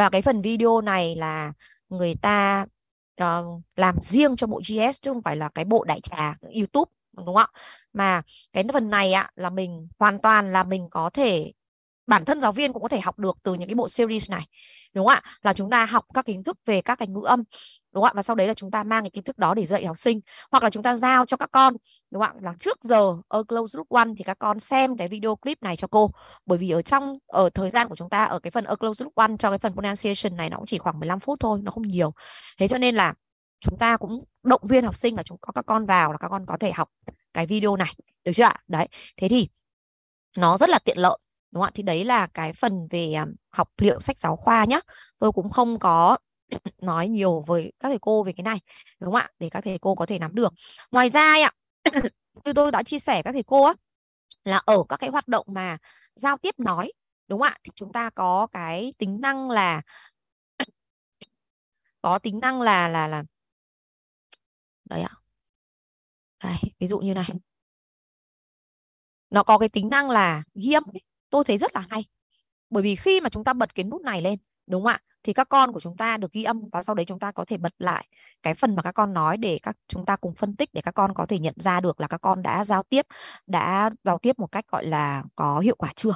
và cái phần video này là người ta uh, làm riêng cho bộ GS chứ không phải là cái bộ đại trà YouTube đúng không ạ mà cái phần này ạ là mình hoàn toàn là mình có thể bản thân giáo viên cũng có thể học được từ những cái bộ series này đúng không ạ là chúng ta học các kiến thức về các cái ngữ âm đúng không ạ và sau đấy là chúng ta mang cái kiến thức đó để dạy học sinh hoặc là chúng ta giao cho các con đúng không ạ là trước giờ ở close group one thì các con xem cái video clip này cho cô bởi vì ở trong ở thời gian của chúng ta ở cái phần ở close group one cho cái phần pronunciation này nó cũng chỉ khoảng 15 phút thôi nó không nhiều thế cho nên là chúng ta cũng động viên học sinh là chúng có các con vào là các con có thể học cái video này được chưa ạ đấy thế thì nó rất là tiện lợi đúng không ạ thì đấy là cái phần về à, học liệu sách giáo khoa nhé tôi cũng không có nói nhiều với các thầy cô về cái này đúng không ạ để các thầy cô có thể nắm được ngoài ra ạ như tôi đã chia sẻ các thầy cô á là ở các cái hoạt động mà giao tiếp nói đúng không ạ thì chúng ta có cái tính năng là có tính năng là là là đấy ạ đây, ví dụ như này nó có cái tính năng là ghi âm tôi thấy rất là hay bởi vì khi mà chúng ta bật cái nút này lên đúng không ạ thì các con của chúng ta được ghi âm và sau đấy chúng ta có thể bật lại cái phần mà các con nói để các chúng ta cùng phân tích để các con có thể nhận ra được là các con đã giao tiếp đã giao tiếp một cách gọi là có hiệu quả chưa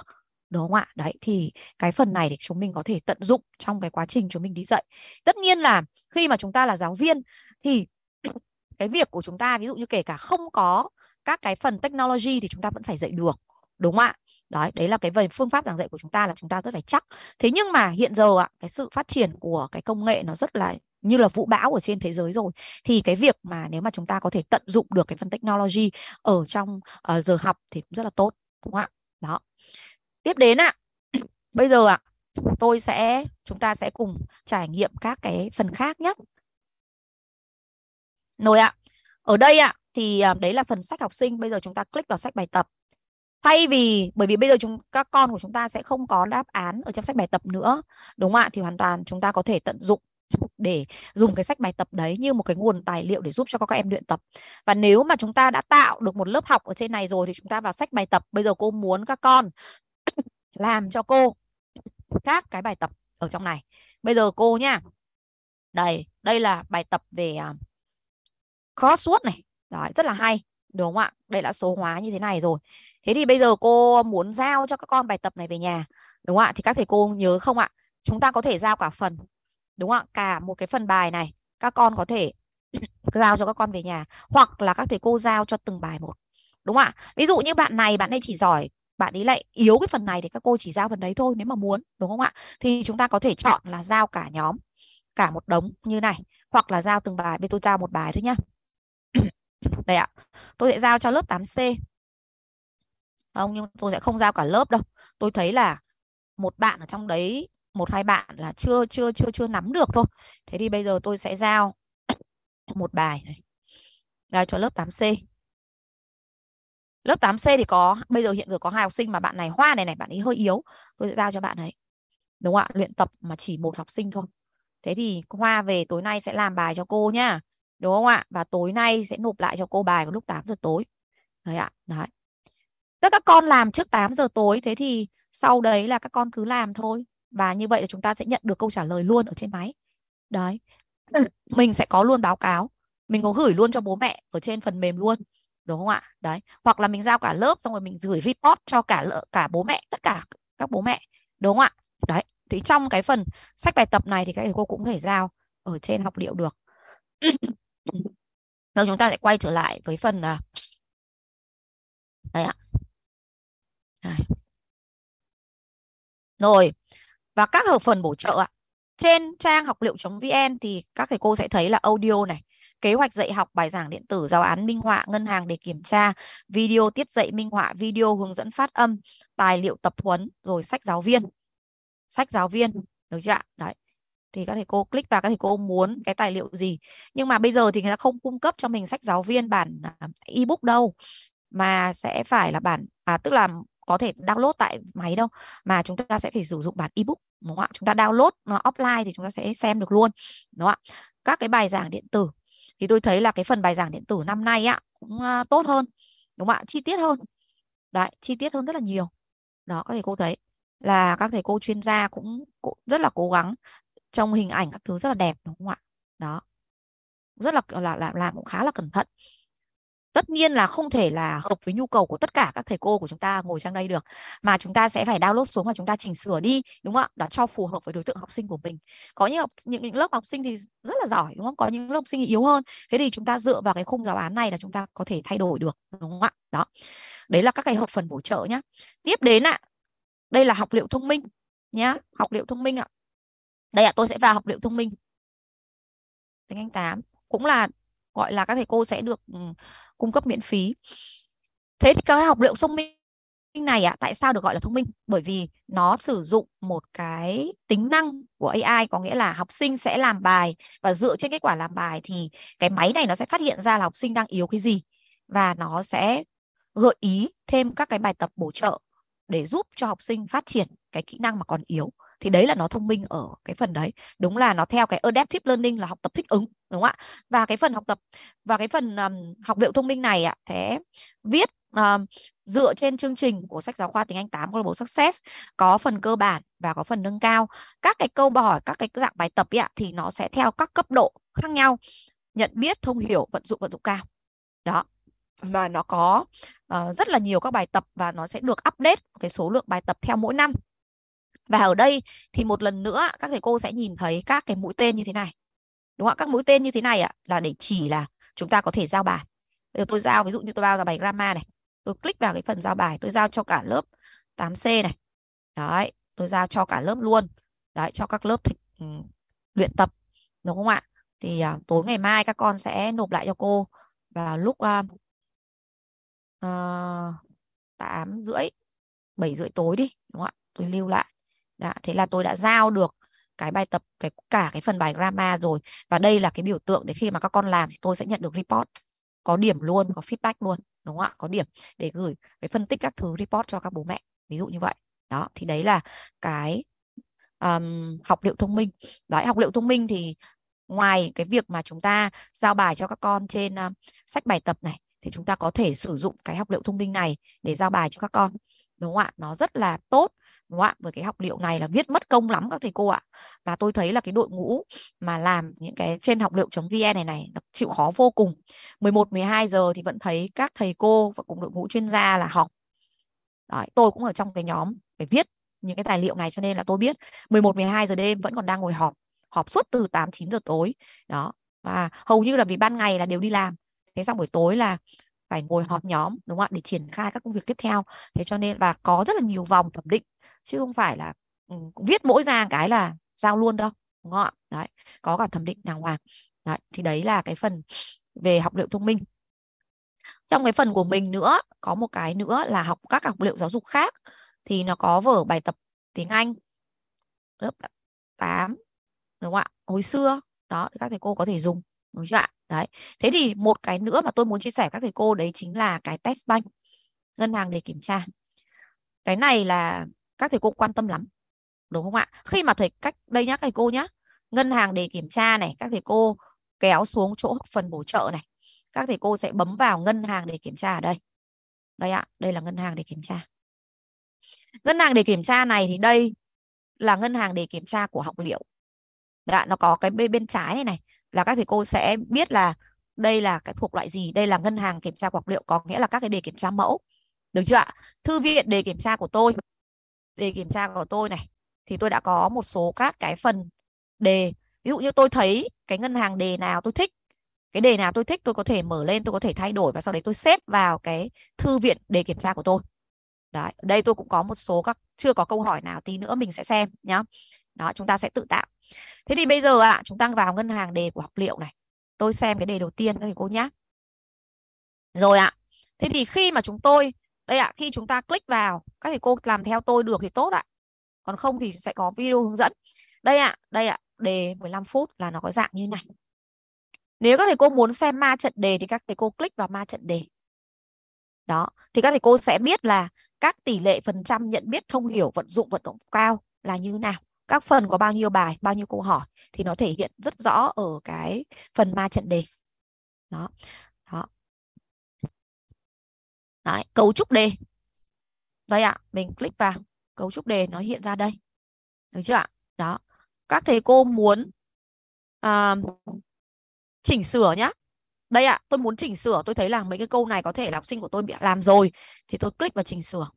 đúng không ạ đấy thì cái phần này thì chúng mình có thể tận dụng trong cái quá trình chúng mình đi dạy tất nhiên là khi mà chúng ta là giáo viên thì cái việc của chúng ta ví dụ như kể cả không có các cái phần technology thì chúng ta vẫn phải dạy được đúng không ạ đấy đấy là cái về phương pháp giảng dạy của chúng ta là chúng ta rất phải chắc thế nhưng mà hiện giờ ạ cái sự phát triển của cái công nghệ nó rất là như là vũ bão ở trên thế giới rồi thì cái việc mà nếu mà chúng ta có thể tận dụng được cái phần technology ở trong uh, giờ học thì cũng rất là tốt đúng không ạ đó tiếp đến ạ bây giờ ạ tôi sẽ chúng ta sẽ cùng trải nghiệm các cái phần khác nhé rồi ạ ở đây ạ à, thì ờ, đấy là phần sách học sinh bây giờ chúng ta click vào sách bài tập thay vì bởi vì bây giờ chúng các con của chúng ta sẽ không có đáp án ở trong sách bài tập nữa đúng không ạ thì hoàn toàn chúng ta có thể tận dụng để dùng cái sách bài tập đấy như một cái nguồn tài liệu để giúp cho các em luyện tập và nếu mà chúng ta đã tạo được một lớp học ở trên này rồi thì chúng ta vào sách bài tập bây giờ cô muốn các con làm cho cô các cái bài tập ở trong này bây giờ cô nha đây đây là bài tập về à, crossword này Đấy, rất là hay đúng không ạ đây đã số hóa như thế này rồi thế thì bây giờ cô muốn giao cho các con bài tập này về nhà đúng không ạ thì các thầy cô nhớ không ạ chúng ta có thể giao cả phần đúng không ạ cả một cái phần bài này các con có thể giao cho các con về nhà hoặc là các thầy cô giao cho từng bài một đúng không ạ ví dụ như bạn này bạn ấy chỉ giỏi bạn ấy lại yếu cái phần này thì các cô chỉ giao phần đấy thôi nếu mà muốn đúng không ạ thì chúng ta có thể chọn là giao cả nhóm cả một đống như này hoặc là giao từng bài bên tôi giao một bài thôi nhá đây ạ tôi sẽ giao cho lớp 8C không nhưng tôi sẽ không giao cả lớp đâu tôi thấy là một bạn ở trong đấy một hai bạn là chưa chưa chưa chưa nắm được thôi thế thì bây giờ tôi sẽ giao một bài này giao cho lớp 8C lớp 8C thì có bây giờ hiện giờ có hai học sinh mà bạn này hoa này này bạn ấy hơi yếu tôi sẽ giao cho bạn ấy đúng không ạ luyện tập mà chỉ một học sinh thôi thế thì hoa về tối nay sẽ làm bài cho cô nhá đúng không ạ và tối nay sẽ nộp lại cho cô bài vào lúc 8 giờ tối đấy ạ đấy các các con làm trước 8 giờ tối thế thì sau đấy là các con cứ làm thôi và như vậy là chúng ta sẽ nhận được câu trả lời luôn ở trên máy đấy mình sẽ có luôn báo cáo mình có gửi luôn cho bố mẹ ở trên phần mềm luôn đúng không ạ đấy hoặc là mình giao cả lớp xong rồi mình gửi report cho cả cả bố mẹ tất cả các bố mẹ đúng không ạ đấy thì trong cái phần sách bài tập này thì các thầy cô cũng thể giao ở trên học liệu được rồi chúng ta lại quay trở lại với phần à, đây ạ đây. Rồi. Và các hợp phần bổ trợ ạ. Trên trang học liệu.vn thì các thầy cô sẽ thấy là audio này, kế hoạch dạy học bài giảng điện tử giáo án minh họa ngân hàng để kiểm tra video tiết dạy minh họa video hướng dẫn phát âm tài liệu tập huấn rồi sách giáo viên sách giáo viên được chưa ạ đấy thì các thầy cô click vào các thầy cô muốn cái tài liệu gì nhưng mà bây giờ thì người ta không cung cấp cho mình sách giáo viên bản à, ebook đâu mà sẽ phải là bản à, tức là có thể download tại máy đâu mà chúng ta sẽ phải sử dụng bản ebook đúng không ạ chúng ta download nó offline thì chúng ta sẽ xem được luôn đúng không ạ các cái bài giảng điện tử thì tôi thấy là cái phần bài giảng điện tử năm nay á cũng ờ, tốt hơn đúng không ạ chi tiết hơn đấy chi tiết hơn rất là nhiều đó các thầy cô thấy là các thầy cô chuyên gia cũng, rất là cố gắng trong hình ảnh các thứ rất là đẹp đúng không ạ đó rất là là, là làm cũng khá là cẩn thận tất nhiên là không thể là hợp với nhu cầu của tất cả các thầy cô của chúng ta ngồi trong đây được mà chúng ta sẽ phải download xuống và chúng ta chỉnh sửa đi đúng không ạ đó cho phù hợp với đối tượng học sinh của mình có những học những, những lớp học sinh thì rất là giỏi đúng không có những lớp học sinh thì yếu hơn thế thì chúng ta dựa vào cái khung giáo án này là chúng ta có thể thay đổi được đúng không ạ đó đấy là các cái hợp phần bổ trợ nhá tiếp đến ạ đây là học liệu thông minh nhá học liệu thông minh ạ đây ạ tôi sẽ vào học liệu thông minh tiếng anh 8 cũng là gọi là các thầy cô sẽ được ừ, cung cấp miễn phí thế thì cái học liệu thông minh này à, tại sao được gọi là thông minh bởi vì nó sử dụng một cái tính năng của AI có nghĩa là học sinh sẽ làm bài và dựa trên kết quả làm bài thì cái máy này nó sẽ phát hiện ra là học sinh đang yếu cái gì và nó sẽ gợi ý thêm các cái bài tập bổ trợ để giúp cho học sinh phát triển cái kỹ năng mà còn yếu thì đấy là nó thông minh ở cái phần đấy đúng là nó theo cái adaptive learning là học tập thích ứng đúng không ạ và cái phần học tập và cái phần um, học liệu thông minh này ạ thế viết um, dựa trên chương trình của sách giáo khoa tiếng Anh 8 câu lạc bộ Success có phần cơ bản và có phần nâng cao các cái câu hỏi các cái dạng bài tập ạ thì nó sẽ theo các cấp độ khác nhau nhận biết thông hiểu vận dụng vận dụng cao đó và nó có uh, rất là nhiều các bài tập và nó sẽ được update cái số lượng bài tập theo mỗi năm và ở đây thì một lần nữa các thầy cô sẽ nhìn thấy các cái mũi tên như thế này đúng không ạ các mũi tên như thế này ạ là để chỉ là chúng ta có thể giao bài bây giờ tôi giao ví dụ như tôi bao ra bài grammar này tôi click vào cái phần giao bài tôi giao cho cả lớp 8C này đấy tôi giao cho cả lớp luôn đấy cho các lớp thực, um, ừ, luyện tập đúng không ạ thì à, tối ngày mai các con sẽ nộp lại cho cô vào lúc à, ờ, tám rưỡi bảy rưỡi tối đi đúng không ạ tôi lưu lại đã thế là tôi đã giao được cái bài tập cái cả cái phần bài grammar rồi và đây là cái biểu tượng để khi mà các con làm thì tôi sẽ nhận được report có điểm luôn có feedback luôn đúng không ạ có điểm để gửi cái phân tích các thứ report cho các bố mẹ ví dụ như vậy đó thì đấy là cái um, học liệu thông minh đấy học liệu thông minh thì ngoài cái việc mà chúng ta giao bài cho các con trên um, sách bài tập này thì chúng ta có thể sử dụng cái học liệu thông minh này để giao bài cho các con đúng không ạ nó rất là tốt đúng không ạ với cái học liệu này là viết mất công lắm các thầy cô ạ và tôi thấy là cái đội ngũ mà làm những cái trên học liệu vn này này nó chịu khó vô cùng 11 12 giờ thì vẫn thấy các thầy cô và cùng đội ngũ chuyên gia là học Đấy, tôi cũng ở trong cái nhóm để viết những cái tài liệu này cho nên là tôi biết 11 12 giờ đêm vẫn còn đang ngồi họp họp suốt từ 8 9 giờ tối đó và hầu như là vì ban ngày là đều đi làm thế xong buổi tối là phải ngồi họp nhóm đúng không ạ để triển khai các công việc tiếp theo thế cho nên và có rất là nhiều vòng thẩm định chứ không phải là ừ, viết mỗi ra cái là giao luôn đâu đúng không ạ đấy có cả thẩm định đàng hoàng đấy thì đấy là cái phần về học liệu thông minh trong cái phần của mình nữa có một cái nữa là học các học liệu giáo dục khác thì nó có vở bài tập tiếng Anh lớp 8 đúng không ạ hồi xưa đó các thầy cô có thể dùng đúng chưa ạ đấy thế thì một cái nữa mà tôi muốn chia sẻ các thầy cô đấy chính là cái test bank ngân hàng để kiểm tra cái này là các thầy cô quan tâm lắm đúng không ạ khi mà thầy cách đây nhá thầy cô nhá ngân hàng để kiểm tra này các thầy cô kéo xuống chỗ phần bổ trợ này các thầy cô sẽ bấm vào ngân hàng để kiểm tra ở đây đây ạ đây là ngân hàng để kiểm tra ngân hàng để kiểm tra này thì đây là ngân hàng để kiểm tra của học liệu đã nó có cái bên bên trái này này là các thầy cô sẽ biết là đây là cái thuộc loại gì đây là ngân hàng kiểm tra của học liệu có nghĩa là các cái đề kiểm tra mẫu được chưa ạ thư viện đề kiểm tra của tôi đề kiểm tra của tôi này thì tôi đã có một số các cái phần đề ví dụ như tôi thấy cái ngân hàng đề nào tôi thích cái đề nào tôi thích tôi có thể mở lên tôi có thể thay đổi và sau đấy tôi xếp vào cái thư viện đề kiểm tra của tôi đấy đây tôi cũng có một số các chưa có câu hỏi nào tí nữa mình sẽ xem nhá đó chúng ta sẽ tự tạo thế thì bây giờ ạ à, chúng ta vào ngân hàng đề của học liệu này tôi xem cái đề đầu tiên các thầy cô nhá. rồi ạ à, thế thì khi mà chúng tôi đây ạ khi chúng ta click vào các thầy cô làm theo tôi được thì tốt ạ còn không thì sẽ có video hướng dẫn đây ạ đây ạ đề 15 phút là nó có dạng như này nếu các thầy cô muốn xem ma trận đề thì các thầy cô click vào ma trận đề đó thì các thầy cô sẽ biết là các tỷ lệ phần trăm nhận biết thông hiểu vận dụng vận động cao là như nào các phần có bao nhiêu bài bao nhiêu câu hỏi thì nó thể hiện rất rõ ở cái phần ma trận đề đó đó Đấy, cấu trúc đề. Đây ạ, à, mình click vào cấu trúc đề nó hiện ra đây. Được chưa ạ? Đó. Các thầy cô muốn à, chỉnh sửa nhá. Đây ạ, à, tôi muốn chỉnh sửa, tôi thấy là mấy cái câu này có thể là học sinh của tôi bị làm rồi thì tôi click vào chỉnh sửa.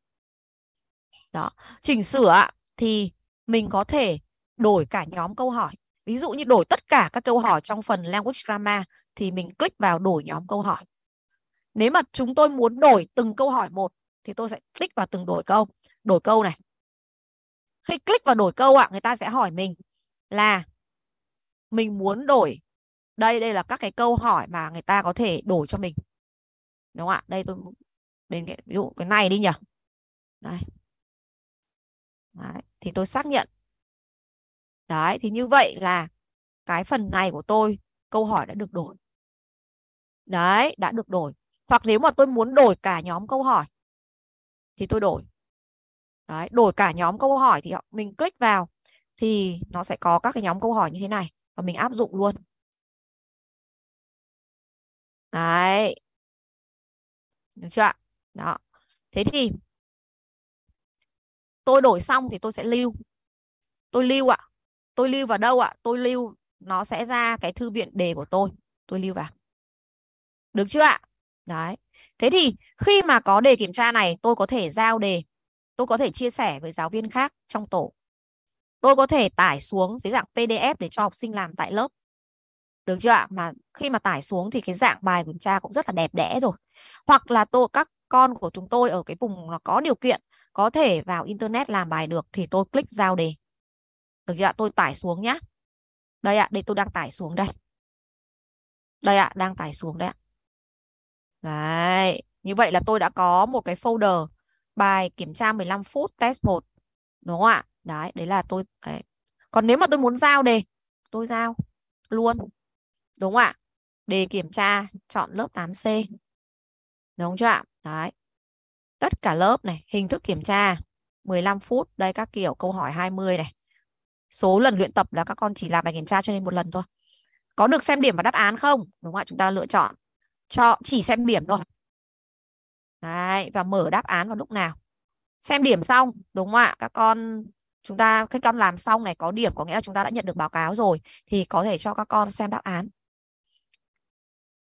Đó, chỉnh sửa ạ thì mình có thể đổi cả nhóm câu hỏi. Ví dụ như đổi tất cả các câu hỏi trong phần language grammar thì mình click vào đổi nhóm câu hỏi. Nếu mà chúng tôi muốn đổi từng câu hỏi một thì tôi sẽ click vào từng đổi câu, đổi câu này. Khi click vào đổi câu ạ, à, người ta sẽ hỏi mình là mình muốn đổi đây đây là các cái câu hỏi mà người ta có thể đổi cho mình. Đúng không ạ? Đây tôi đến cái ví dụ cái này đi nhỉ. Đây. Đấy, thì tôi xác nhận. Đấy, thì như vậy là cái phần này của tôi câu hỏi đã được đổi. Đấy, đã được đổi hoặc nếu mà tôi muốn đổi cả nhóm câu hỏi thì tôi đổi Đấy, đổi cả nhóm câu hỏi thì mình click vào thì nó sẽ có các cái nhóm câu hỏi như thế này và mình áp dụng luôn đấy được chưa ạ đó thế thì tôi đổi xong thì tôi sẽ lưu tôi lưu ạ à. tôi lưu vào đâu ạ à? tôi lưu nó sẽ ra cái thư viện đề của tôi tôi lưu vào được chưa ạ Đấy. Thế thì khi mà có đề kiểm tra này tôi có thể giao đề, tôi có thể chia sẻ với giáo viên khác trong tổ. Tôi có thể tải xuống dưới dạng PDF để cho học sinh làm tại lớp. Được chưa ạ? Mà khi mà tải xuống thì cái dạng bài kiểm tra cũng rất là đẹp đẽ rồi. Hoặc là tôi các con của chúng tôi ở cái vùng là có điều kiện có thể vào internet làm bài được thì tôi click giao đề. Được chưa ạ? Tôi tải xuống nhá. Đây ạ, đây tôi đang tải xuống đây. Đây ạ, đang tải xuống đây ạ. Đấy. Như vậy là tôi đã có một cái folder bài kiểm tra 15 phút test 1. Đúng không ạ? Đấy, đấy là tôi đấy. Còn nếu mà tôi muốn giao đề, tôi giao luôn. Đúng không ạ? Đề kiểm tra chọn lớp 8C. Đúng chưa ạ? Đấy. Tất cả lớp này, hình thức kiểm tra 15 phút, đây các kiểu câu hỏi 20 này. Số lần luyện tập là các con chỉ làm bài kiểm tra cho nên một lần thôi. Có được xem điểm và đáp án không? Đúng không ạ? Chúng ta lựa chọn cho chỉ xem điểm thôi Đấy, và mở đáp án vào lúc nào xem điểm xong đúng không ạ các con chúng ta các con làm xong này có điểm có nghĩa là chúng ta đã nhận được báo cáo rồi thì có thể cho các con xem đáp án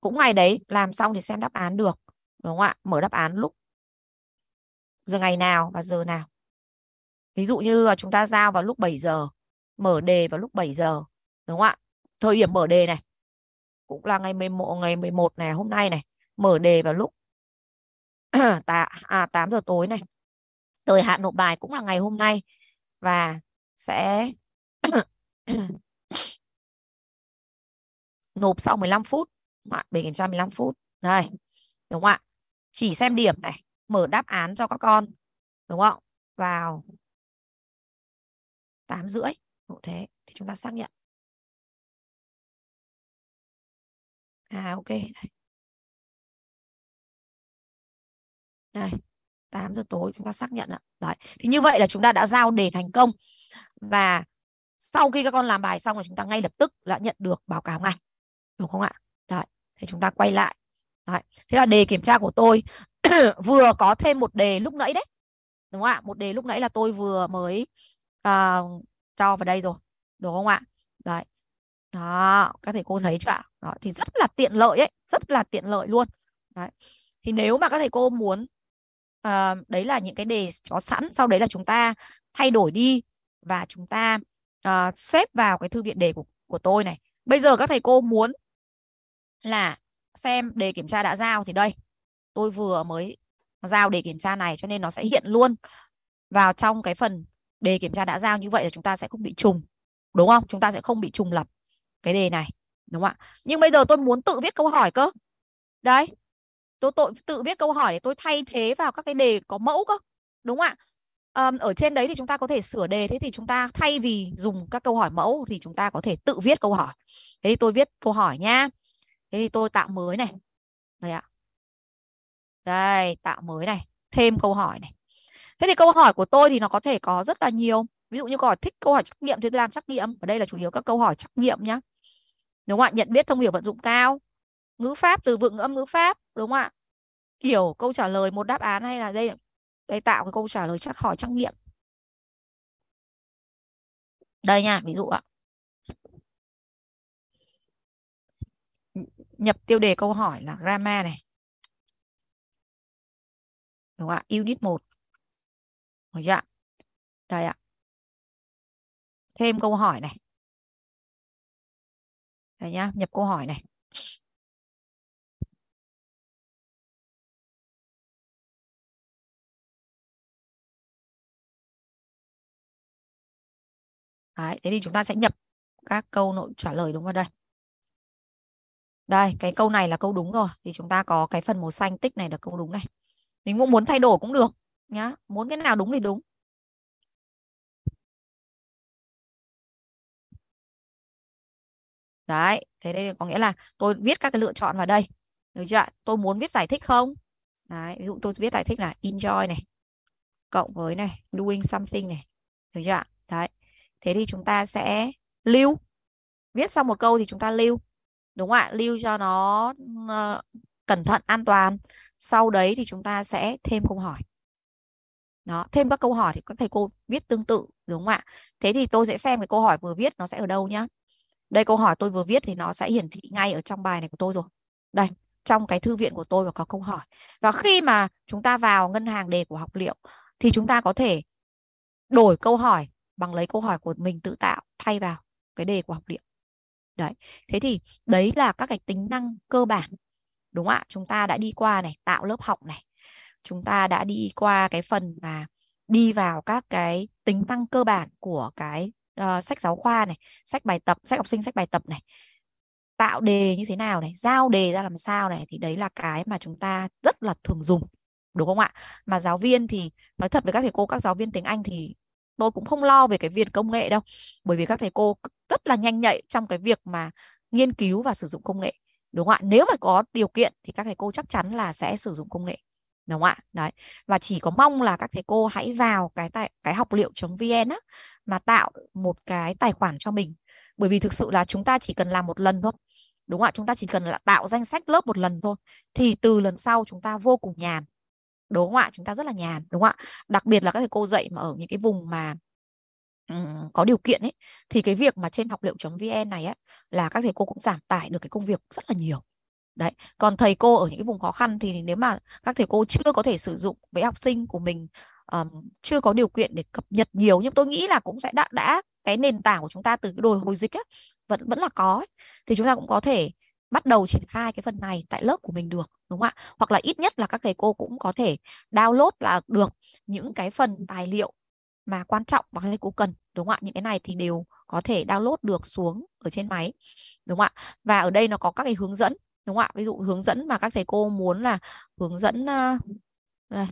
cũng ngày đấy làm xong thì xem đáp án được đúng không ạ mở đáp án lúc giờ ngày nào và giờ nào ví dụ như chúng ta giao vào lúc 7 giờ mở đề vào lúc 7 giờ đúng không ạ thời điểm mở đề này cũng là ngày 11 ngày 11 này hôm nay này mở đề vào lúc tạ à, 8 giờ tối này thời hạn nộp bài cũng là ngày hôm nay và sẽ nộp sau 15 phút bạn về kiểm tra 15 phút đây đúng không ạ chỉ xem điểm này mở đáp án cho các con đúng không vào 8 rưỡi thế thì chúng ta xác nhận à ok đây, đây 8 giờ tối chúng ta xác nhận ạ đấy thì như vậy là chúng ta đã giao đề thành công và sau khi các con làm bài xong là chúng ta ngay lập tức đã nhận được báo cáo ngay đúng không ạ đấy thì chúng ta quay lại đấy. thế là đề kiểm tra của tôi vừa có thêm một đề lúc nãy đấy đúng không ạ một đề lúc nãy là tôi vừa mới uh, cho vào đây rồi đúng không ạ đấy đó các thầy cô thấy chưa ạ đó thì rất là tiện lợi ấy rất là tiện lợi luôn đấy. thì nếu mà các thầy cô muốn à, đấy là những cái đề có sẵn sau đấy là chúng ta thay đổi đi và chúng ta à, xếp vào cái thư viện đề của của tôi này bây giờ các thầy cô muốn là xem đề kiểm tra đã giao thì đây tôi vừa mới giao đề kiểm tra này cho nên nó sẽ hiện luôn vào trong cái phần đề kiểm tra đã giao như vậy là chúng ta sẽ không bị trùng đúng không chúng ta sẽ không bị trùng lập cái đề này đúng không ạ nhưng bây giờ tôi muốn tự viết câu hỏi cơ đấy tôi tội tự viết câu hỏi để tôi thay thế vào các cái đề có mẫu cơ đúng không ạ um, ở trên đấy thì chúng ta có thể sửa đề thế thì chúng ta thay vì dùng các câu hỏi mẫu thì chúng ta có thể tự viết câu hỏi thế thì tôi viết câu hỏi nhá thế thì tôi tạo mới này đây ạ đây tạo mới này thêm câu hỏi này thế thì câu hỏi của tôi thì nó có thể có rất là nhiều ví dụ như câu hỏi thích câu hỏi trắc nghiệm thì tôi làm trắc nghiệm ở đây là chủ yếu các câu hỏi trắc nghiệm nhá đúng không ạ nhận biết thông hiểu vận dụng cao ngữ pháp từ vựng âm ngữ pháp đúng không ạ kiểu câu trả lời một đáp án hay là đây đây tạo cái câu trả lời chắc hỏi trắc nghiệm đây nha ví dụ ạ nhập tiêu đề câu hỏi là grammar này đúng không ạ unit 1 được chưa ạ đây ạ thêm câu hỏi này Đấy nhá, nhập câu hỏi này. Đấy, thế thì chúng ta sẽ nhập các câu nội trả lời đúng vào đây. Đây, cái câu này là câu đúng rồi. Thì chúng ta có cái phần màu xanh tích này là câu đúng này. Mình cũng muốn thay đổi cũng được nhá. Muốn cái nào đúng thì đúng. đấy thế đây có nghĩa là tôi viết các cái lựa chọn vào đây được chưa ạ tôi muốn viết giải thích không đấy ví dụ tôi viết giải thích là enjoy này cộng với này doing something này được chưa ạ đấy thế thì chúng ta sẽ lưu viết xong một câu thì chúng ta lưu đúng không ạ lưu cho nó uh, cẩn thận an toàn sau đấy thì chúng ta sẽ thêm câu hỏi đó thêm các câu hỏi thì các thầy cô viết tương tự đúng không ạ thế thì tôi sẽ xem cái câu hỏi vừa viết nó sẽ ở đâu nhá đây câu hỏi tôi vừa viết thì nó sẽ hiển thị ngay ở trong bài này của tôi rồi đây trong cái thư viện của tôi và có câu hỏi và khi mà chúng ta vào ngân hàng đề của học liệu thì chúng ta có thể đổi câu hỏi bằng lấy câu hỏi của mình tự tạo thay vào cái đề của học liệu đấy thế thì đấy là các cái tính năng cơ bản đúng không ạ chúng ta đã đi qua này tạo lớp học này chúng ta đã đi qua cái phần mà đi vào các cái tính năng cơ bản của cái uh, sách giáo khoa này sách bài tập sách học sinh sách bài tập này tạo đề như thế nào này giao đề ra làm sao này thì đấy là cái mà chúng ta rất là thường dùng đúng không ạ mà giáo viên thì nói thật với các thầy cô các giáo viên tiếng Anh thì tôi cũng không lo về cái việc công nghệ đâu bởi vì các thầy cô rất là nhanh nhạy trong cái việc mà nghiên cứu và sử dụng công nghệ đúng không ạ nếu mà có điều kiện thì các thầy cô chắc chắn là sẽ sử dụng công nghệ đúng không ạ đấy và chỉ có mong là các thầy cô hãy vào cái tại cái học liệu vn á mà tạo một cái tài khoản cho mình bởi vì thực sự là chúng ta chỉ cần làm một lần thôi đúng không ạ chúng ta chỉ cần là tạo danh sách lớp một lần thôi thì từ lần sau chúng ta vô cùng nhàn đúng không ạ chúng ta rất là nhàn đúng không ạ đặc biệt là các thầy cô dạy mà ở những cái vùng mà um, có điều kiện ấy thì cái việc mà trên học liệu.vn này ấy, là các thầy cô cũng giảm tải được cái công việc rất là nhiều đấy còn thầy cô ở những cái vùng khó khăn thì nếu mà các thầy cô chưa có thể sử dụng với học sinh của mình um, chưa có điều kiện để cập nhật nhiều nhưng tôi nghĩ là cũng sẽ đã đã cái nền tảng của chúng ta từ cái đồi hồi dịch ấy, vẫn vẫn là có ấy. thì chúng ta cũng có thể bắt đầu triển khai cái phần này tại lớp của mình được đúng không ạ hoặc là ít nhất là các thầy cô cũng có thể download là được những cái phần tài liệu mà quan trọng mà các thầy cô cần đúng không ạ những cái này thì đều có thể download được xuống ở trên máy đúng không ạ và ở đây nó có các cái hướng dẫn đúng không ạ ví dụ hướng dẫn mà các thầy cô muốn là hướng dẫn uh, đây,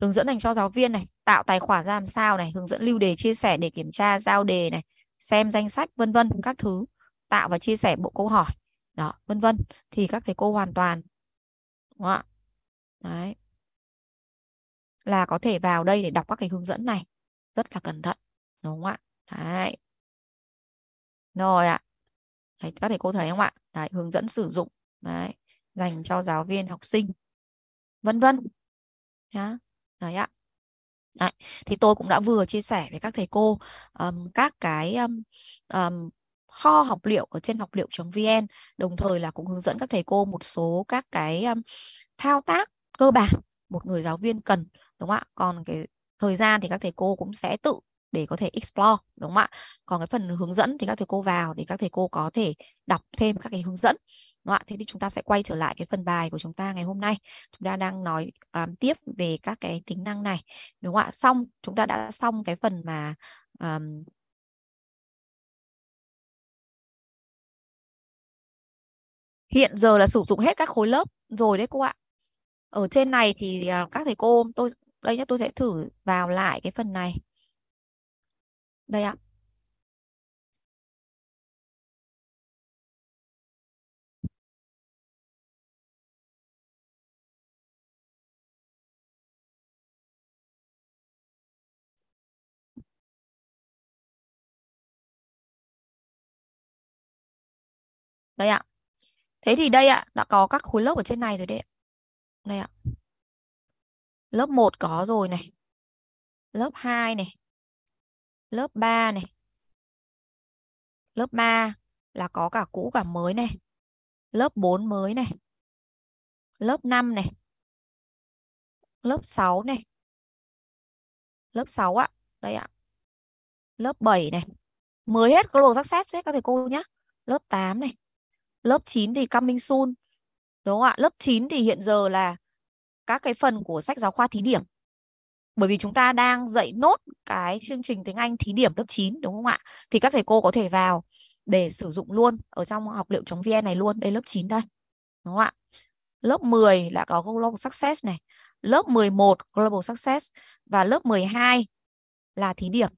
hướng dẫn dành cho giáo viên này tạo tài khoản ra làm sao này hướng dẫn lưu đề chia sẻ để kiểm tra giao đề này xem danh sách vân vân các thứ tạo và chia sẻ bộ câu hỏi đó vân vân thì các thầy cô hoàn toàn đúng không ạ đấy là có thể vào đây để đọc các cái hướng dẫn này rất là cẩn thận đúng không ạ đấy rồi ạ à. đấy, các thầy cô thấy không ạ đấy, hướng dẫn sử dụng đấy dành cho giáo viên học sinh vân vân nhá đấy ạ Đấy. thì tôi cũng đã vừa chia sẻ với các thầy cô um, các cái um, um, kho học liệu ở trên học liệu.vn đồng thời là cũng hướng dẫn các thầy cô một số các cái um, thao tác cơ bản một người giáo viên cần đúng không ạ còn cái thời gian thì các thầy cô cũng sẽ tự để có thể explore đúng không ạ còn cái phần hướng dẫn thì các thầy cô vào để các thầy cô có thể đọc thêm các cái hướng dẫn đúng không ạ thế thì chúng ta sẽ quay trở lại cái phần bài của chúng ta ngày hôm nay chúng ta đang nói um, tiếp về các cái tính năng này đúng không ạ xong chúng ta đã xong cái phần mà um, hiện giờ là sử dụng hết các khối lớp rồi đấy cô ạ ở trên này thì à, các thầy cô tôi đây nhé tôi sẽ thử vào lại cái phần này đây ạ. Đây ạ. Thế thì đây ạ, đã có các khối lớp ở trên này rồi đấy ạ. Đây ạ. Lớp 1 có rồi này. Lớp 2 này lớp 3 này. Lớp 3 là có cả cũ cả mới này. Lớp 4 mới này. Lớp 5 này. Lớp 6 này. Lớp 6 ạ. Đây ạ. Lớp 7 này. Mới hết có đồ rắc xét hết các thầy cô nhá. Lớp 8 này. Lớp 9 thì coming soon. Đúng không ạ? Lớp 9 thì hiện giờ là các cái phần của sách giáo khoa thí điểm bởi vì chúng ta đang dạy nốt cái chương trình tiếng Anh thí điểm lớp 9 đúng không ạ? Thì các thầy cô có thể vào để sử dụng luôn ở trong học liệu.vn chống này luôn, đây lớp 9 đây. Đúng không ạ? Lớp 10 là có Global Success này, lớp 11 Global Success và lớp 12 là thí điểm.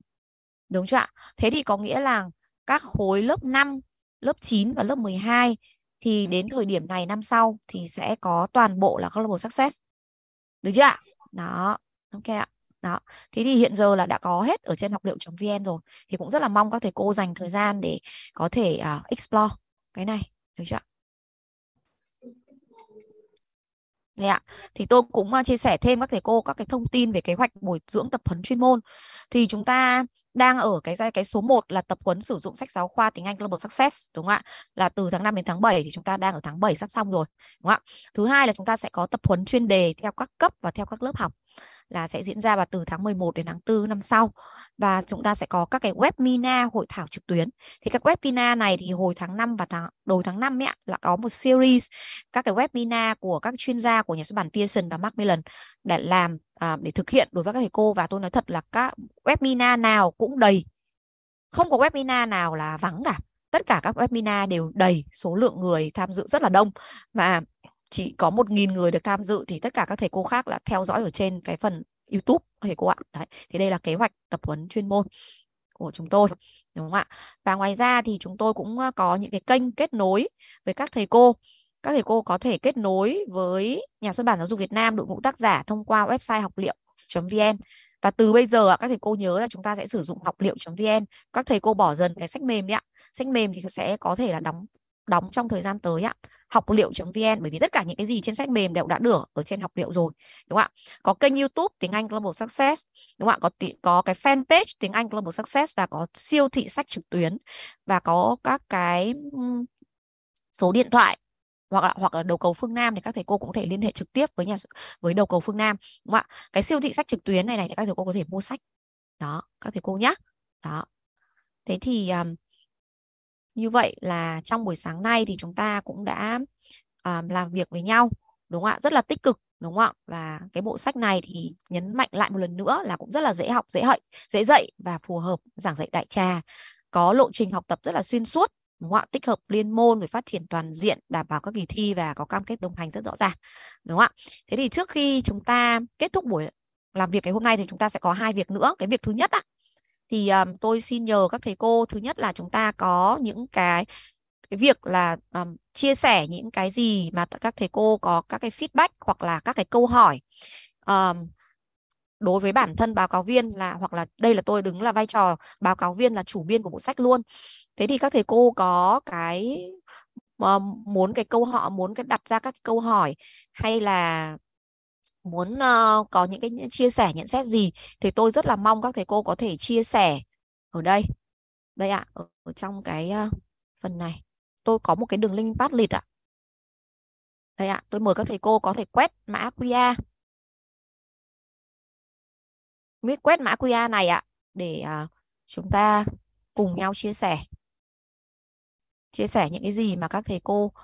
Đúng chưa ạ? Thế thì có nghĩa là các khối lớp 5, lớp 9 và lớp 12 thì đến thời điểm này năm sau thì sẽ có toàn bộ là Global Success. Được chưa ạ? Đó, ok ạ đó thế thì hiện giờ là đã có hết ở trên học liệu vn rồi thì cũng rất là mong các thầy cô dành thời gian để có thể uh, explore cái này được chưa ạ Đấy ạ. Thì tôi cũng à, chia sẻ thêm các thầy cô các cái thông tin về kế hoạch bồi dưỡng tập huấn chuyên môn. Thì chúng ta đang ở cái giai cái số 1 là tập huấn sử dụng sách giáo khoa tiếng Anh Global Success đúng không ạ? Là từ tháng 5 đến tháng 7 thì chúng ta đang ở tháng 7 sắp xong rồi, đúng không ạ? Thứ hai là chúng ta sẽ có tập huấn chuyên đề theo các cấp và theo các lớp học là sẽ diễn ra vào từ tháng 11 đến tháng 4 năm sau và chúng ta sẽ có các cái webinar hội thảo trực tuyến. Thì các webinar này thì hồi tháng 5 và tháng đầu tháng 5 ấy là có một series các cái webinar của các chuyên gia của nhà xuất bản Pearson và Macmillan để làm à, để thực hiện đối với các thầy cô và tôi nói thật là các webinar nào cũng đầy. Không có webinar nào là vắng cả. Tất cả các webinar đều đầy số lượng người tham dự rất là đông và chỉ có một nghìn người được tham dự thì tất cả các thầy cô khác là theo dõi ở trên cái phần YouTube thầy cô ạ. Đấy, thì đây là kế hoạch tập huấn chuyên môn của chúng tôi đúng không ạ? Và ngoài ra thì chúng tôi cũng có những cái kênh kết nối với các thầy cô. Các thầy cô có thể kết nối với nhà xuất bản giáo dục Việt Nam đội ngũ tác giả thông qua website học liệu.vn và từ bây giờ các thầy cô nhớ là chúng ta sẽ sử dụng học liệu.vn. Các thầy cô bỏ dần cái sách mềm đi ạ. Sách mềm thì sẽ có thể là đóng đóng trong thời gian tới ạ học liệu.vn bởi vì tất cả những cái gì trên sách mềm đều đã được ở trên học liệu rồi đúng không ạ có kênh youtube tiếng anh global success đúng không ạ có có cái fanpage tiếng anh global success và có siêu thị sách trực tuyến và có các cái số điện thoại hoặc là hoặc là đầu cầu phương Nam thì các thầy cô cũng có thể liên hệ trực tiếp với nhà với đầu cầu phương Nam đúng không ạ cái siêu thị sách trực tuyến này này thì các thầy cô có thể mua sách đó các thầy cô nhá đó thế thì um, như vậy là trong buổi sáng nay thì chúng ta cũng đã uh, làm việc với nhau đúng không ạ rất là tích cực đúng không ạ và cái bộ sách này thì nhấn mạnh lại một lần nữa là cũng rất là dễ học dễ hợi dễ dạy và phù hợp giảng dạy đại trà có lộ trình học tập rất là xuyên suốt đúng không ạ tích hợp liên môn về phát triển toàn diện đảm bảo các kỳ thi và có cam kết đồng hành rất rõ ràng đúng không ạ thế thì trước khi chúng ta kết thúc buổi làm việc ngày hôm nay thì chúng ta sẽ có hai việc nữa cái việc thứ nhất ạ thì um, tôi xin nhờ các thầy cô thứ nhất là chúng ta có những cái cái việc là um, chia sẻ những cái gì mà các thầy cô có các cái feedback hoặc là các cái câu hỏi um, đối với bản thân báo cáo viên là hoặc là đây là tôi đứng là vai trò báo cáo viên là chủ biên của bộ sách luôn thế thì các thầy cô có cái uh, muốn cái câu họ muốn cái đặt ra các câu hỏi hay là muốn uh, có những cái chia sẻ nhận xét gì thì tôi rất là mong các thầy cô có thể chia sẻ ở đây đây ạ à, ở, ở trong cái uh, phần này tôi có một cái đường link Padlet ạ à. đây ạ à, tôi mời các thầy cô có thể quét mã QR biết quét mã QR này ạ để uh, chúng ta cùng nhau chia sẻ chia sẻ những cái gì mà các thầy cô uh,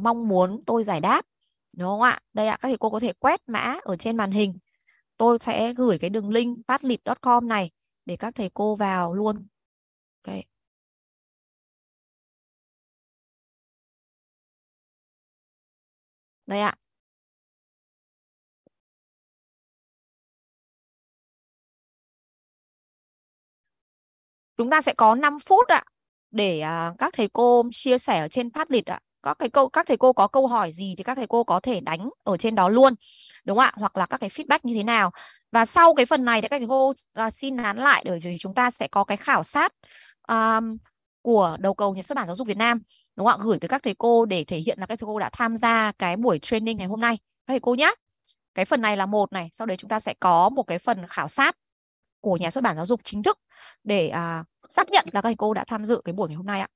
mong muốn tôi giải đáp đúng không ạ đây ạ các thầy cô có thể quét mã ở trên màn hình tôi sẽ gửi cái đường link patlip.com này để các thầy cô vào luôn okay. đây ạ chúng ta sẽ có 5 phút ạ để à, các thầy cô chia sẻ ở trên Padlet ạ các cái câu các thầy cô có câu hỏi gì thì các thầy cô có thể đánh ở trên đó luôn đúng không ạ hoặc là các cái feedback như thế nào và sau cái phần này thì các thầy cô à, xin nán lại để thì chúng ta sẽ có cái khảo sát um, của đầu cầu nhà xuất bản giáo dục Việt Nam đúng không ạ gửi tới các thầy cô để thể hiện là các thầy cô đã tham gia cái buổi training ngày hôm nay các thầy cô nhé cái phần này là một này sau đấy chúng ta sẽ có một cái phần khảo sát của nhà xuất bản giáo dục chính thức để uh, xác nhận là các thầy cô đã tham dự cái buổi ngày hôm nay ạ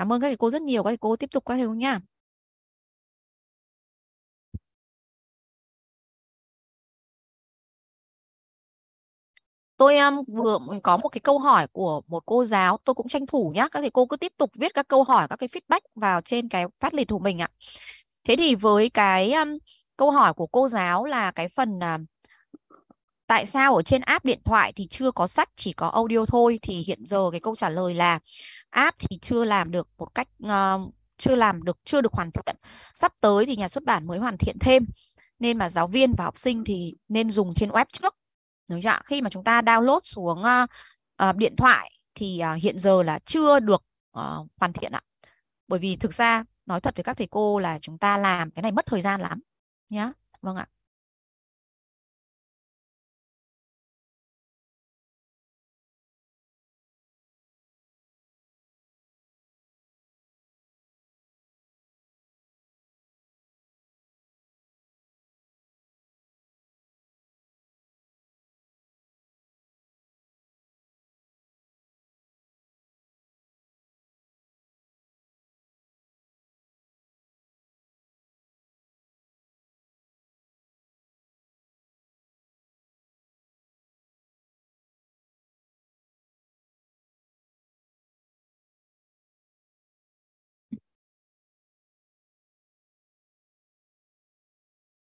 Cảm ơn các thầy cô rất nhiều. Các thầy cô tiếp tục các thầy cô nha. tôi um, vừa có một cái câu hỏi của một cô giáo tôi cũng tranh thủ nhá các thầy cô cứ tiếp tục viết các câu hỏi các cái feedback vào trên cái phát lịch của mình ạ thế thì với cái um, câu hỏi của cô giáo là cái phần uh, tại sao ở trên app điện thoại thì chưa có sách chỉ có audio thôi thì hiện giờ cái câu trả lời là app thì chưa làm được một cách uh, chưa làm được chưa được hoàn thiện sắp tới thì nhà xuất bản mới hoàn thiện thêm nên mà giáo viên và học sinh thì nên dùng trên web trước đúng chưa khi mà chúng ta download xuống uh, uh, điện thoại thì uh, hiện giờ là chưa được uh, hoàn thiện ạ bởi vì thực ra nói thật với các thầy cô là chúng ta làm cái này mất thời gian lắm nhá vâng ạ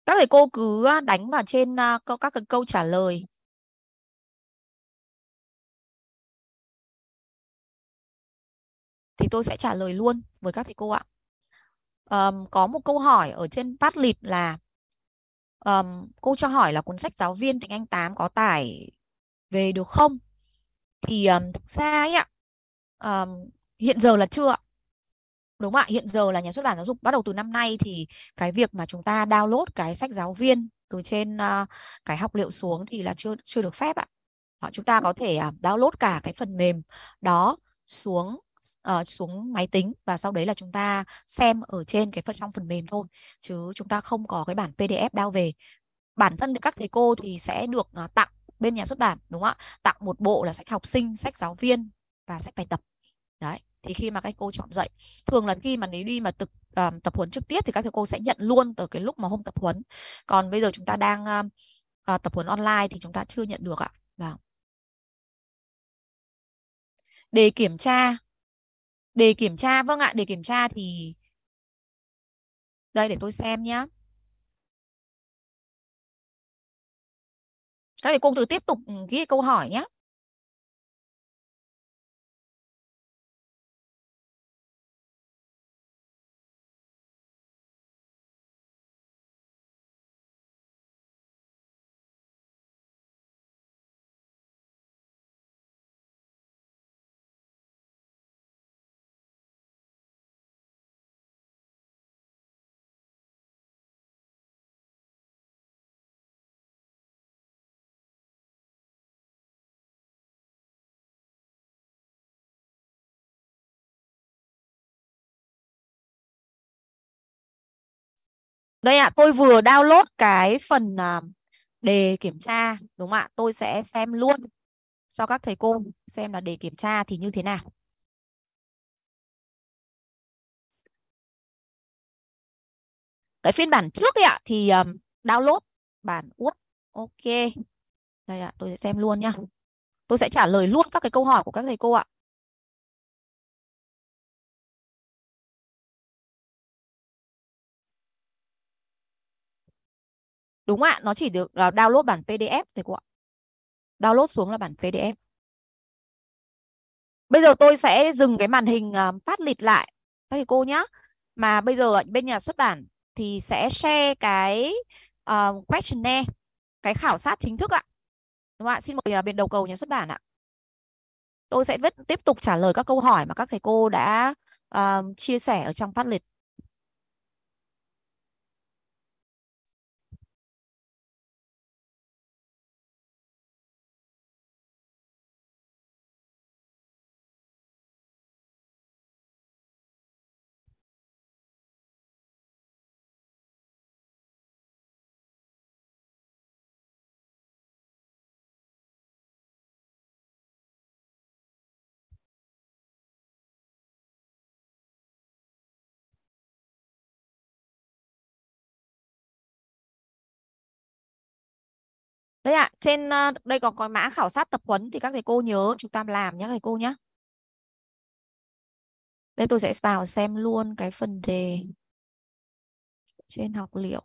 các thầy cô cứ à, đánh vào trên à, các cái câu trả lời thì tôi sẽ trả lời luôn với các thầy cô ạ um, có một câu hỏi ở trên bát lịt là um, cô cho hỏi là cuốn sách giáo viên tiếng Anh 8 có tải về được không thì um, thực ra ấy ạ um, hiện giờ là chưa Đúng không ạ? Hiện giờ là nhà xuất bản giáo dục bắt đầu từ năm nay thì cái việc mà chúng ta download cái sách giáo viên từ trên uh, cái học liệu xuống thì là chưa chưa được phép ạ. Họ ờ, chúng ta có thể uh, download cả cái phần mềm đó xuống uh, xuống máy tính và sau đấy là chúng ta xem ở trên cái phần trong phần mềm thôi chứ chúng ta không có cái bản PDF đao về. Bản thân các thầy cô thì sẽ được uh, tặng bên nhà xuất bản đúng không ạ? Tặng một bộ là sách học sinh, sách giáo viên và sách bài tập. Đấy thì khi mà các cô chọn dạy thường là khi mà nếu đi mà thực um, tập huấn trực tiếp thì các thầy cô sẽ nhận luôn từ cái lúc mà hôm tập huấn còn bây giờ chúng ta đang um, uh, tập huấn online thì chúng ta chưa nhận được ạ vâng đề kiểm tra đề kiểm tra vâng ạ đề kiểm tra thì đây để tôi xem nhé các thầy cô cứ tiếp tục ừ, ghi câu hỏi nhé đây ạ tôi vừa download cái phần à, đề kiểm tra đúng không ạ tôi sẽ xem luôn cho các thầy cô xem là đề kiểm tra thì như thế nào cái phiên bản trước ạ thì um, download bản uất ok đây ạ tôi sẽ xem luôn nhá tôi sẽ trả lời luôn các cái câu hỏi của các thầy cô ạ Đúng ạ, nó chỉ được là download bản PDF thầy cô ạ. Download xuống là bản PDF. Bây giờ tôi sẽ dừng cái màn hình à, phát lịch lại các thầy cô nhá. Mà bây giờ bên nhà xuất bản thì sẽ share cái uh, questionnaire, cái khảo sát chính thức ạ. Đúng ạ, xin mời à, bên đầu cầu nhà xuất bản ạ. Tôi sẽ tiếp tục trả lời các câu hỏi mà các thầy cô đã uh, chia sẻ ở trong phát lịch. Đấy ạ, à, trên ờ, đây còn có mã khảo sát tập huấn thì các thầy cô nhớ chúng ta làm nhé thầy cô nhé. Đây tôi sẽ vào xem luôn cái phần đề trên học liệu.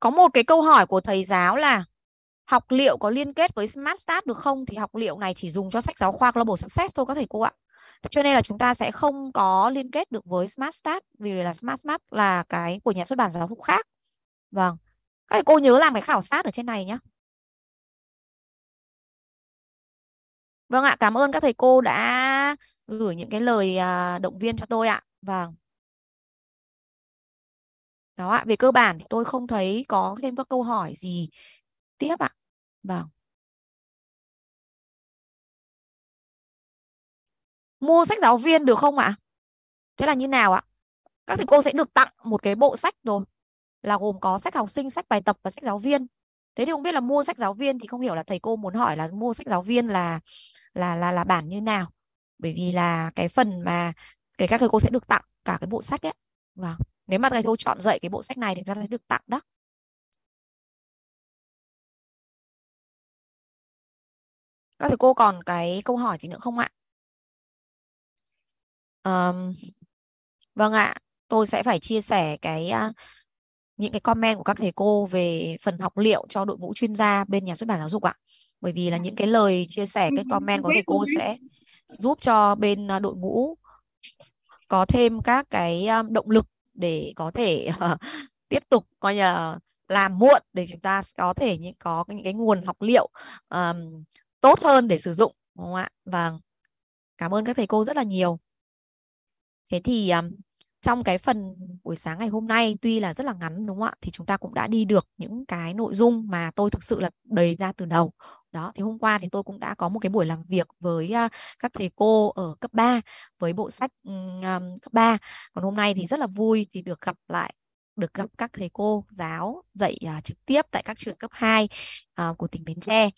có một cái câu hỏi của thầy giáo là học liệu có liên kết với Smart Start được không thì học liệu này chỉ dùng cho sách giáo khoa Global Success thôi các thầy cô ạ. Cho nên là chúng ta sẽ không có liên kết được với Smart Start vì là Smart Start là cái của nhà xuất bản giáo dục khác. Vâng. Các thầy cô nhớ làm cái khảo sát ở trên này nhé. Vâng ạ, cảm ơn các thầy cô đã gửi những cái lời à, động viên cho tôi ạ. Vâng đó ạ về cơ bản thì tôi không thấy có thêm các câu hỏi gì tiếp ạ vâng mua sách giáo viên được không ạ thế là như nào ạ các thầy cô sẽ được tặng một cái bộ sách rồi là gồm có sách học sinh sách bài tập và sách giáo viên thế thì không biết là mua sách giáo viên thì không hiểu là thầy cô muốn hỏi là mua sách giáo viên là là là là bản như nào bởi vì là cái phần mà cái các thầy cô sẽ được tặng cả cái bộ sách ấy vâng nếu mà thầy cô chọn dạy cái bộ sách này thì chúng sẽ được tặng đó các thầy cô còn cái câu hỏi gì nữa không ạ um, vâng ạ tôi sẽ phải chia sẻ cái những cái comment của các thầy cô về phần học liệu cho đội ngũ chuyên gia bên nhà xuất bản giáo dục ạ bởi vì là những cái lời chia sẻ cái comment của thầy cô sẽ giúp cho bên à, đội ngũ có thêm các cái động lực để có thể uh, tiếp tục coi như là làm muộn để chúng ta có thể những có những cái nguồn học liệu um, tốt hơn để sử dụng đúng không ạ? Vâng. Cảm ơn các thầy cô rất là nhiều. Thế thì um, trong cái phần buổi sáng ngày hôm nay tuy là rất là ngắn đúng không ạ? Thì chúng ta cũng đã đi được những cái nội dung mà tôi thực sự là đầy ra từ đầu đó thì hôm qua thì tôi cũng đã có một cái buổi làm việc với uh, các thầy cô ở cấp 3 với bộ sách um, cấp 3 còn hôm nay thì rất là vui thì được gặp lại được gặp các thầy cô giáo dạy uh, trực tiếp tại các trường cấp 2 uh, của tỉnh Bến Tre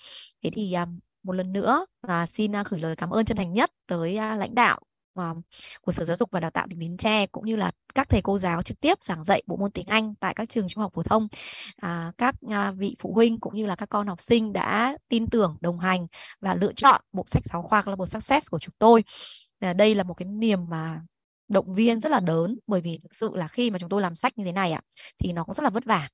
thế thì um, một lần nữa là xin gửi lời cảm ơn chân thành nhất tới lãnh đạo Ờ, của Sở Giáo dục và Đào tạo tỉnh Bến Tre cũng như là các thầy cô giáo trực tiếp giảng dạy bộ môn tiếng Anh tại các trường trung học phổ thông. À, các à, vị phụ huynh cũng như là các con học sinh đã tin tưởng, đồng hành và lựa chọn bộ sách giáo khoa Global Success của chúng tôi. À, đây là một cái niềm mà động viên rất là lớn bởi vì thực sự là khi mà chúng tôi làm sách như thế này ạ thì nó cũng rất là vất vả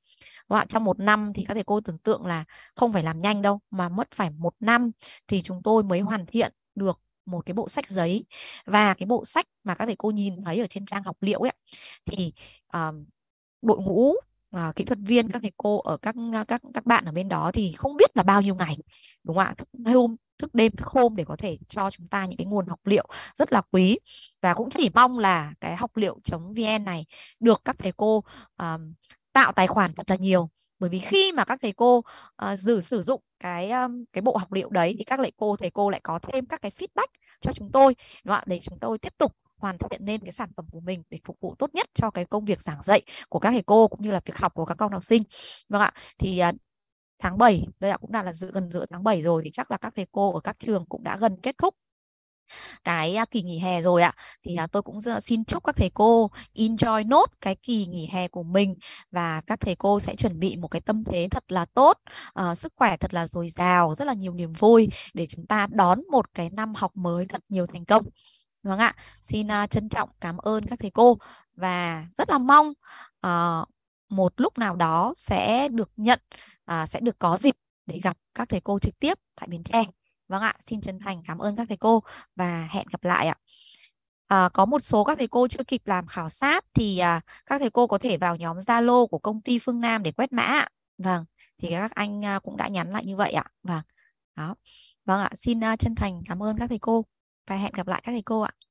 đúng không? trong một năm thì các thầy cô tưởng tượng là không phải làm nhanh đâu mà mất phải một năm thì chúng tôi mới hoàn thiện được một cái bộ sách giấy và cái bộ sách mà các thầy cô nhìn thấy ở trên trang học liệu ấy thì um, đội ngũ à, kỹ thuật viên các thầy cô ở các các các bạn ở bên đó thì không biết là bao nhiêu ngày đúng không ạ thức hôm thức đêm thức hôm để có thể cho chúng ta những cái nguồn học liệu rất là quý và cũng chỉ mong là cái học liệu.vn này được các thầy cô um, tạo tài khoản thật là nhiều bởi vì khi mà các thầy cô uh, ờ, dự sử dụng cái um, cái bộ học liệu đấy thì các lại cô thầy cô lại có thêm các cái feedback cho chúng tôi đúng không? để chúng tôi tiếp tục hoàn thiện nên cái sản phẩm của mình để phục vụ tốt nhất cho cái công việc giảng dạy của các thầy cô cũng như là việc học của các con học sinh vâng ạ thì uh, tháng 7 đây là cũng đã là dự gần giữa tháng 7 rồi thì chắc là các thầy cô ở các trường cũng đã gần kết thúc cái à, kỳ nghỉ hè rồi ạ thì à, tôi cũng ờ, xin chúc các thầy cô enjoy nốt cái kỳ nghỉ hè của mình và các thầy cô sẽ chuẩn bị một cái tâm thế thật là tốt uh, sức khỏe thật là dồi dào rất là nhiều niềm vui để chúng ta đón một cái năm học mới thật nhiều thành công đúng vâng không ạ xin uh, trân trọng cảm ơn các thầy cô và rất là mong uh, một lúc nào đó sẽ được nhận uh, sẽ được có dịp để gặp các thầy cô trực tiếp tại Bến Tre Vâng ạ, xin chân thành cảm ơn các thầy cô và hẹn gặp lại ạ. À, có một số các thầy cô chưa kịp làm khảo sát thì à, các thầy cô có thể vào nhóm Zalo của công ty Phương Nam để quét mã Vâng, thì các anh à, cũng đã nhắn lại như vậy ạ. Vâng. Đó. Vâng ạ, xin à, chân thành cảm ơn các thầy cô và hẹn gặp lại các thầy cô ạ.